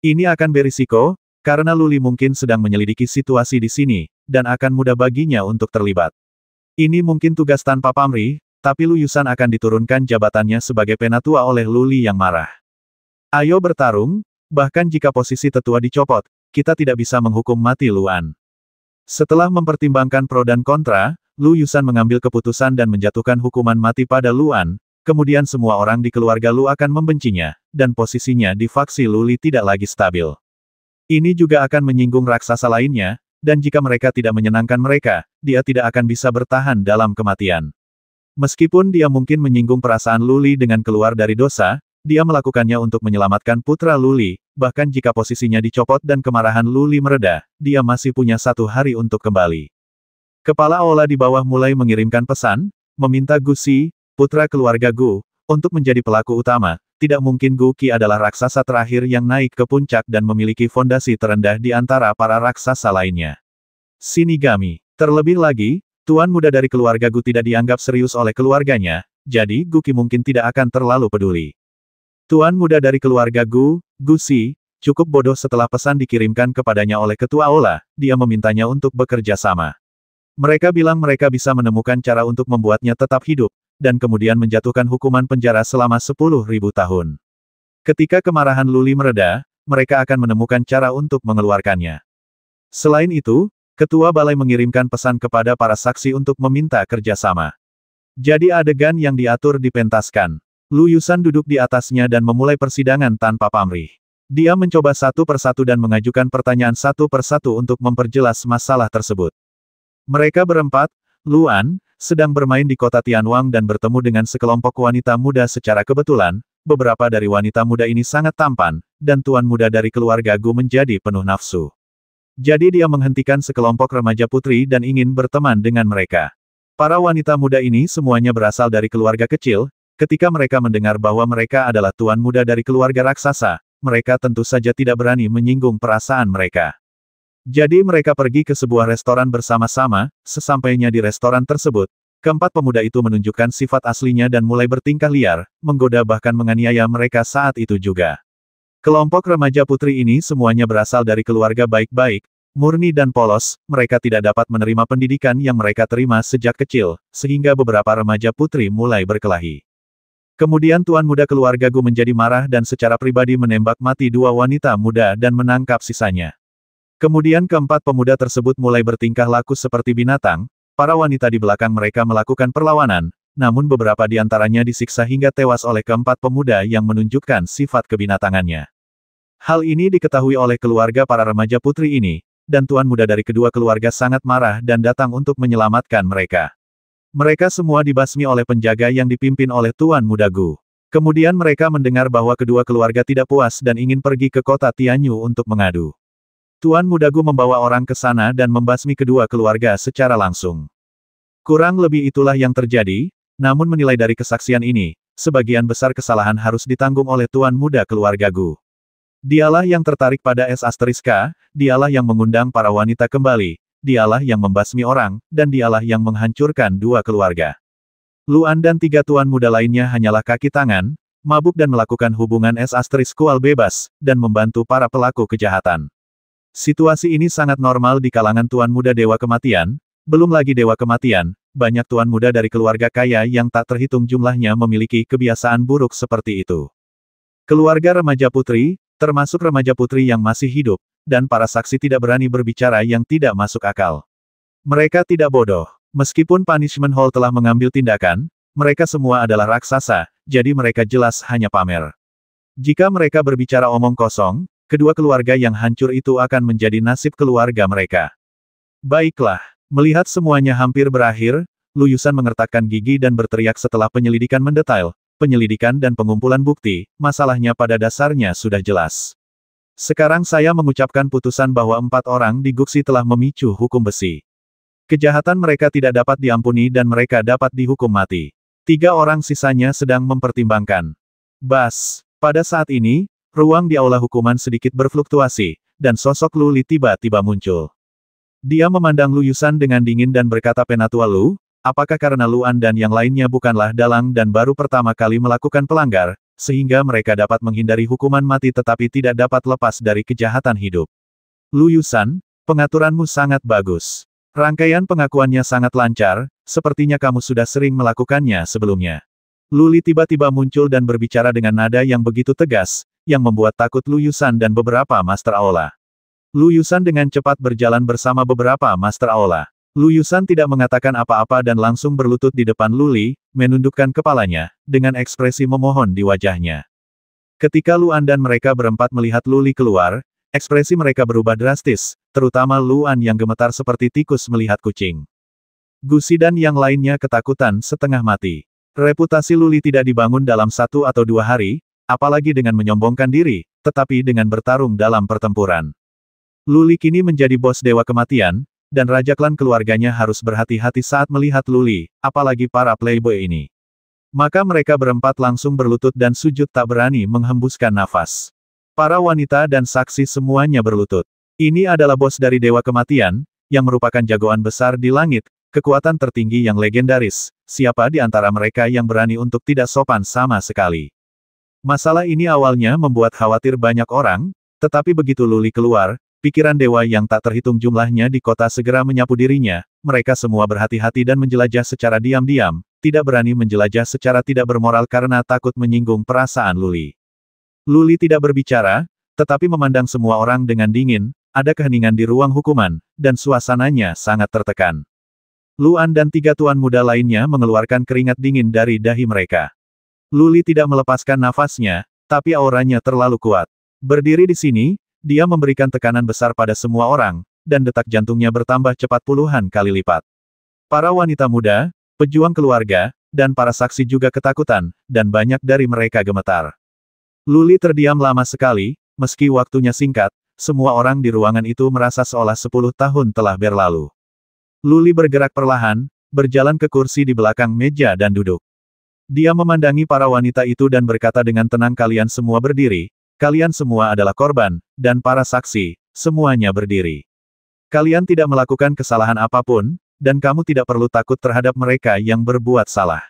Ini akan berisiko, karena Luli mungkin sedang menyelidiki situasi di sini, dan akan mudah baginya untuk terlibat. Ini mungkin tugas tanpa pamrih, tapi Lu Yusan akan diturunkan jabatannya sebagai penatua oleh Luli yang marah. Ayo bertarung, bahkan jika posisi tetua dicopot, kita tidak bisa menghukum mati Luan. Setelah mempertimbangkan pro dan kontra, Lu Yusan mengambil keputusan dan menjatuhkan hukuman mati pada Luan, kemudian semua orang di keluarga Lu akan membencinya, dan posisinya di faksi Luli tidak lagi stabil. Ini juga akan menyinggung raksasa lainnya, dan jika mereka tidak menyenangkan mereka, dia tidak akan bisa bertahan dalam kematian. Meskipun dia mungkin menyinggung perasaan Luli dengan keluar dari dosa, dia melakukannya untuk menyelamatkan putra Luli, bahkan jika posisinya dicopot dan kemarahan Luli mereda, dia masih punya satu hari untuk kembali. Kepala Ola di bawah mulai mengirimkan pesan, meminta Gu Si, putra keluarga Gu, untuk menjadi pelaku utama, tidak mungkin Gu Qi adalah raksasa terakhir yang naik ke puncak dan memiliki fondasi terendah di antara para raksasa lainnya. Sinigami. Terlebih lagi, Tuan muda dari keluarga Gu tidak dianggap serius oleh keluarganya, jadi Gu Guki mungkin tidak akan terlalu peduli. Tuan muda dari keluarga Gu, Gu Si, cukup bodoh setelah pesan dikirimkan kepadanya oleh ketua Ola, dia memintanya untuk bekerja sama. Mereka bilang mereka bisa menemukan cara untuk membuatnya tetap hidup, dan kemudian menjatuhkan hukuman penjara selama 10.000 tahun. Ketika kemarahan Luli mereda, mereka akan menemukan cara untuk mengeluarkannya. Selain itu, Ketua Balai mengirimkan pesan kepada para saksi untuk meminta kerjasama. Jadi adegan yang diatur dipentaskan. Lu Yusan duduk di atasnya dan memulai persidangan tanpa pamrih. Dia mencoba satu persatu dan mengajukan pertanyaan satu persatu untuk memperjelas masalah tersebut. Mereka berempat, Luan, sedang bermain di kota Tianwang dan bertemu dengan sekelompok wanita muda secara kebetulan, beberapa dari wanita muda ini sangat tampan, dan tuan muda dari keluarga Gu menjadi penuh nafsu. Jadi dia menghentikan sekelompok remaja putri dan ingin berteman dengan mereka. Para wanita muda ini semuanya berasal dari keluarga kecil, ketika mereka mendengar bahwa mereka adalah tuan muda dari keluarga raksasa, mereka tentu saja tidak berani menyinggung perasaan mereka. Jadi mereka pergi ke sebuah restoran bersama-sama, sesampainya di restoran tersebut, keempat pemuda itu menunjukkan sifat aslinya dan mulai bertingkah liar, menggoda bahkan menganiaya mereka saat itu juga. Kelompok remaja putri ini semuanya berasal dari keluarga baik-baik, murni dan polos, mereka tidak dapat menerima pendidikan yang mereka terima sejak kecil, sehingga beberapa remaja putri mulai berkelahi. Kemudian tuan muda keluarga Gu menjadi marah dan secara pribadi menembak mati dua wanita muda dan menangkap sisanya. Kemudian keempat pemuda tersebut mulai bertingkah laku seperti binatang, para wanita di belakang mereka melakukan perlawanan, namun beberapa di antaranya disiksa hingga tewas oleh keempat pemuda yang menunjukkan sifat kebinatangannya. Hal ini diketahui oleh keluarga para remaja putri ini, dan tuan muda dari kedua keluarga sangat marah dan datang untuk menyelamatkan mereka. Mereka semua dibasmi oleh penjaga yang dipimpin oleh tuan muda Gu. Kemudian mereka mendengar bahwa kedua keluarga tidak puas dan ingin pergi ke kota Tianyu untuk mengadu. Tuan muda Gu membawa orang ke sana dan membasmi kedua keluarga secara langsung. Kurang lebih itulah yang terjadi, namun menilai dari kesaksian ini, sebagian besar kesalahan harus ditanggung oleh tuan muda keluarga Gu. Dialah yang tertarik pada Es asteriska, dialah yang mengundang para wanita kembali, dialah yang membasmi orang, dan dialah yang menghancurkan dua keluarga. Luan dan tiga tuan muda lainnya hanyalah kaki tangan, mabuk dan melakukan hubungan S kual bebas, dan membantu para pelaku kejahatan. Situasi ini sangat normal di kalangan tuan muda Dewa Kematian, belum lagi Dewa Kematian, banyak tuan muda dari keluarga kaya yang tak terhitung jumlahnya memiliki kebiasaan buruk seperti itu. Keluarga remaja putri, termasuk remaja putri yang masih hidup, dan para saksi tidak berani berbicara yang tidak masuk akal. Mereka tidak bodoh. Meskipun Punishment Hall telah mengambil tindakan, mereka semua adalah raksasa, jadi mereka jelas hanya pamer. Jika mereka berbicara omong kosong, kedua keluarga yang hancur itu akan menjadi nasib keluarga mereka. Baiklah, Melihat semuanya hampir berakhir, Luyusan mengertakkan gigi dan berteriak setelah penyelidikan mendetail, penyelidikan dan pengumpulan bukti, masalahnya pada dasarnya sudah jelas. Sekarang saya mengucapkan putusan bahwa empat orang di Guksi telah memicu hukum besi. Kejahatan mereka tidak dapat diampuni dan mereka dapat dihukum mati. Tiga orang sisanya sedang mempertimbangkan. Bas, pada saat ini, ruang di aula hukuman sedikit berfluktuasi, dan sosok Luli tiba-tiba muncul. Dia memandang Lu Yusan dengan dingin dan berkata penatua Lu, apakah karena Luan dan yang lainnya bukanlah dalang dan baru pertama kali melakukan pelanggar, sehingga mereka dapat menghindari hukuman mati tetapi tidak dapat lepas dari kejahatan hidup. Lu Yusan, pengaturanmu sangat bagus. Rangkaian pengakuannya sangat lancar, sepertinya kamu sudah sering melakukannya sebelumnya. Luli tiba-tiba muncul dan berbicara dengan nada yang begitu tegas, yang membuat takut Lu Yusan dan beberapa Master Aula. Lu Yusan dengan cepat berjalan bersama beberapa Master Aula. Lu Yusan tidak mengatakan apa-apa dan langsung berlutut di depan Luli, menundukkan kepalanya, dengan ekspresi memohon di wajahnya. Ketika Luan dan mereka berempat melihat Luli keluar, ekspresi mereka berubah drastis, terutama Luan yang gemetar seperti tikus melihat kucing. Gusi dan yang lainnya ketakutan setengah mati. Reputasi Luli tidak dibangun dalam satu atau dua hari, apalagi dengan menyombongkan diri, tetapi dengan bertarung dalam pertempuran. Luli kini menjadi bos Dewa Kematian, dan Raja Klan keluarganya harus berhati-hati saat melihat Luli, apalagi para playboy ini. Maka mereka berempat langsung berlutut dan sujud tak berani menghembuskan nafas. Para wanita dan saksi semuanya berlutut. Ini adalah bos dari Dewa Kematian, yang merupakan jagoan besar di langit, kekuatan tertinggi yang legendaris, siapa di antara mereka yang berani untuk tidak sopan sama sekali. Masalah ini awalnya membuat khawatir banyak orang, tetapi begitu Luli keluar, Pikiran dewa yang tak terhitung jumlahnya di kota segera menyapu dirinya, mereka semua berhati-hati dan menjelajah secara diam-diam, tidak berani menjelajah secara tidak bermoral karena takut menyinggung perasaan Luli. Luli tidak berbicara, tetapi memandang semua orang dengan dingin, ada keheningan di ruang hukuman, dan suasananya sangat tertekan. Luan dan tiga tuan muda lainnya mengeluarkan keringat dingin dari dahi mereka. Luli tidak melepaskan nafasnya, tapi auranya terlalu kuat. Berdiri di sini, dia memberikan tekanan besar pada semua orang, dan detak jantungnya bertambah cepat puluhan kali lipat. Para wanita muda, pejuang keluarga, dan para saksi juga ketakutan, dan banyak dari mereka gemetar. Luli terdiam lama sekali, meski waktunya singkat, semua orang di ruangan itu merasa seolah sepuluh tahun telah berlalu. Luli bergerak perlahan, berjalan ke kursi di belakang meja dan duduk. Dia memandangi para wanita itu dan berkata dengan tenang kalian semua berdiri, Kalian semua adalah korban, dan para saksi, semuanya berdiri. Kalian tidak melakukan kesalahan apapun, dan kamu tidak perlu takut terhadap mereka yang berbuat salah.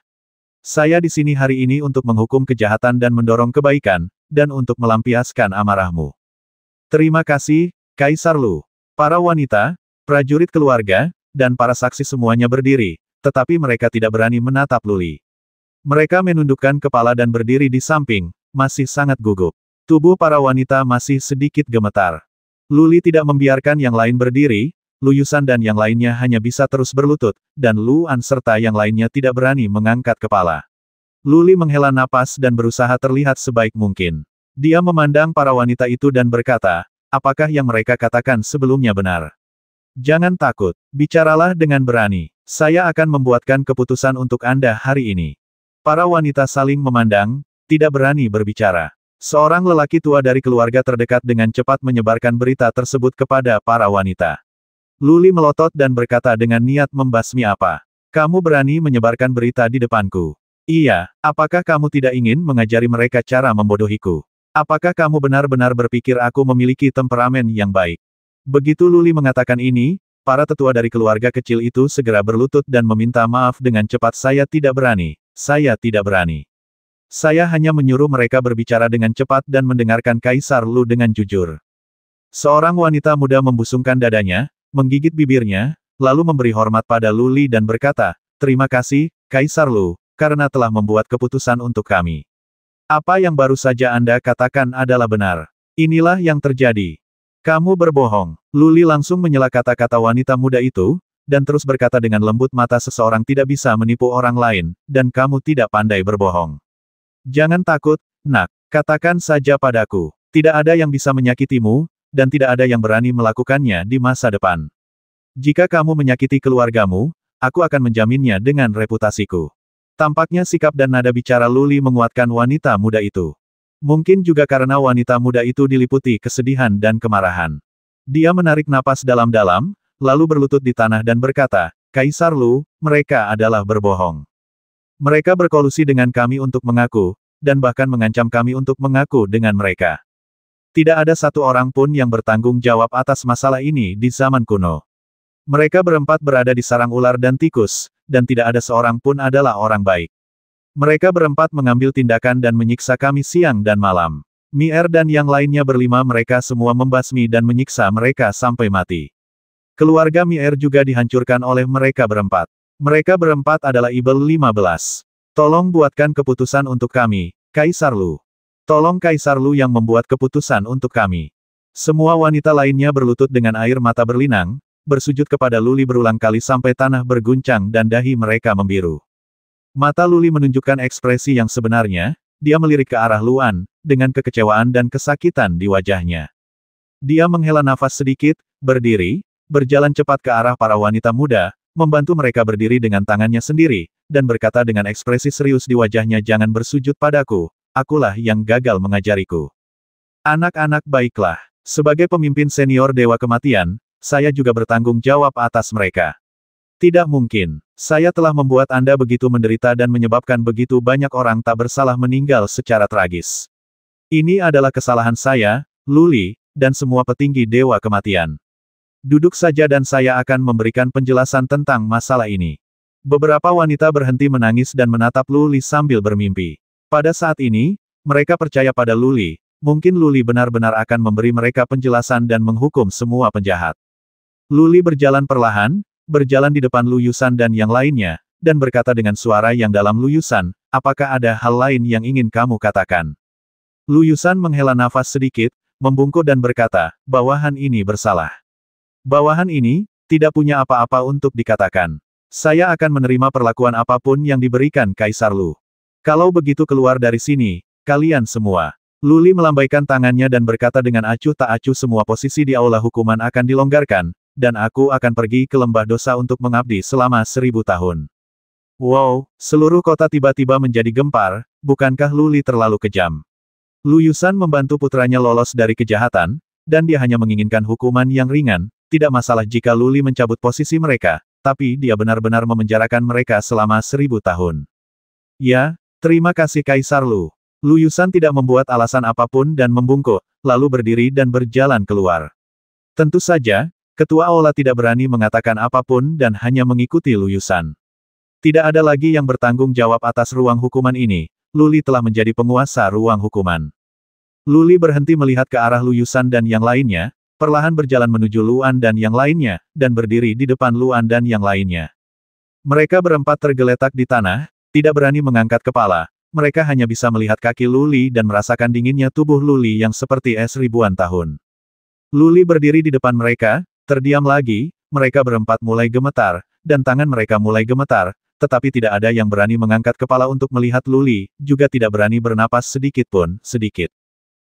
Saya di sini hari ini untuk menghukum kejahatan dan mendorong kebaikan, dan untuk melampiaskan amarahmu. Terima kasih, Kaisar Lu. Para wanita, prajurit keluarga, dan para saksi semuanya berdiri, tetapi mereka tidak berani menatap Luli. Mereka menundukkan kepala dan berdiri di samping, masih sangat gugup. Tubuh para wanita masih sedikit gemetar. Luli tidak membiarkan yang lain berdiri, Luyusan dan yang lainnya hanya bisa terus berlutut, dan Luan serta yang lainnya tidak berani mengangkat kepala. Luli menghela napas dan berusaha terlihat sebaik mungkin. Dia memandang para wanita itu dan berkata, apakah yang mereka katakan sebelumnya benar? Jangan takut, bicaralah dengan berani. Saya akan membuatkan keputusan untuk Anda hari ini. Para wanita saling memandang, tidak berani berbicara. Seorang lelaki tua dari keluarga terdekat dengan cepat menyebarkan berita tersebut kepada para wanita. Luli melotot dan berkata dengan niat membasmi apa. Kamu berani menyebarkan berita di depanku. Iya, apakah kamu tidak ingin mengajari mereka cara membodohiku? Apakah kamu benar-benar berpikir aku memiliki temperamen yang baik? Begitu Luli mengatakan ini, para tetua dari keluarga kecil itu segera berlutut dan meminta maaf dengan cepat saya tidak berani, saya tidak berani. Saya hanya menyuruh mereka berbicara dengan cepat dan mendengarkan Kaisar Lu dengan jujur. Seorang wanita muda membusungkan dadanya, menggigit bibirnya, lalu memberi hormat pada Luli dan berkata, Terima kasih, Kaisar Lu, karena telah membuat keputusan untuk kami. Apa yang baru saja Anda katakan adalah benar. Inilah yang terjadi. Kamu berbohong. Luli langsung menyela kata-kata wanita muda itu, dan terus berkata dengan lembut mata seseorang tidak bisa menipu orang lain, dan kamu tidak pandai berbohong. Jangan takut, nak. Katakan saja padaku. Tidak ada yang bisa menyakitimu, dan tidak ada yang berani melakukannya di masa depan. Jika kamu menyakiti keluargamu, aku akan menjaminnya dengan reputasiku. Tampaknya sikap dan nada bicara Luli menguatkan wanita muda itu. Mungkin juga karena wanita muda itu diliputi kesedihan dan kemarahan. Dia menarik napas dalam-dalam, lalu berlutut di tanah dan berkata, Kaisar Lu, mereka adalah berbohong. Mereka berkolusi dengan kami untuk mengaku, dan bahkan mengancam kami untuk mengaku dengan mereka. Tidak ada satu orang pun yang bertanggung jawab atas masalah ini di zaman kuno. Mereka berempat berada di sarang ular dan tikus, dan tidak ada seorang pun adalah orang baik. Mereka berempat mengambil tindakan dan menyiksa kami siang dan malam. Mier dan yang lainnya berlima mereka semua membasmi dan menyiksa mereka sampai mati. Keluarga Mier juga dihancurkan oleh mereka berempat. Mereka berempat adalah Ibel 15. Tolong buatkan keputusan untuk kami, Kaisar Lu. Tolong Kaisar Lu yang membuat keputusan untuk kami. Semua wanita lainnya berlutut dengan air mata berlinang, bersujud kepada Luli berulang kali sampai tanah berguncang dan dahi mereka membiru. Mata Luli menunjukkan ekspresi yang sebenarnya, dia melirik ke arah Luan, dengan kekecewaan dan kesakitan di wajahnya. Dia menghela nafas sedikit, berdiri, berjalan cepat ke arah para wanita muda, membantu mereka berdiri dengan tangannya sendiri, dan berkata dengan ekspresi serius di wajahnya jangan bersujud padaku, akulah yang gagal mengajariku. Anak-anak baiklah, sebagai pemimpin senior Dewa Kematian, saya juga bertanggung jawab atas mereka. Tidak mungkin, saya telah membuat Anda begitu menderita dan menyebabkan begitu banyak orang tak bersalah meninggal secara tragis. Ini adalah kesalahan saya, Luli, dan semua petinggi Dewa Kematian. Duduk saja dan saya akan memberikan penjelasan tentang masalah ini. Beberapa wanita berhenti menangis dan menatap Luli sambil bermimpi. Pada saat ini, mereka percaya pada Luli, mungkin Luli benar-benar akan memberi mereka penjelasan dan menghukum semua penjahat. Luli berjalan perlahan, berjalan di depan Luyusan dan yang lainnya, dan berkata dengan suara yang dalam Luyusan, apakah ada hal lain yang ingin kamu katakan? Luyusan menghela nafas sedikit, membungkuk dan berkata, bawahan ini bersalah. Bawahan ini, tidak punya apa-apa untuk dikatakan. Saya akan menerima perlakuan apapun yang diberikan Kaisar Lu. Kalau begitu keluar dari sini, kalian semua. Luli melambaikan tangannya dan berkata dengan acuh tak acuh semua posisi di aula hukuman akan dilonggarkan, dan aku akan pergi ke lembah dosa untuk mengabdi selama seribu tahun. Wow, seluruh kota tiba-tiba menjadi gempar, bukankah Luli terlalu kejam? Lu Yusan membantu putranya lolos dari kejahatan, dan dia hanya menginginkan hukuman yang ringan, tidak masalah jika Luli mencabut posisi mereka, tapi dia benar-benar memenjarakan mereka selama seribu tahun. Ya, terima kasih Kaisar Lu. Lu Yusan tidak membuat alasan apapun dan membungkuk, lalu berdiri dan berjalan keluar. Tentu saja, Ketua Aula tidak berani mengatakan apapun dan hanya mengikuti Lu Yusan. Tidak ada lagi yang bertanggung jawab atas ruang hukuman ini, Luli telah menjadi penguasa ruang hukuman. Luli berhenti melihat ke arah Lu Yusan dan yang lainnya, perlahan berjalan menuju Luan dan yang lainnya, dan berdiri di depan Luan dan yang lainnya. Mereka berempat tergeletak di tanah, tidak berani mengangkat kepala, mereka hanya bisa melihat kaki Luli dan merasakan dinginnya tubuh Luli yang seperti es ribuan tahun. Luli berdiri di depan mereka, terdiam lagi, mereka berempat mulai gemetar, dan tangan mereka mulai gemetar, tetapi tidak ada yang berani mengangkat kepala untuk melihat Luli, juga tidak berani bernapas sedikit pun, sedikit.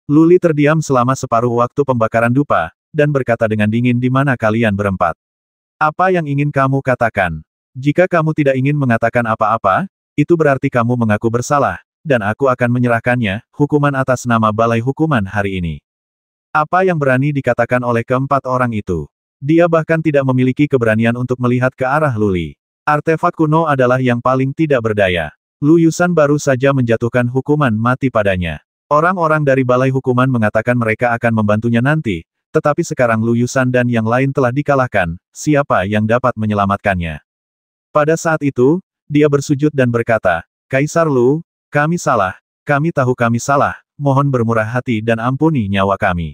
Luli terdiam selama separuh waktu pembakaran dupa, dan berkata dengan dingin di mana kalian berempat. Apa yang ingin kamu katakan? Jika kamu tidak ingin mengatakan apa-apa, itu berarti kamu mengaku bersalah, dan aku akan menyerahkannya, hukuman atas nama Balai Hukuman hari ini. Apa yang berani dikatakan oleh keempat orang itu? Dia bahkan tidak memiliki keberanian untuk melihat ke arah Luli. Artefak kuno adalah yang paling tidak berdaya. Lu Yusan baru saja menjatuhkan hukuman mati padanya. Orang-orang dari Balai Hukuman mengatakan mereka akan membantunya nanti, tetapi sekarang Lu Yusan dan yang lain telah dikalahkan, siapa yang dapat menyelamatkannya? Pada saat itu, dia bersujud dan berkata, Kaisar Lu, kami salah, kami tahu kami salah, mohon bermurah hati dan ampuni nyawa kami.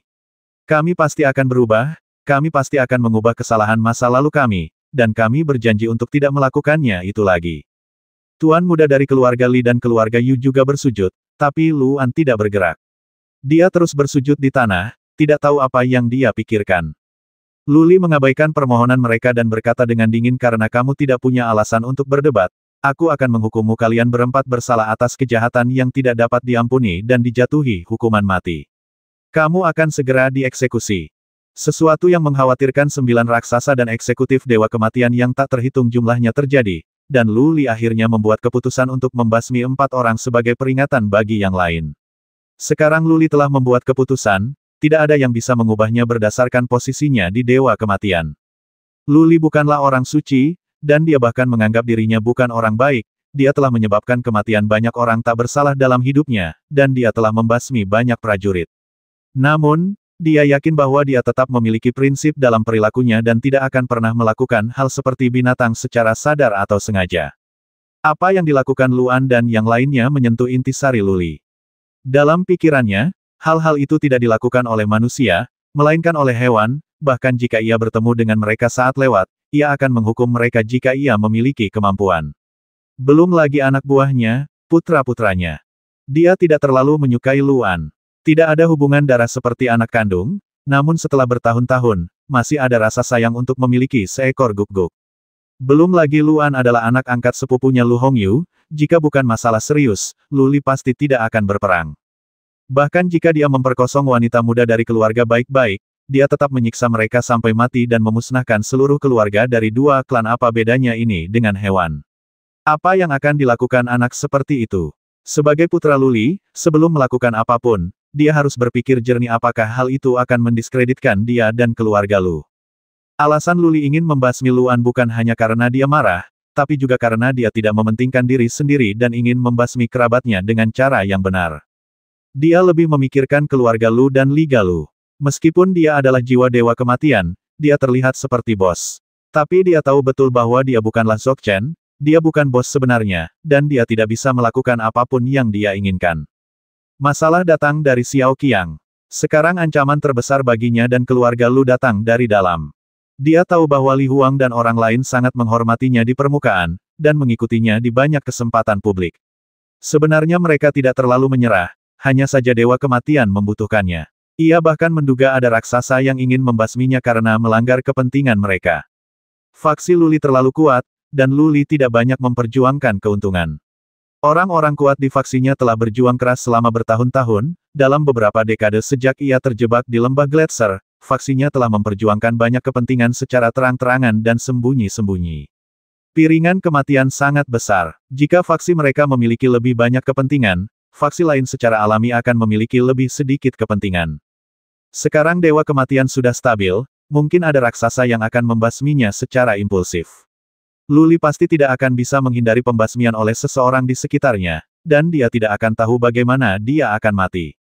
Kami pasti akan berubah, kami pasti akan mengubah kesalahan masa lalu kami, dan kami berjanji untuk tidak melakukannya itu lagi. Tuan muda dari keluarga Li dan keluarga Yu juga bersujud, tapi Luan tidak bergerak. Dia terus bersujud di tanah, tidak tahu apa yang dia pikirkan. Luli mengabaikan permohonan mereka dan berkata dengan dingin karena kamu tidak punya alasan untuk berdebat, aku akan menghukummu kalian berempat bersalah atas kejahatan yang tidak dapat diampuni dan dijatuhi hukuman mati. Kamu akan segera dieksekusi. Sesuatu yang mengkhawatirkan sembilan raksasa dan eksekutif Dewa Kematian yang tak terhitung jumlahnya terjadi, dan Lu Li akhirnya membuat keputusan untuk membasmi empat orang sebagai peringatan bagi yang lain. Sekarang Lu Li telah membuat keputusan, tidak ada yang bisa mengubahnya berdasarkan posisinya di Dewa Kematian. Lu Li bukanlah orang suci, dan dia bahkan menganggap dirinya bukan orang baik, dia telah menyebabkan kematian banyak orang tak bersalah dalam hidupnya, dan dia telah membasmi banyak prajurit. Namun, dia yakin bahwa dia tetap memiliki prinsip dalam perilakunya dan tidak akan pernah melakukan hal seperti binatang secara sadar atau sengaja. Apa yang dilakukan Luan dan yang lainnya menyentuh inti sari Luli. Dalam pikirannya, hal-hal itu tidak dilakukan oleh manusia, melainkan oleh hewan, bahkan jika ia bertemu dengan mereka saat lewat, ia akan menghukum mereka jika ia memiliki kemampuan. Belum lagi anak buahnya, putra-putranya. Dia tidak terlalu menyukai Luan. Tidak ada hubungan darah seperti anak kandung, namun setelah bertahun-tahun, masih ada rasa sayang untuk memiliki seekor guk-guk. Belum lagi Luan adalah anak angkat sepupunya Lu Hongyu, jika bukan masalah serius, Luli pasti tidak akan berperang. Bahkan jika dia memperkosong wanita muda dari keluarga baik-baik, dia tetap menyiksa mereka sampai mati dan memusnahkan seluruh keluarga dari dua klan apa bedanya ini dengan hewan. Apa yang akan dilakukan anak seperti itu? Sebagai putra Luli, sebelum melakukan apapun, dia harus berpikir jernih apakah hal itu akan mendiskreditkan dia dan keluarga Lu. Alasan Luli ingin membasmi Luan bukan hanya karena dia marah, tapi juga karena dia tidak mementingkan diri sendiri dan ingin membasmi kerabatnya dengan cara yang benar. Dia lebih memikirkan keluarga Lu dan Liga Lu. Meskipun dia adalah jiwa dewa kematian, dia terlihat seperti bos. Tapi dia tahu betul bahwa dia bukanlah Chen. dia bukan bos sebenarnya, dan dia tidak bisa melakukan apapun yang dia inginkan. Masalah datang dari Xiao Qiang. Sekarang ancaman terbesar baginya dan keluarga Lu datang dari dalam. Dia tahu bahwa Li Huang dan orang lain sangat menghormatinya di permukaan, dan mengikutinya di banyak kesempatan publik. Sebenarnya mereka tidak terlalu menyerah, hanya saja Dewa Kematian membutuhkannya. Ia bahkan menduga ada raksasa yang ingin membasminya karena melanggar kepentingan mereka. Faksi Luli terlalu kuat, dan Luli tidak banyak memperjuangkan keuntungan. Orang-orang kuat di faksinya telah berjuang keras selama bertahun-tahun, dalam beberapa dekade sejak ia terjebak di lembah Gletser, faksinya telah memperjuangkan banyak kepentingan secara terang-terangan dan sembunyi-sembunyi. Piringan kematian sangat besar. Jika faksi mereka memiliki lebih banyak kepentingan, faksi lain secara alami akan memiliki lebih sedikit kepentingan. Sekarang Dewa Kematian sudah stabil, mungkin ada raksasa yang akan membasminya secara impulsif. Luli pasti tidak akan bisa menghindari pembasmian oleh seseorang di sekitarnya, dan dia tidak akan tahu bagaimana dia akan mati.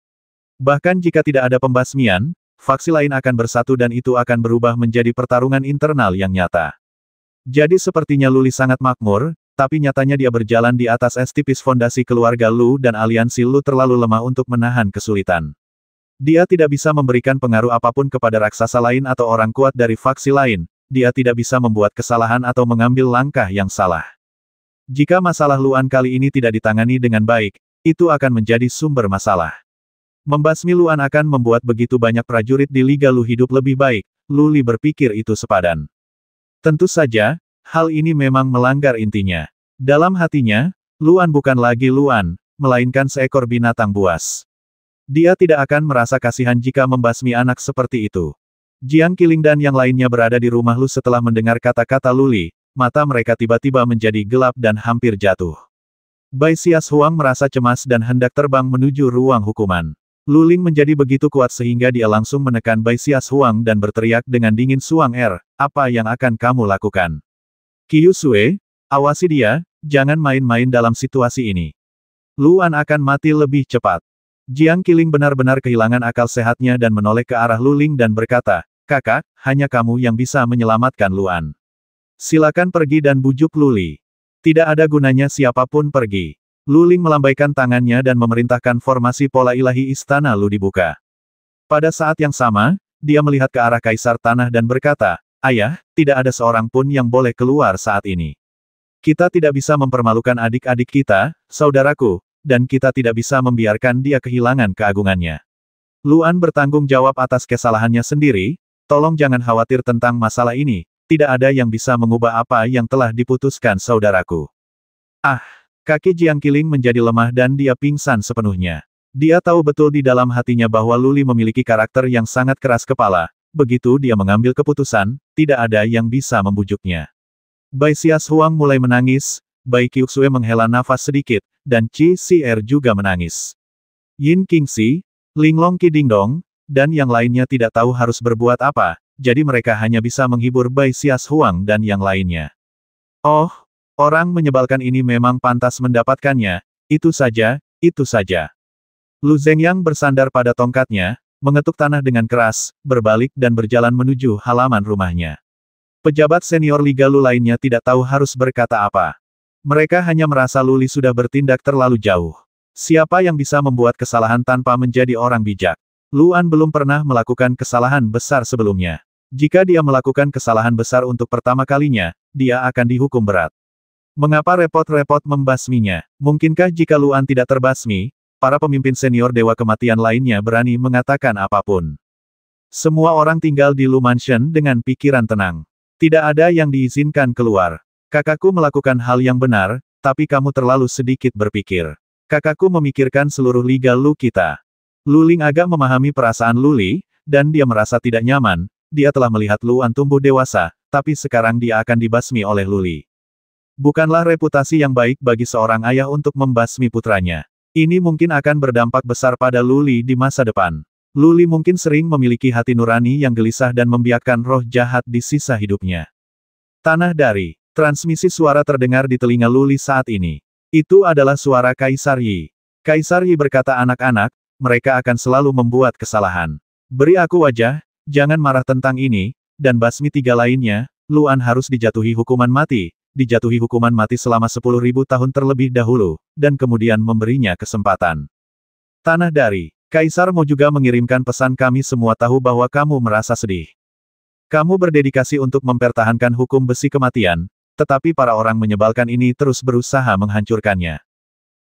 Bahkan jika tidak ada pembasmian, faksi lain akan bersatu dan itu akan berubah menjadi pertarungan internal yang nyata. Jadi sepertinya Luli sangat makmur, tapi nyatanya dia berjalan di atas es tipis fondasi keluarga Lu dan aliansi Lu terlalu lemah untuk menahan kesulitan. Dia tidak bisa memberikan pengaruh apapun kepada raksasa lain atau orang kuat dari faksi lain, dia tidak bisa membuat kesalahan atau mengambil langkah yang salah. Jika masalah Luan kali ini tidak ditangani dengan baik, itu akan menjadi sumber masalah. Membasmi Luan akan membuat begitu banyak prajurit di Liga Lu hidup lebih baik, Luli berpikir itu sepadan. Tentu saja, hal ini memang melanggar intinya. Dalam hatinya, Luan bukan lagi Luan, melainkan seekor binatang buas. Dia tidak akan merasa kasihan jika membasmi anak seperti itu. Jiang Qiling dan yang lainnya berada di rumah Lu setelah mendengar kata-kata Luli, mata mereka tiba-tiba menjadi gelap dan hampir jatuh. Bai Xias Huang merasa cemas dan hendak terbang menuju ruang hukuman. Luling menjadi begitu kuat sehingga dia langsung menekan Bai Xias Huang dan berteriak dengan dingin Suang Er, apa yang akan kamu lakukan? Qiu Sui, awasi dia, jangan main-main dalam situasi ini. Luan akan mati lebih cepat. Jiang Qiling benar-benar kehilangan akal sehatnya dan menoleh ke arah Luling dan berkata, Kakak, hanya kamu yang bisa menyelamatkan Luan. Silakan pergi dan bujuk Luli. Tidak ada gunanya siapapun pergi. Luling melambaikan tangannya dan memerintahkan formasi pola ilahi istana Lu dibuka. Pada saat yang sama, dia melihat ke arah kaisar tanah dan berkata, Ayah, tidak ada seorang pun yang boleh keluar saat ini. Kita tidak bisa mempermalukan adik-adik kita, saudaraku, dan kita tidak bisa membiarkan dia kehilangan keagungannya. Luan bertanggung jawab atas kesalahannya sendiri, Tolong jangan khawatir tentang masalah ini, tidak ada yang bisa mengubah apa yang telah diputuskan saudaraku. Ah, kaki Jiang Qiling menjadi lemah dan dia pingsan sepenuhnya. Dia tahu betul di dalam hatinya bahwa Luli memiliki karakter yang sangat keras kepala, begitu dia mengambil keputusan, tidak ada yang bisa membujuknya. Bai Xias Huang mulai menangis, Bai Qiuxue menghela nafas sedikit, dan Qi Er juga menangis. Yin Qingxi, Linglong Qi Dingdong, dan yang lainnya tidak tahu harus berbuat apa, jadi mereka hanya bisa menghibur Bai Xias Huang dan yang lainnya. Oh, orang menyebalkan ini memang pantas mendapatkannya, itu saja, itu saja. Lu Zhengyang bersandar pada tongkatnya, mengetuk tanah dengan keras, berbalik dan berjalan menuju halaman rumahnya. Pejabat senior Liga Lu lainnya tidak tahu harus berkata apa. Mereka hanya merasa Luli sudah bertindak terlalu jauh. Siapa yang bisa membuat kesalahan tanpa menjadi orang bijak? Luan belum pernah melakukan kesalahan besar sebelumnya. Jika dia melakukan kesalahan besar untuk pertama kalinya, dia akan dihukum berat. Mengapa repot-repot membasminya? Mungkinkah jika Luan tidak terbasmi, para pemimpin senior Dewa Kematian lainnya berani mengatakan apapun? Semua orang tinggal di Lu Mansion dengan pikiran tenang. Tidak ada yang diizinkan keluar. Kakakku melakukan hal yang benar, tapi kamu terlalu sedikit berpikir. Kakakku memikirkan seluruh liga Lu kita. Luling agak memahami perasaan Luli, dan dia merasa tidak nyaman, dia telah melihat Luan tumbuh dewasa, tapi sekarang dia akan dibasmi oleh Luli. Bukanlah reputasi yang baik bagi seorang ayah untuk membasmi putranya. Ini mungkin akan berdampak besar pada Luli di masa depan. Luli mungkin sering memiliki hati nurani yang gelisah dan membiarkan roh jahat di sisa hidupnya. Tanah dari, transmisi suara terdengar di telinga Luli saat ini. Itu adalah suara Kaisar Yi. Kaisar Yi berkata anak-anak, mereka akan selalu membuat kesalahan. Beri aku wajah, jangan marah tentang ini, dan basmi tiga lainnya, Luan harus dijatuhi hukuman mati, dijatuhi hukuman mati selama sepuluh ribu tahun terlebih dahulu, dan kemudian memberinya kesempatan. Tanah dari, Kaisar mau juga mengirimkan pesan kami semua tahu bahwa kamu merasa sedih. Kamu berdedikasi untuk mempertahankan hukum besi kematian, tetapi para orang menyebalkan ini terus berusaha menghancurkannya.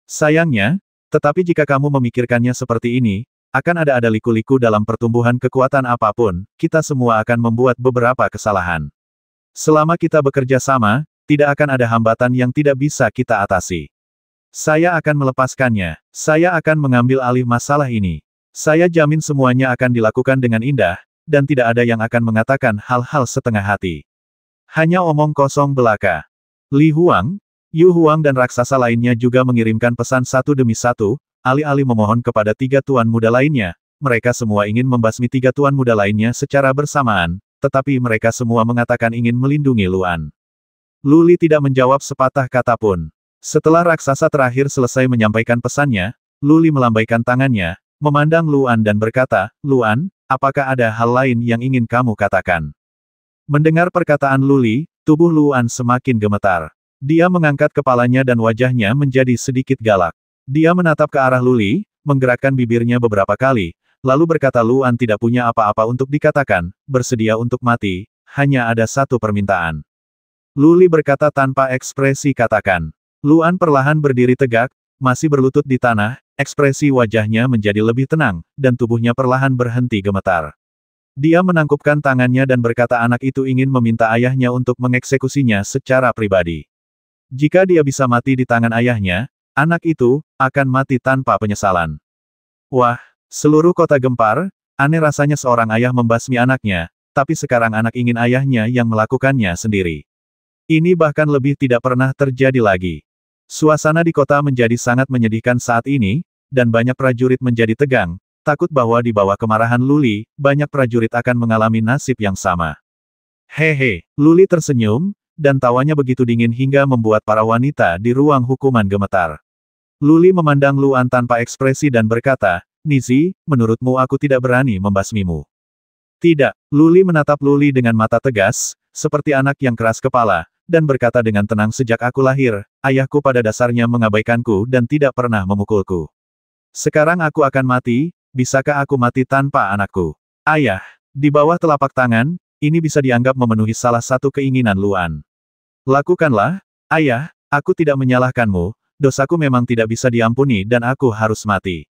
Sayangnya, tetapi jika kamu memikirkannya seperti ini, akan ada-ada liku-liku dalam pertumbuhan kekuatan apapun, kita semua akan membuat beberapa kesalahan. Selama kita bekerja sama, tidak akan ada hambatan yang tidak bisa kita atasi. Saya akan melepaskannya. Saya akan mengambil alih masalah ini. Saya jamin semuanya akan dilakukan dengan indah, dan tidak ada yang akan mengatakan hal-hal setengah hati. Hanya omong kosong belaka. Li Huang, Yu Huang dan raksasa lainnya juga mengirimkan pesan satu demi satu, alih-alih memohon kepada tiga tuan muda lainnya, mereka semua ingin membasmi tiga tuan muda lainnya secara bersamaan, tetapi mereka semua mengatakan ingin melindungi Luan. Luli tidak menjawab sepatah kata pun. Setelah raksasa terakhir selesai menyampaikan pesannya, Luli melambaikan tangannya, memandang Luan dan berkata, Luan, apakah ada hal lain yang ingin kamu katakan? Mendengar perkataan Luli, tubuh Luan semakin gemetar. Dia mengangkat kepalanya dan wajahnya menjadi sedikit galak. Dia menatap ke arah Luli, menggerakkan bibirnya beberapa kali, lalu berkata Luan tidak punya apa-apa untuk dikatakan, bersedia untuk mati, hanya ada satu permintaan. Luli berkata tanpa ekspresi katakan. Luan perlahan berdiri tegak, masih berlutut di tanah, ekspresi wajahnya menjadi lebih tenang, dan tubuhnya perlahan berhenti gemetar. Dia menangkupkan tangannya dan berkata anak itu ingin meminta ayahnya untuk mengeksekusinya secara pribadi. Jika dia bisa mati di tangan ayahnya, anak itu akan mati tanpa penyesalan. Wah, seluruh kota gempar, aneh rasanya seorang ayah membasmi anaknya, tapi sekarang anak ingin ayahnya yang melakukannya sendiri. Ini bahkan lebih tidak pernah terjadi lagi. Suasana di kota menjadi sangat menyedihkan saat ini, dan banyak prajurit menjadi tegang, takut bahwa di bawah kemarahan Luli, banyak prajurit akan mengalami nasib yang sama. Hehe, Luli tersenyum, dan tawanya begitu dingin hingga membuat para wanita di ruang hukuman gemetar. Luli memandang Luan tanpa ekspresi dan berkata, Nizi, menurutmu aku tidak berani membasmimu. Tidak, Luli menatap Luli dengan mata tegas, seperti anak yang keras kepala, dan berkata dengan tenang sejak aku lahir, ayahku pada dasarnya mengabaikanku dan tidak pernah memukulku. Sekarang aku akan mati, bisakah aku mati tanpa anakku? Ayah, di bawah telapak tangan, ini bisa dianggap memenuhi salah satu keinginan Luan. Lakukanlah, ayah, aku tidak menyalahkanmu, dosaku memang tidak bisa diampuni dan aku harus mati.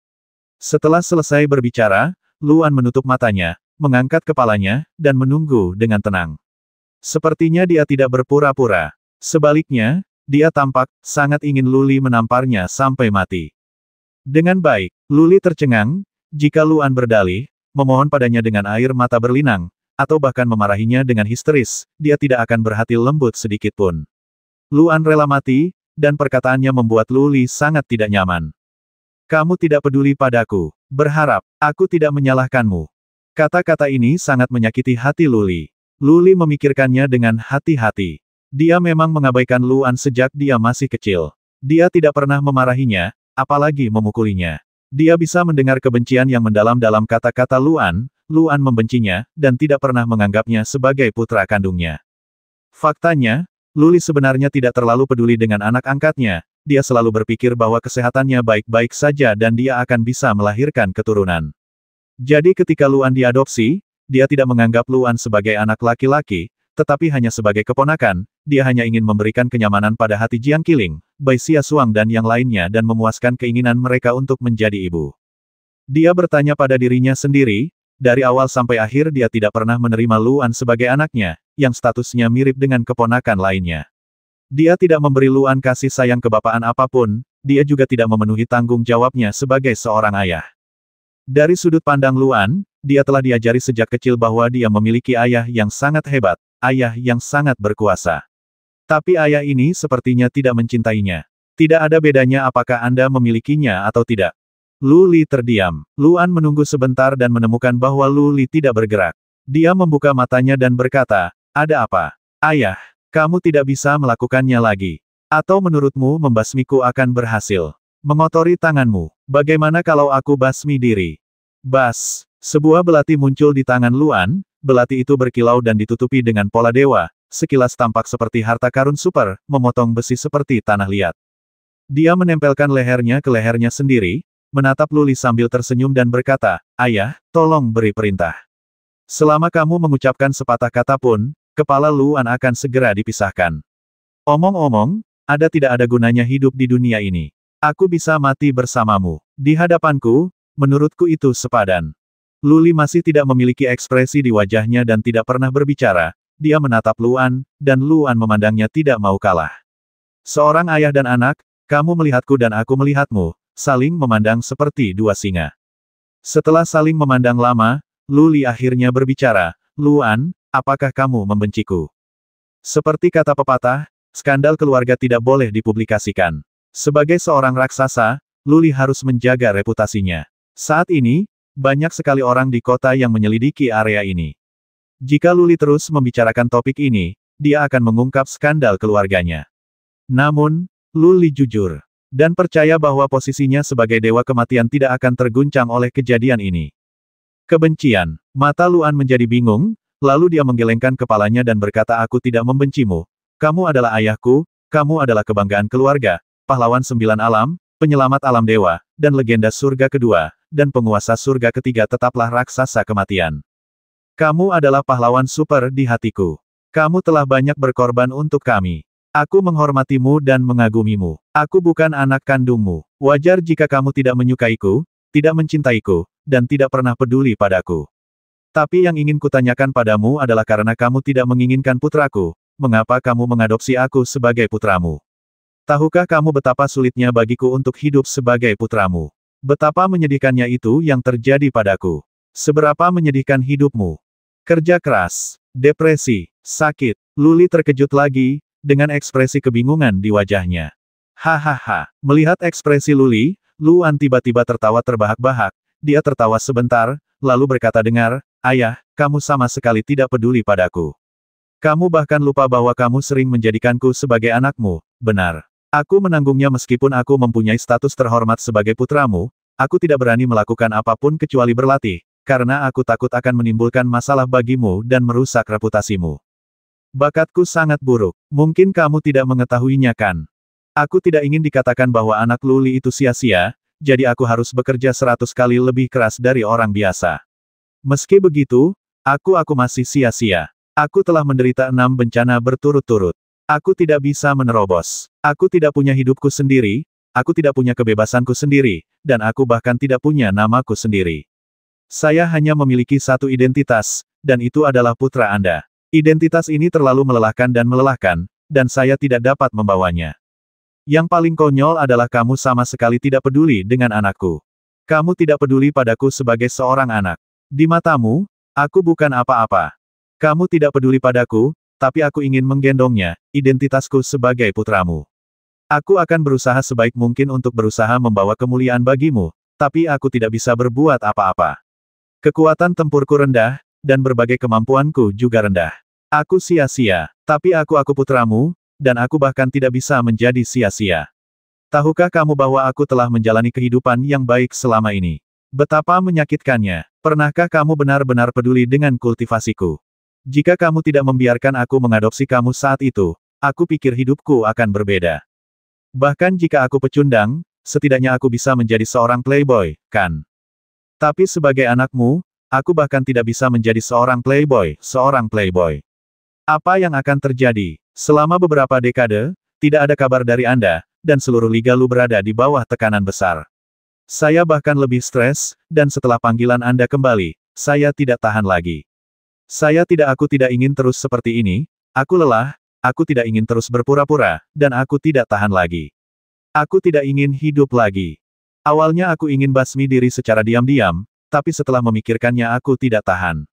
Setelah selesai berbicara, Luan menutup matanya, mengangkat kepalanya, dan menunggu dengan tenang. Sepertinya dia tidak berpura-pura. Sebaliknya, dia tampak sangat ingin Luli menamparnya sampai mati. Dengan baik, Luli tercengang, jika Luan berdalih, memohon padanya dengan air mata berlinang, atau bahkan memarahinya dengan histeris, dia tidak akan berhati lembut sedikit pun. Luan rela mati, dan perkataannya membuat Luli sangat tidak nyaman. Kamu tidak peduli padaku. Berharap, aku tidak menyalahkanmu. Kata-kata ini sangat menyakiti hati Luli. Luli memikirkannya dengan hati-hati. Dia memang mengabaikan Luan sejak dia masih kecil. Dia tidak pernah memarahinya, apalagi memukulinya. Dia bisa mendengar kebencian yang mendalam dalam kata-kata Luan, Luan membencinya, dan tidak pernah menganggapnya sebagai putra kandungnya. Faktanya, Luli sebenarnya tidak terlalu peduli dengan anak angkatnya, dia selalu berpikir bahwa kesehatannya baik-baik saja dan dia akan bisa melahirkan keturunan. Jadi ketika Luan diadopsi, dia tidak menganggap Luan sebagai anak laki-laki, tetapi hanya sebagai keponakan, dia hanya ingin memberikan kenyamanan pada hati Jiang Qiling, Bai Xia Suang dan yang lainnya dan memuaskan keinginan mereka untuk menjadi ibu. Dia bertanya pada dirinya sendiri, dari awal sampai akhir dia tidak pernah menerima Luan sebagai anaknya, yang statusnya mirip dengan keponakan lainnya. Dia tidak memberi Luan kasih sayang kebapaan apapun, dia juga tidak memenuhi tanggung jawabnya sebagai seorang ayah. Dari sudut pandang Luan, dia telah diajari sejak kecil bahwa dia memiliki ayah yang sangat hebat, ayah yang sangat berkuasa. Tapi ayah ini sepertinya tidak mencintainya. Tidak ada bedanya apakah Anda memilikinya atau tidak. Lu Li terdiam. Luan menunggu sebentar dan menemukan bahwa Lu Li tidak bergerak. Dia membuka matanya dan berkata, ada apa? Ayah, kamu tidak bisa melakukannya lagi. Atau menurutmu membasmiku akan berhasil? Mengotori tanganmu. Bagaimana kalau aku basmi diri? Bas, sebuah belati muncul di tangan Luan, belati itu berkilau dan ditutupi dengan pola dewa, sekilas tampak seperti harta karun super, memotong besi seperti tanah liat. Dia menempelkan lehernya ke lehernya sendiri, menatap Luli sambil tersenyum dan berkata, Ayah, tolong beri perintah. Selama kamu mengucapkan sepatah kata pun, kepala Luan akan segera dipisahkan. Omong-omong, ada tidak ada gunanya hidup di dunia ini. Aku bisa mati bersamamu. Di hadapanku, menurutku itu sepadan. Luli masih tidak memiliki ekspresi di wajahnya dan tidak pernah berbicara, dia menatap Luan, dan Luan memandangnya tidak mau kalah. Seorang ayah dan anak, kamu melihatku dan aku melihatmu, saling memandang seperti dua singa. Setelah saling memandang lama, Luli akhirnya berbicara, Luan, apakah kamu membenciku? Seperti kata pepatah, skandal keluarga tidak boleh dipublikasikan. Sebagai seorang raksasa, Luli harus menjaga reputasinya. Saat ini, banyak sekali orang di kota yang menyelidiki area ini. Jika Luli terus membicarakan topik ini, dia akan mengungkap skandal keluarganya. Namun, Luli jujur. Dan percaya bahwa posisinya sebagai dewa kematian tidak akan terguncang oleh kejadian ini. Kebencian. Mata Luan menjadi bingung, lalu dia menggelengkan kepalanya dan berkata aku tidak membencimu. Kamu adalah ayahku, kamu adalah kebanggaan keluarga, pahlawan sembilan alam, penyelamat alam dewa, dan legenda surga kedua, dan penguasa surga ketiga tetaplah raksasa kematian. Kamu adalah pahlawan super di hatiku. Kamu telah banyak berkorban untuk kami. Aku menghormatimu dan mengagumimu. Aku bukan anak kandungmu. Wajar jika kamu tidak menyukaiku, tidak mencintaiku, dan tidak pernah peduli padaku. Tapi yang ingin kutanyakan padamu adalah karena kamu tidak menginginkan putraku, mengapa kamu mengadopsi aku sebagai putramu? Tahukah kamu betapa sulitnya bagiku untuk hidup sebagai putramu? Betapa menyedihkannya itu yang terjadi padaku. Seberapa menyedihkan hidupmu? Kerja keras, depresi, sakit, Luli terkejut lagi, dengan ekspresi kebingungan di wajahnya. Hahaha, melihat ekspresi Luli, Luan tiba-tiba tertawa terbahak-bahak, dia tertawa sebentar, lalu berkata dengar, Ayah, kamu sama sekali tidak peduli padaku. Kamu bahkan lupa bahwa kamu sering menjadikanku sebagai anakmu, benar. Aku menanggungnya meskipun aku mempunyai status terhormat sebagai putramu, aku tidak berani melakukan apapun kecuali berlatih, karena aku takut akan menimbulkan masalah bagimu dan merusak reputasimu. Bakatku sangat buruk. Mungkin kamu tidak mengetahuinya kan? Aku tidak ingin dikatakan bahwa anak Luli itu sia-sia, jadi aku harus bekerja seratus kali lebih keras dari orang biasa. Meski begitu, aku aku masih sia-sia. Aku telah menderita enam bencana berturut-turut. Aku tidak bisa menerobos. Aku tidak punya hidupku sendiri, aku tidak punya kebebasanku sendiri, dan aku bahkan tidak punya namaku sendiri. Saya hanya memiliki satu identitas, dan itu adalah putra Anda. Identitas ini terlalu melelahkan dan melelahkan, dan saya tidak dapat membawanya. Yang paling konyol adalah kamu sama sekali tidak peduli dengan anakku. Kamu tidak peduli padaku sebagai seorang anak. Di matamu, aku bukan apa-apa. Kamu tidak peduli padaku, tapi aku ingin menggendongnya, identitasku sebagai putramu. Aku akan berusaha sebaik mungkin untuk berusaha membawa kemuliaan bagimu, tapi aku tidak bisa berbuat apa-apa. Kekuatan tempurku rendah, dan berbagai kemampuanku juga rendah. Aku sia-sia, tapi aku aku putramu, dan aku bahkan tidak bisa menjadi sia-sia. Tahukah kamu bahwa aku telah menjalani kehidupan yang baik selama ini? Betapa menyakitkannya. Pernahkah kamu benar-benar peduli dengan kultivasiku? Jika kamu tidak membiarkan aku mengadopsi kamu saat itu, aku pikir hidupku akan berbeda. Bahkan jika aku pecundang, setidaknya aku bisa menjadi seorang playboy, kan? Tapi sebagai anakmu, Aku bahkan tidak bisa menjadi seorang playboy, seorang playboy. Apa yang akan terjadi? Selama beberapa dekade, tidak ada kabar dari Anda, dan seluruh Liga Lu berada di bawah tekanan besar. Saya bahkan lebih stres, dan setelah panggilan Anda kembali, saya tidak tahan lagi. Saya tidak aku tidak ingin terus seperti ini, aku lelah, aku tidak ingin terus berpura-pura, dan aku tidak tahan lagi. Aku tidak ingin hidup lagi. Awalnya aku ingin basmi diri secara diam-diam, tapi setelah memikirkannya aku tidak tahan.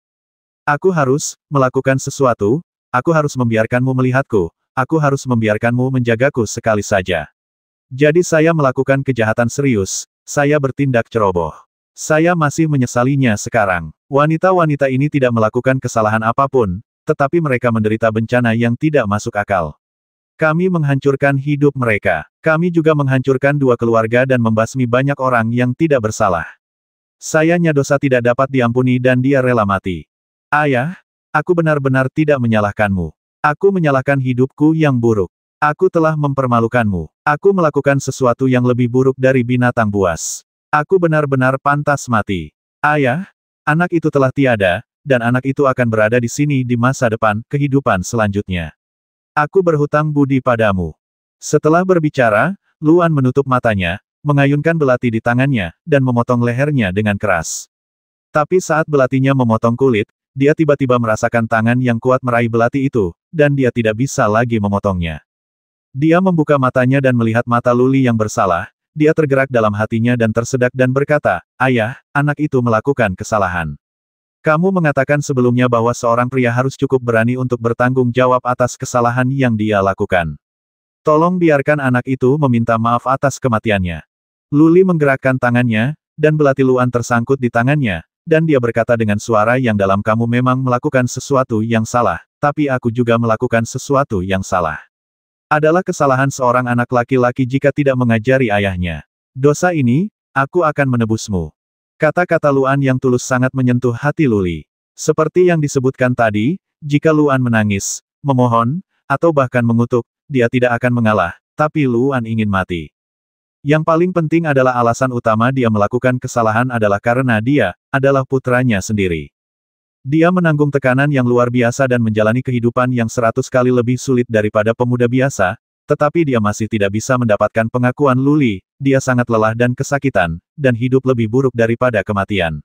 Aku harus melakukan sesuatu, aku harus membiarkanmu melihatku, aku harus membiarkanmu menjagaku sekali saja. Jadi saya melakukan kejahatan serius, saya bertindak ceroboh. Saya masih menyesalinya sekarang. Wanita-wanita ini tidak melakukan kesalahan apapun, tetapi mereka menderita bencana yang tidak masuk akal. Kami menghancurkan hidup mereka. Kami juga menghancurkan dua keluarga dan membasmi banyak orang yang tidak bersalah. Sayangnya dosa tidak dapat diampuni dan dia rela mati. Ayah, aku benar-benar tidak menyalahkanmu. Aku menyalahkan hidupku yang buruk. Aku telah mempermalukanmu. Aku melakukan sesuatu yang lebih buruk dari binatang buas. Aku benar-benar pantas mati. Ayah, anak itu telah tiada, dan anak itu akan berada di sini di masa depan, kehidupan selanjutnya. Aku berhutang budi padamu. Setelah berbicara, Luan menutup matanya, mengayunkan belati di tangannya, dan memotong lehernya dengan keras. Tapi saat belatinya memotong kulit, dia tiba-tiba merasakan tangan yang kuat meraih belati itu, dan dia tidak bisa lagi memotongnya. Dia membuka matanya dan melihat mata Luli yang bersalah, dia tergerak dalam hatinya dan tersedak dan berkata, Ayah, anak itu melakukan kesalahan. Kamu mengatakan sebelumnya bahwa seorang pria harus cukup berani untuk bertanggung jawab atas kesalahan yang dia lakukan. Tolong biarkan anak itu meminta maaf atas kematiannya. Luli menggerakkan tangannya, dan belati Luan tersangkut di tangannya, dan dia berkata dengan suara yang dalam kamu memang melakukan sesuatu yang salah, tapi aku juga melakukan sesuatu yang salah. Adalah kesalahan seorang anak laki-laki jika tidak mengajari ayahnya. Dosa ini, aku akan menebusmu. Kata-kata Luan yang tulus sangat menyentuh hati Luli. Seperti yang disebutkan tadi, jika Luan menangis, memohon, atau bahkan mengutuk, dia tidak akan mengalah, tapi Luan ingin mati. Yang paling penting adalah alasan utama dia melakukan kesalahan adalah karena dia adalah putranya sendiri. Dia menanggung tekanan yang luar biasa dan menjalani kehidupan yang seratus kali lebih sulit daripada pemuda biasa, tetapi dia masih tidak bisa mendapatkan pengakuan Luli, dia sangat lelah dan kesakitan, dan hidup lebih buruk daripada kematian.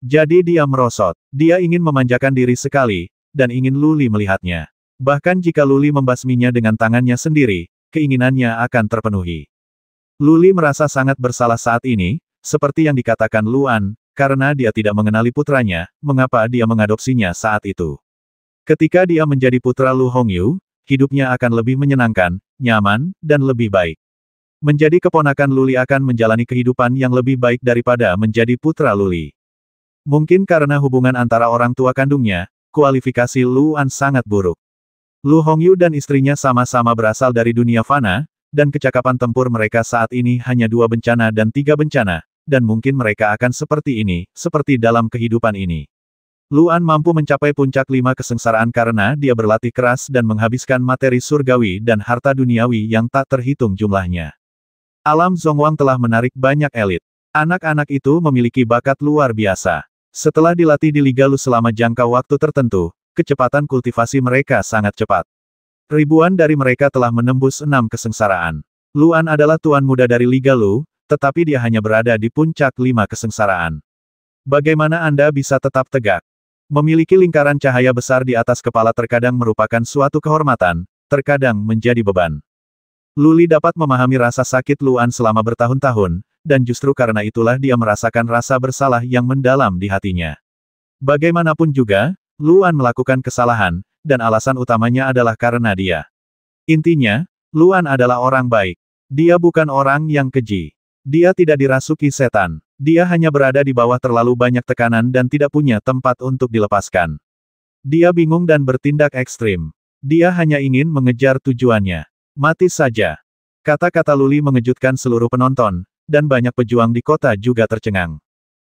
Jadi dia merosot, dia ingin memanjakan diri sekali, dan ingin Luli melihatnya. Bahkan jika Luli membasminya dengan tangannya sendiri, keinginannya akan terpenuhi. Luli merasa sangat bersalah saat ini, seperti yang dikatakan Luan, karena dia tidak mengenali putranya, mengapa dia mengadopsinya saat itu. Ketika dia menjadi putra Lu Hongyu, hidupnya akan lebih menyenangkan, nyaman, dan lebih baik. Menjadi keponakan Luli akan menjalani kehidupan yang lebih baik daripada menjadi putra Luli. Mungkin karena hubungan antara orang tua kandungnya, kualifikasi Luan sangat buruk. Lu Hongyu dan istrinya sama-sama berasal dari dunia fana, dan kecakapan tempur mereka saat ini hanya dua bencana dan tiga bencana, dan mungkin mereka akan seperti ini, seperti dalam kehidupan ini. Luan mampu mencapai puncak lima kesengsaraan karena dia berlatih keras dan menghabiskan materi surgawi dan harta duniawi yang tak terhitung jumlahnya. Alam Zongwang telah menarik banyak elit. Anak-anak itu memiliki bakat luar biasa. Setelah dilatih di Liga Lu selama jangka waktu tertentu, kecepatan kultivasi mereka sangat cepat. Ribuan dari mereka telah menembus enam kesengsaraan. Luan adalah tuan muda dari Liga Lu, tetapi dia hanya berada di puncak lima kesengsaraan. Bagaimana Anda bisa tetap tegak? Memiliki lingkaran cahaya besar di atas kepala terkadang merupakan suatu kehormatan, terkadang menjadi beban. Luli dapat memahami rasa sakit Luan selama bertahun-tahun, dan justru karena itulah dia merasakan rasa bersalah yang mendalam di hatinya. Bagaimanapun juga, Luan melakukan kesalahan, dan alasan utamanya adalah karena dia. Intinya, Luan adalah orang baik. Dia bukan orang yang keji. Dia tidak dirasuki setan. Dia hanya berada di bawah terlalu banyak tekanan dan tidak punya tempat untuk dilepaskan. Dia bingung dan bertindak ekstrim. Dia hanya ingin mengejar tujuannya. Mati saja. Kata-kata Luli mengejutkan seluruh penonton, dan banyak pejuang di kota juga tercengang.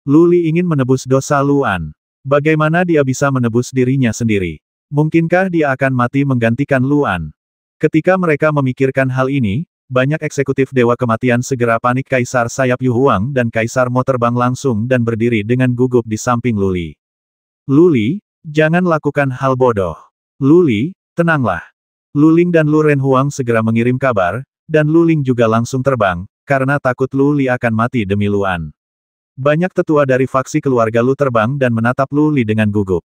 Luli ingin menebus dosa Luan. Bagaimana dia bisa menebus dirinya sendiri? Mungkinkah dia akan mati menggantikan Luan? Ketika mereka memikirkan hal ini, banyak eksekutif Dewa Kematian segera panik Kaisar Sayap Yuhuang dan Kaisar Mo terbang langsung dan berdiri dengan gugup di samping Luli. Luli, jangan lakukan hal bodoh. Luli, tenanglah. Luling dan Luren Huang segera mengirim kabar, dan Luling juga langsung terbang, karena takut Luli akan mati demi Luan. Banyak tetua dari faksi keluarga Lu terbang dan menatap Luli dengan gugup.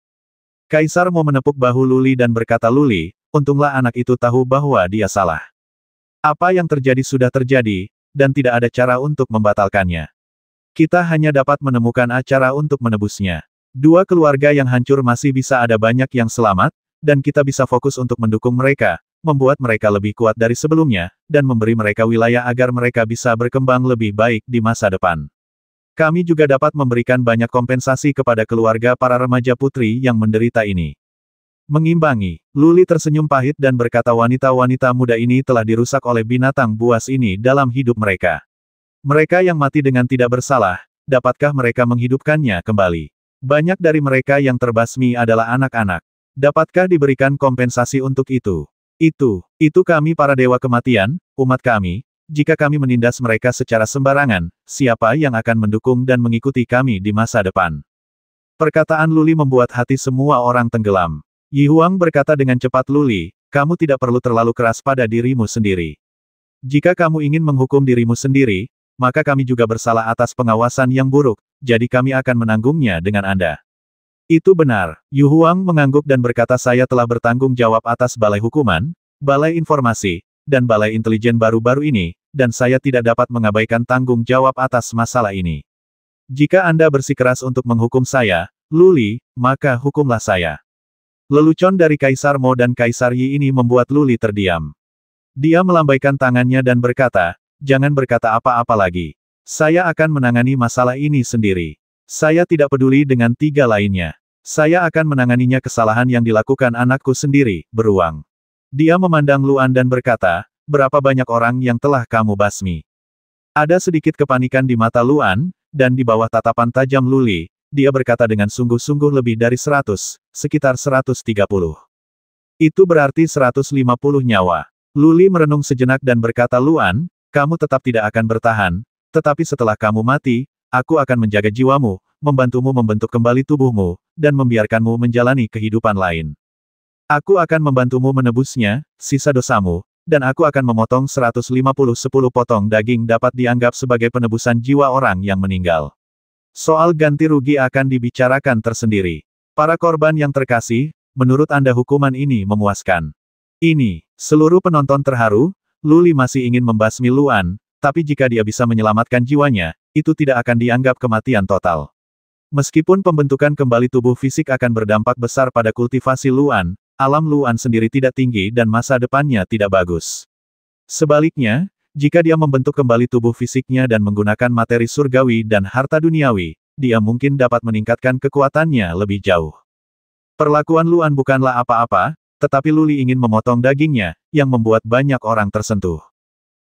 Kaisar mau menepuk bahu Luli dan berkata Luli, untunglah anak itu tahu bahwa dia salah. Apa yang terjadi sudah terjadi, dan tidak ada cara untuk membatalkannya. Kita hanya dapat menemukan acara untuk menebusnya. Dua keluarga yang hancur masih bisa ada banyak yang selamat, dan kita bisa fokus untuk mendukung mereka, membuat mereka lebih kuat dari sebelumnya, dan memberi mereka wilayah agar mereka bisa berkembang lebih baik di masa depan. Kami juga dapat memberikan banyak kompensasi kepada keluarga para remaja putri yang menderita ini. Mengimbangi, Luli tersenyum pahit dan berkata wanita-wanita muda ini telah dirusak oleh binatang buas ini dalam hidup mereka. Mereka yang mati dengan tidak bersalah, dapatkah mereka menghidupkannya kembali? Banyak dari mereka yang terbasmi adalah anak-anak. Dapatkah diberikan kompensasi untuk itu? Itu, itu kami para dewa kematian, umat kami, jika kami menindas mereka secara sembarangan, siapa yang akan mendukung dan mengikuti kami di masa depan? Perkataan Luli membuat hati semua orang tenggelam. Yi Huang berkata dengan cepat Luli, kamu tidak perlu terlalu keras pada dirimu sendiri. Jika kamu ingin menghukum dirimu sendiri, maka kami juga bersalah atas pengawasan yang buruk, jadi kami akan menanggungnya dengan Anda. Itu benar, Yu Huang mengangguk dan berkata saya telah bertanggung jawab atas balai hukuman, balai informasi, dan Balai Intelijen baru-baru ini, dan saya tidak dapat mengabaikan tanggung jawab atas masalah ini. Jika Anda bersikeras untuk menghukum saya, Luli, maka hukumlah saya. Lelucon dari Kaisar Mo dan Kaisar Yi ini membuat Luli terdiam. Dia melambaikan tangannya dan berkata, jangan berkata apa-apa lagi. Saya akan menangani masalah ini sendiri. Saya tidak peduli dengan tiga lainnya. Saya akan menanganinya kesalahan yang dilakukan anakku sendiri, beruang. Dia memandang Luan dan berkata, berapa banyak orang yang telah kamu basmi. Ada sedikit kepanikan di mata Luan, dan di bawah tatapan tajam Luli, dia berkata dengan sungguh-sungguh lebih dari seratus, sekitar seratus tiga puluh. Itu berarti seratus lima puluh nyawa. Luli merenung sejenak dan berkata Luan, kamu tetap tidak akan bertahan, tetapi setelah kamu mati, aku akan menjaga jiwamu, membantumu membentuk kembali tubuhmu, dan membiarkanmu menjalani kehidupan lain. Aku akan membantumu menebusnya, sisa dosamu, dan aku akan memotong 150-10 potong daging dapat dianggap sebagai penebusan jiwa orang yang meninggal. Soal ganti rugi akan dibicarakan tersendiri. Para korban yang terkasih, menurut Anda hukuman ini memuaskan. Ini, seluruh penonton terharu, Luli masih ingin membasmi Luan, tapi jika dia bisa menyelamatkan jiwanya, itu tidak akan dianggap kematian total. Meskipun pembentukan kembali tubuh fisik akan berdampak besar pada kultivasi Luan, alam Luan sendiri tidak tinggi dan masa depannya tidak bagus. Sebaliknya, jika dia membentuk kembali tubuh fisiknya dan menggunakan materi surgawi dan harta duniawi, dia mungkin dapat meningkatkan kekuatannya lebih jauh. Perlakuan Luan bukanlah apa-apa, tetapi Luli ingin memotong dagingnya, yang membuat banyak orang tersentuh.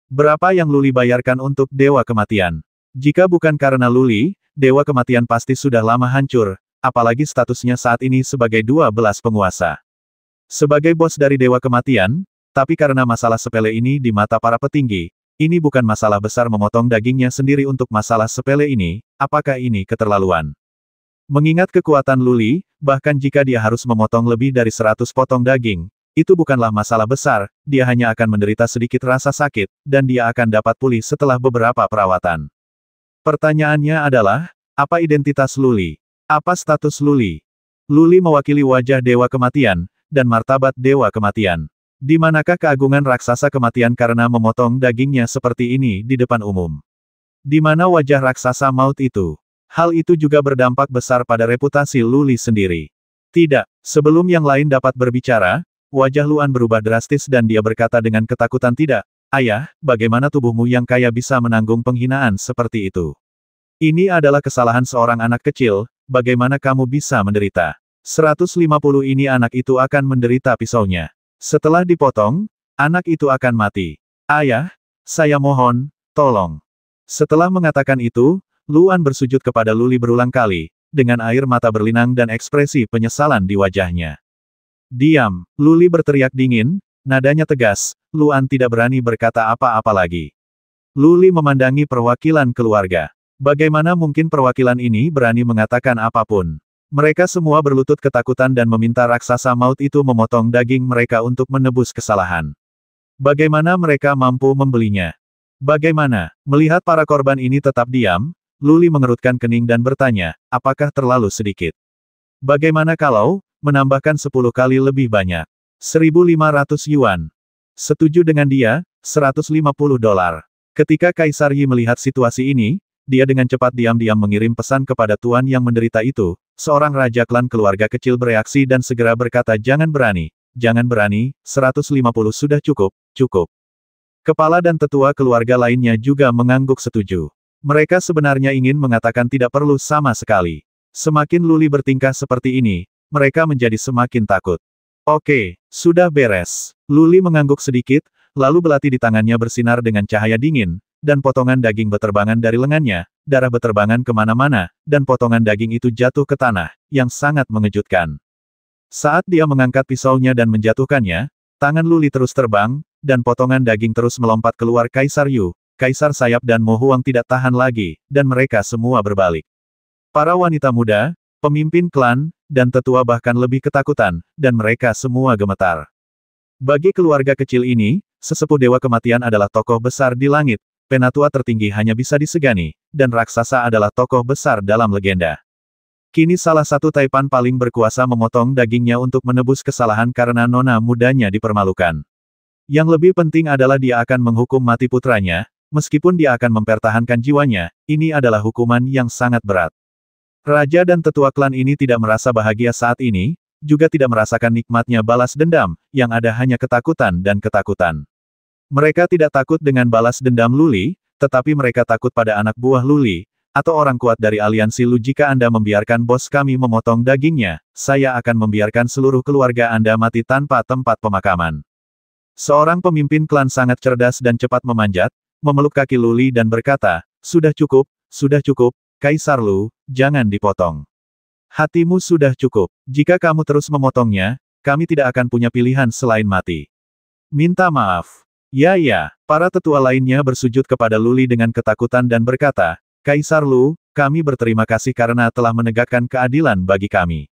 Berapa yang Luli bayarkan untuk Dewa Kematian? Jika bukan karena Luli, Dewa Kematian pasti sudah lama hancur, apalagi statusnya saat ini sebagai dua belas penguasa. Sebagai bos dari Dewa Kematian, tapi karena masalah sepele ini di mata para petinggi, ini bukan masalah besar memotong dagingnya sendiri untuk masalah sepele ini, apakah ini keterlaluan? Mengingat kekuatan Luli, bahkan jika dia harus memotong lebih dari 100 potong daging, itu bukanlah masalah besar, dia hanya akan menderita sedikit rasa sakit, dan dia akan dapat pulih setelah beberapa perawatan. Pertanyaannya adalah, apa identitas Luli? Apa status Luli? Luli mewakili wajah Dewa Kematian, dan martabat Dewa Kematian. Di manakah keagungan raksasa kematian karena memotong dagingnya seperti ini di depan umum? Di mana wajah raksasa maut itu? Hal itu juga berdampak besar pada reputasi Luli sendiri. Tidak, sebelum yang lain dapat berbicara, wajah Luan berubah drastis dan dia berkata dengan ketakutan tidak, Ayah, bagaimana tubuhmu yang kaya bisa menanggung penghinaan seperti itu? Ini adalah kesalahan seorang anak kecil, bagaimana kamu bisa menderita? 150 ini anak itu akan menderita pisaunya. Setelah dipotong, anak itu akan mati. Ayah, saya mohon, tolong. Setelah mengatakan itu, Luan bersujud kepada Luli berulang kali, dengan air mata berlinang dan ekspresi penyesalan di wajahnya. Diam, Luli berteriak dingin, nadanya tegas, Luan tidak berani berkata apa-apa lagi. Luli memandangi perwakilan keluarga. Bagaimana mungkin perwakilan ini berani mengatakan apapun? Mereka semua berlutut ketakutan dan meminta raksasa maut itu memotong daging mereka untuk menebus kesalahan. Bagaimana mereka mampu membelinya? Bagaimana? Melihat para korban ini tetap diam, Luli mengerutkan kening dan bertanya, apakah terlalu sedikit? Bagaimana kalau, menambahkan 10 kali lebih banyak? 1.500 yuan. Setuju dengan dia, 150 dolar. Ketika Kaisar Yi melihat situasi ini, dia dengan cepat diam-diam mengirim pesan kepada Tuan yang menderita itu, Seorang raja klan keluarga kecil bereaksi dan segera berkata jangan berani, jangan berani, 150 sudah cukup, cukup. Kepala dan tetua keluarga lainnya juga mengangguk setuju. Mereka sebenarnya ingin mengatakan tidak perlu sama sekali. Semakin Luli bertingkah seperti ini, mereka menjadi semakin takut. Oke, sudah beres. Luli mengangguk sedikit, lalu belati di tangannya bersinar dengan cahaya dingin, dan potongan daging beterbangan dari lengannya, darah beterbangan kemana-mana, dan potongan daging itu jatuh ke tanah, yang sangat mengejutkan. Saat dia mengangkat pisaunya dan menjatuhkannya, tangan Luli terus terbang, dan potongan daging terus melompat keluar Kaisar Yu, Kaisar Sayap dan Mo Huang tidak tahan lagi, dan mereka semua berbalik. Para wanita muda, pemimpin klan, dan tetua bahkan lebih ketakutan, dan mereka semua gemetar. Bagi keluarga kecil ini, sesepuh Dewa Kematian adalah tokoh besar di langit, penatua tertinggi hanya bisa disegani, dan raksasa adalah tokoh besar dalam legenda. Kini salah satu Taipan paling berkuasa memotong dagingnya untuk menebus kesalahan karena nona mudanya dipermalukan. Yang lebih penting adalah dia akan menghukum mati putranya, meskipun dia akan mempertahankan jiwanya, ini adalah hukuman yang sangat berat. Raja dan tetua klan ini tidak merasa bahagia saat ini, juga tidak merasakan nikmatnya balas dendam, yang ada hanya ketakutan dan ketakutan. Mereka tidak takut dengan balas dendam Luli, tetapi mereka takut pada anak buah Luli, atau orang kuat dari aliansi Lu jika Anda membiarkan bos kami memotong dagingnya, saya akan membiarkan seluruh keluarga Anda mati tanpa tempat pemakaman. Seorang pemimpin klan sangat cerdas dan cepat memanjat, memeluk kaki Luli dan berkata, sudah cukup, sudah cukup, Kaisar Lu, jangan dipotong. Hatimu sudah cukup. Jika kamu terus memotongnya, kami tidak akan punya pilihan selain mati. Minta maaf. Ya ya, para tetua lainnya bersujud kepada Luli dengan ketakutan dan berkata, Kaisar Lu, kami berterima kasih karena telah menegakkan keadilan bagi kami.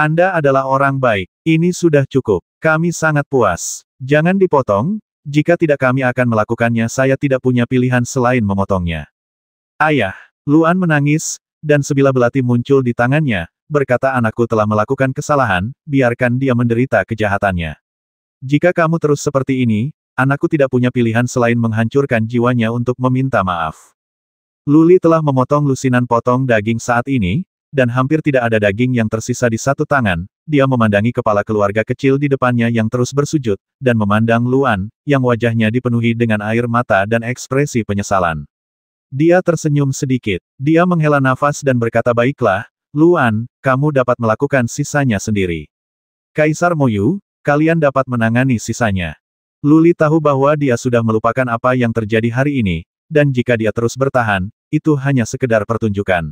Anda adalah orang baik, ini sudah cukup, kami sangat puas. Jangan dipotong, jika tidak kami akan melakukannya saya tidak punya pilihan selain memotongnya. Ayah, Luan menangis, dan sebilah belati muncul di tangannya, berkata anakku telah melakukan kesalahan, biarkan dia menderita kejahatannya. Jika kamu terus seperti ini, Anakku tidak punya pilihan selain menghancurkan jiwanya untuk meminta maaf. Luli telah memotong lusinan potong daging saat ini, dan hampir tidak ada daging yang tersisa di satu tangan, dia memandangi kepala keluarga kecil di depannya yang terus bersujud, dan memandang Luan, yang wajahnya dipenuhi dengan air mata dan ekspresi penyesalan. Dia tersenyum sedikit. Dia menghela nafas dan berkata baiklah, Luan, kamu dapat melakukan sisanya sendiri. Kaisar Moyu, kalian dapat menangani sisanya. Luli tahu bahwa dia sudah melupakan apa yang terjadi hari ini, dan jika dia terus bertahan, itu hanya sekedar pertunjukan.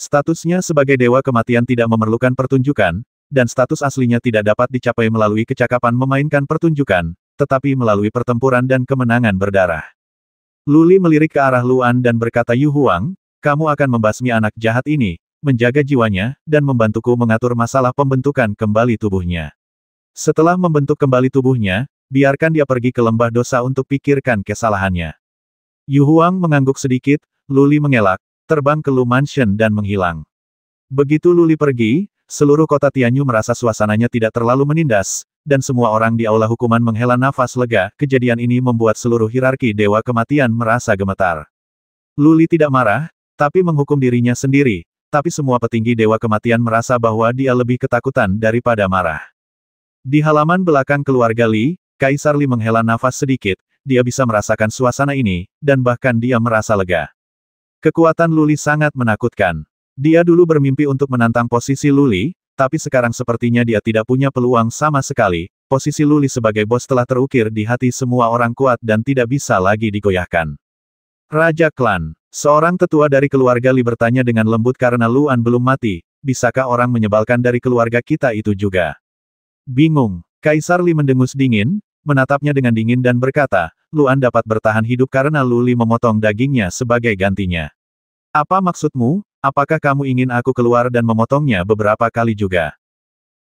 Statusnya sebagai dewa kematian tidak memerlukan pertunjukan, dan status aslinya tidak dapat dicapai melalui kecakapan memainkan pertunjukan, tetapi melalui pertempuran dan kemenangan berdarah. Luli melirik ke arah Luan dan berkata Yu Huang, kamu akan membasmi anak jahat ini, menjaga jiwanya, dan membantuku mengatur masalah pembentukan kembali tubuhnya. Setelah membentuk kembali tubuhnya, biarkan dia pergi ke lembah dosa untuk pikirkan kesalahannya. Yu Huang mengangguk sedikit, Luli mengelak, terbang ke Lu Mansion dan menghilang. Begitu Luli pergi, seluruh kota Tianyu merasa suasananya tidak terlalu menindas, dan semua orang di aula hukuman menghela nafas lega, kejadian ini membuat seluruh hierarki Dewa Kematian merasa gemetar. Luli tidak marah, tapi menghukum dirinya sendiri, tapi semua petinggi Dewa Kematian merasa bahwa dia lebih ketakutan daripada marah. Di halaman belakang keluarga Li, Kaisar Li menghela nafas sedikit, dia bisa merasakan suasana ini, dan bahkan dia merasa lega. Kekuatan Luli sangat menakutkan. Dia dulu bermimpi untuk menantang posisi Luli, tapi sekarang sepertinya dia tidak punya peluang sama sekali, posisi Luli sebagai bos telah terukir di hati semua orang kuat dan tidak bisa lagi digoyahkan. Raja Klan, seorang tetua dari keluarga Li bertanya dengan lembut karena Luan belum mati, bisakah orang menyebalkan dari keluarga kita itu juga? Bingung, Kaisar Li mendengus dingin, menatapnya dengan dingin dan berkata, Luan dapat bertahan hidup karena Luli memotong dagingnya sebagai gantinya. Apa maksudmu, apakah kamu ingin aku keluar dan memotongnya beberapa kali juga?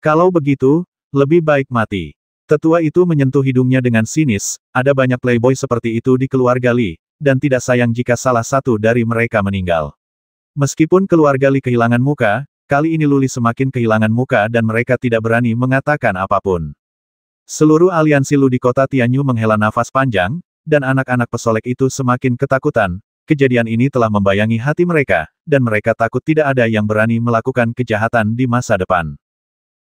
Kalau begitu, lebih baik mati. Tetua itu menyentuh hidungnya dengan sinis, ada banyak playboy seperti itu di keluarga Li, dan tidak sayang jika salah satu dari mereka meninggal. Meskipun keluarga Li kehilangan muka, kali ini Luli semakin kehilangan muka dan mereka tidak berani mengatakan apapun. Seluruh aliansi Lu di kota Tianyu menghela nafas panjang, dan anak-anak pesolek itu semakin ketakutan. Kejadian ini telah membayangi hati mereka, dan mereka takut tidak ada yang berani melakukan kejahatan di masa depan.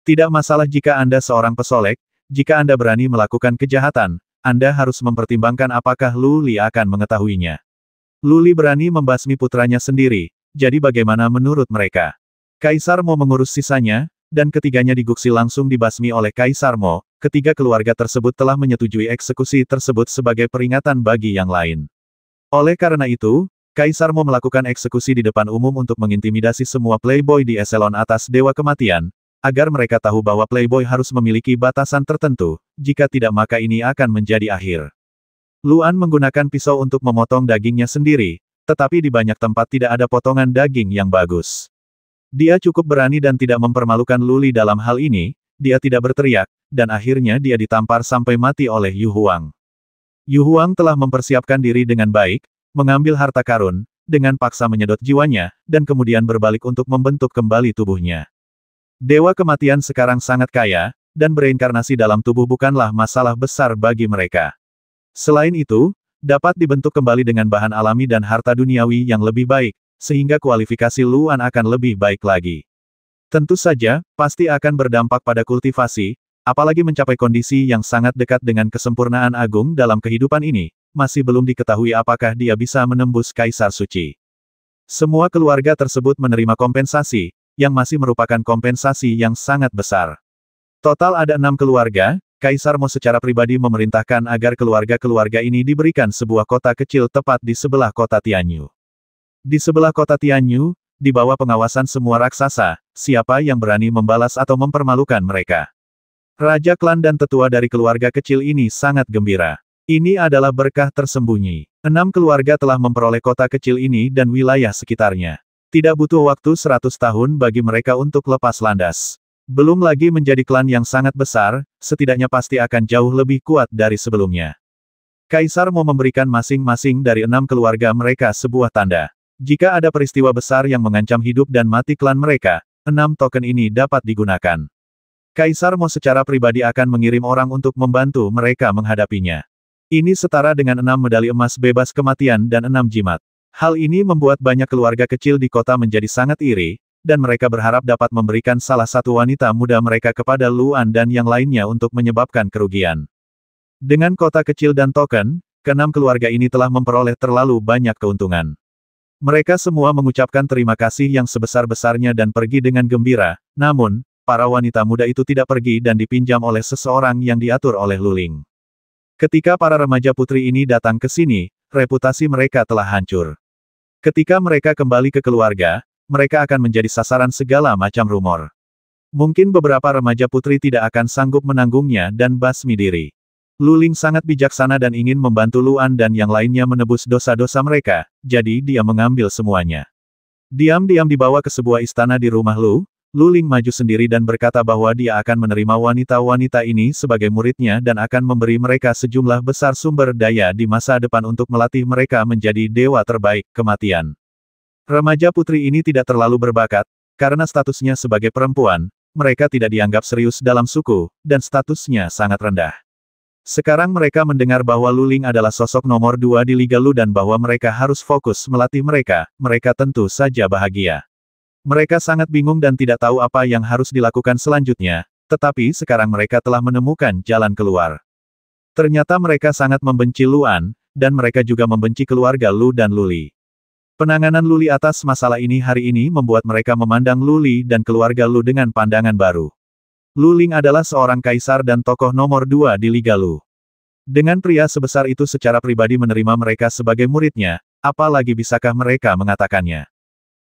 Tidak masalah jika Anda seorang pesolek, jika Anda berani melakukan kejahatan, Anda harus mempertimbangkan apakah Luli akan mengetahuinya. Luli berani membasmi putranya sendiri, jadi bagaimana menurut mereka? Kaisar Mo mengurus sisanya, dan ketiganya diguksi langsung dibasmi oleh Kaisar Mo, ketiga keluarga tersebut telah menyetujui eksekusi tersebut sebagai peringatan bagi yang lain. Oleh karena itu, Kaisar mau melakukan eksekusi di depan umum untuk mengintimidasi semua playboy di eselon atas Dewa Kematian, agar mereka tahu bahwa playboy harus memiliki batasan tertentu, jika tidak maka ini akan menjadi akhir. Luan menggunakan pisau untuk memotong dagingnya sendiri, tetapi di banyak tempat tidak ada potongan daging yang bagus. Dia cukup berani dan tidak mempermalukan Luli dalam hal ini, dia tidak berteriak, dan akhirnya dia ditampar sampai mati oleh Yu Huang. Yu Huang telah mempersiapkan diri dengan baik, mengambil harta karun, dengan paksa menyedot jiwanya, dan kemudian berbalik untuk membentuk kembali tubuhnya. Dewa kematian sekarang sangat kaya, dan bereinkarnasi dalam tubuh bukanlah masalah besar bagi mereka. Selain itu, dapat dibentuk kembali dengan bahan alami dan harta duniawi yang lebih baik, sehingga kualifikasi Luan akan lebih baik lagi. Tentu saja, pasti akan berdampak pada kultivasi, apalagi mencapai kondisi yang sangat dekat dengan kesempurnaan agung dalam kehidupan ini, masih belum diketahui apakah dia bisa menembus Kaisar Suci. Semua keluarga tersebut menerima kompensasi, yang masih merupakan kompensasi yang sangat besar. Total ada enam keluarga, Kaisar Mo secara pribadi memerintahkan agar keluarga-keluarga ini diberikan sebuah kota kecil tepat di sebelah kota Tianyu. Di sebelah kota Tianyu, di bawah pengawasan semua raksasa, siapa yang berani membalas atau mempermalukan mereka. Raja klan dan tetua dari keluarga kecil ini sangat gembira. Ini adalah berkah tersembunyi. Enam keluarga telah memperoleh kota kecil ini dan wilayah sekitarnya. Tidak butuh waktu seratus tahun bagi mereka untuk lepas landas. Belum lagi menjadi klan yang sangat besar, setidaknya pasti akan jauh lebih kuat dari sebelumnya. Kaisar mau memberikan masing-masing dari enam keluarga mereka sebuah tanda. Jika ada peristiwa besar yang mengancam hidup dan mati klan mereka, enam token ini dapat digunakan. Kaisar Mo secara pribadi akan mengirim orang untuk membantu mereka menghadapinya. Ini setara dengan enam medali emas bebas kematian dan enam jimat. Hal ini membuat banyak keluarga kecil di kota menjadi sangat iri, dan mereka berharap dapat memberikan salah satu wanita muda mereka kepada Luan dan yang lainnya untuk menyebabkan kerugian. Dengan kota kecil dan token, keenam keluarga ini telah memperoleh terlalu banyak keuntungan. Mereka semua mengucapkan terima kasih yang sebesar-besarnya dan pergi dengan gembira, namun, para wanita muda itu tidak pergi dan dipinjam oleh seseorang yang diatur oleh Luling. Ketika para remaja putri ini datang ke sini, reputasi mereka telah hancur. Ketika mereka kembali ke keluarga, mereka akan menjadi sasaran segala macam rumor. Mungkin beberapa remaja putri tidak akan sanggup menanggungnya dan basmi diri. Luling sangat bijaksana dan ingin membantu Luan dan yang lainnya menebus dosa-dosa mereka, jadi dia mengambil semuanya. Diam-diam dibawa ke sebuah istana di rumah Lu, Luling maju sendiri dan berkata bahwa dia akan menerima wanita-wanita ini sebagai muridnya dan akan memberi mereka sejumlah besar sumber daya di masa depan untuk melatih mereka menjadi dewa terbaik, kematian. Remaja putri ini tidak terlalu berbakat, karena statusnya sebagai perempuan, mereka tidak dianggap serius dalam suku, dan statusnya sangat rendah. Sekarang mereka mendengar bahwa Luling adalah sosok nomor dua di Liga Lu dan bahwa mereka harus fokus melatih mereka, mereka tentu saja bahagia. Mereka sangat bingung dan tidak tahu apa yang harus dilakukan selanjutnya, tetapi sekarang mereka telah menemukan jalan keluar. Ternyata mereka sangat membenci Luan, dan mereka juga membenci keluarga Lu dan Luli. Penanganan Luli atas masalah ini hari ini membuat mereka memandang Luli dan keluarga Lu dengan pandangan baru. Lu Ling adalah seorang kaisar dan tokoh nomor dua di Liga Lu. Dengan pria sebesar itu secara pribadi menerima mereka sebagai muridnya, apalagi bisakah mereka mengatakannya.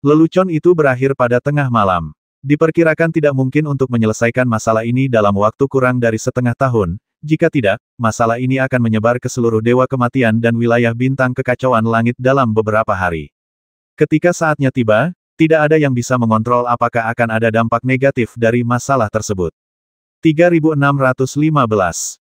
Lelucon itu berakhir pada tengah malam. Diperkirakan tidak mungkin untuk menyelesaikan masalah ini dalam waktu kurang dari setengah tahun, jika tidak, masalah ini akan menyebar ke seluruh dewa kematian dan wilayah bintang kekacauan langit dalam beberapa hari. Ketika saatnya tiba, tidak ada yang bisa mengontrol apakah akan ada dampak negatif dari masalah tersebut. 3615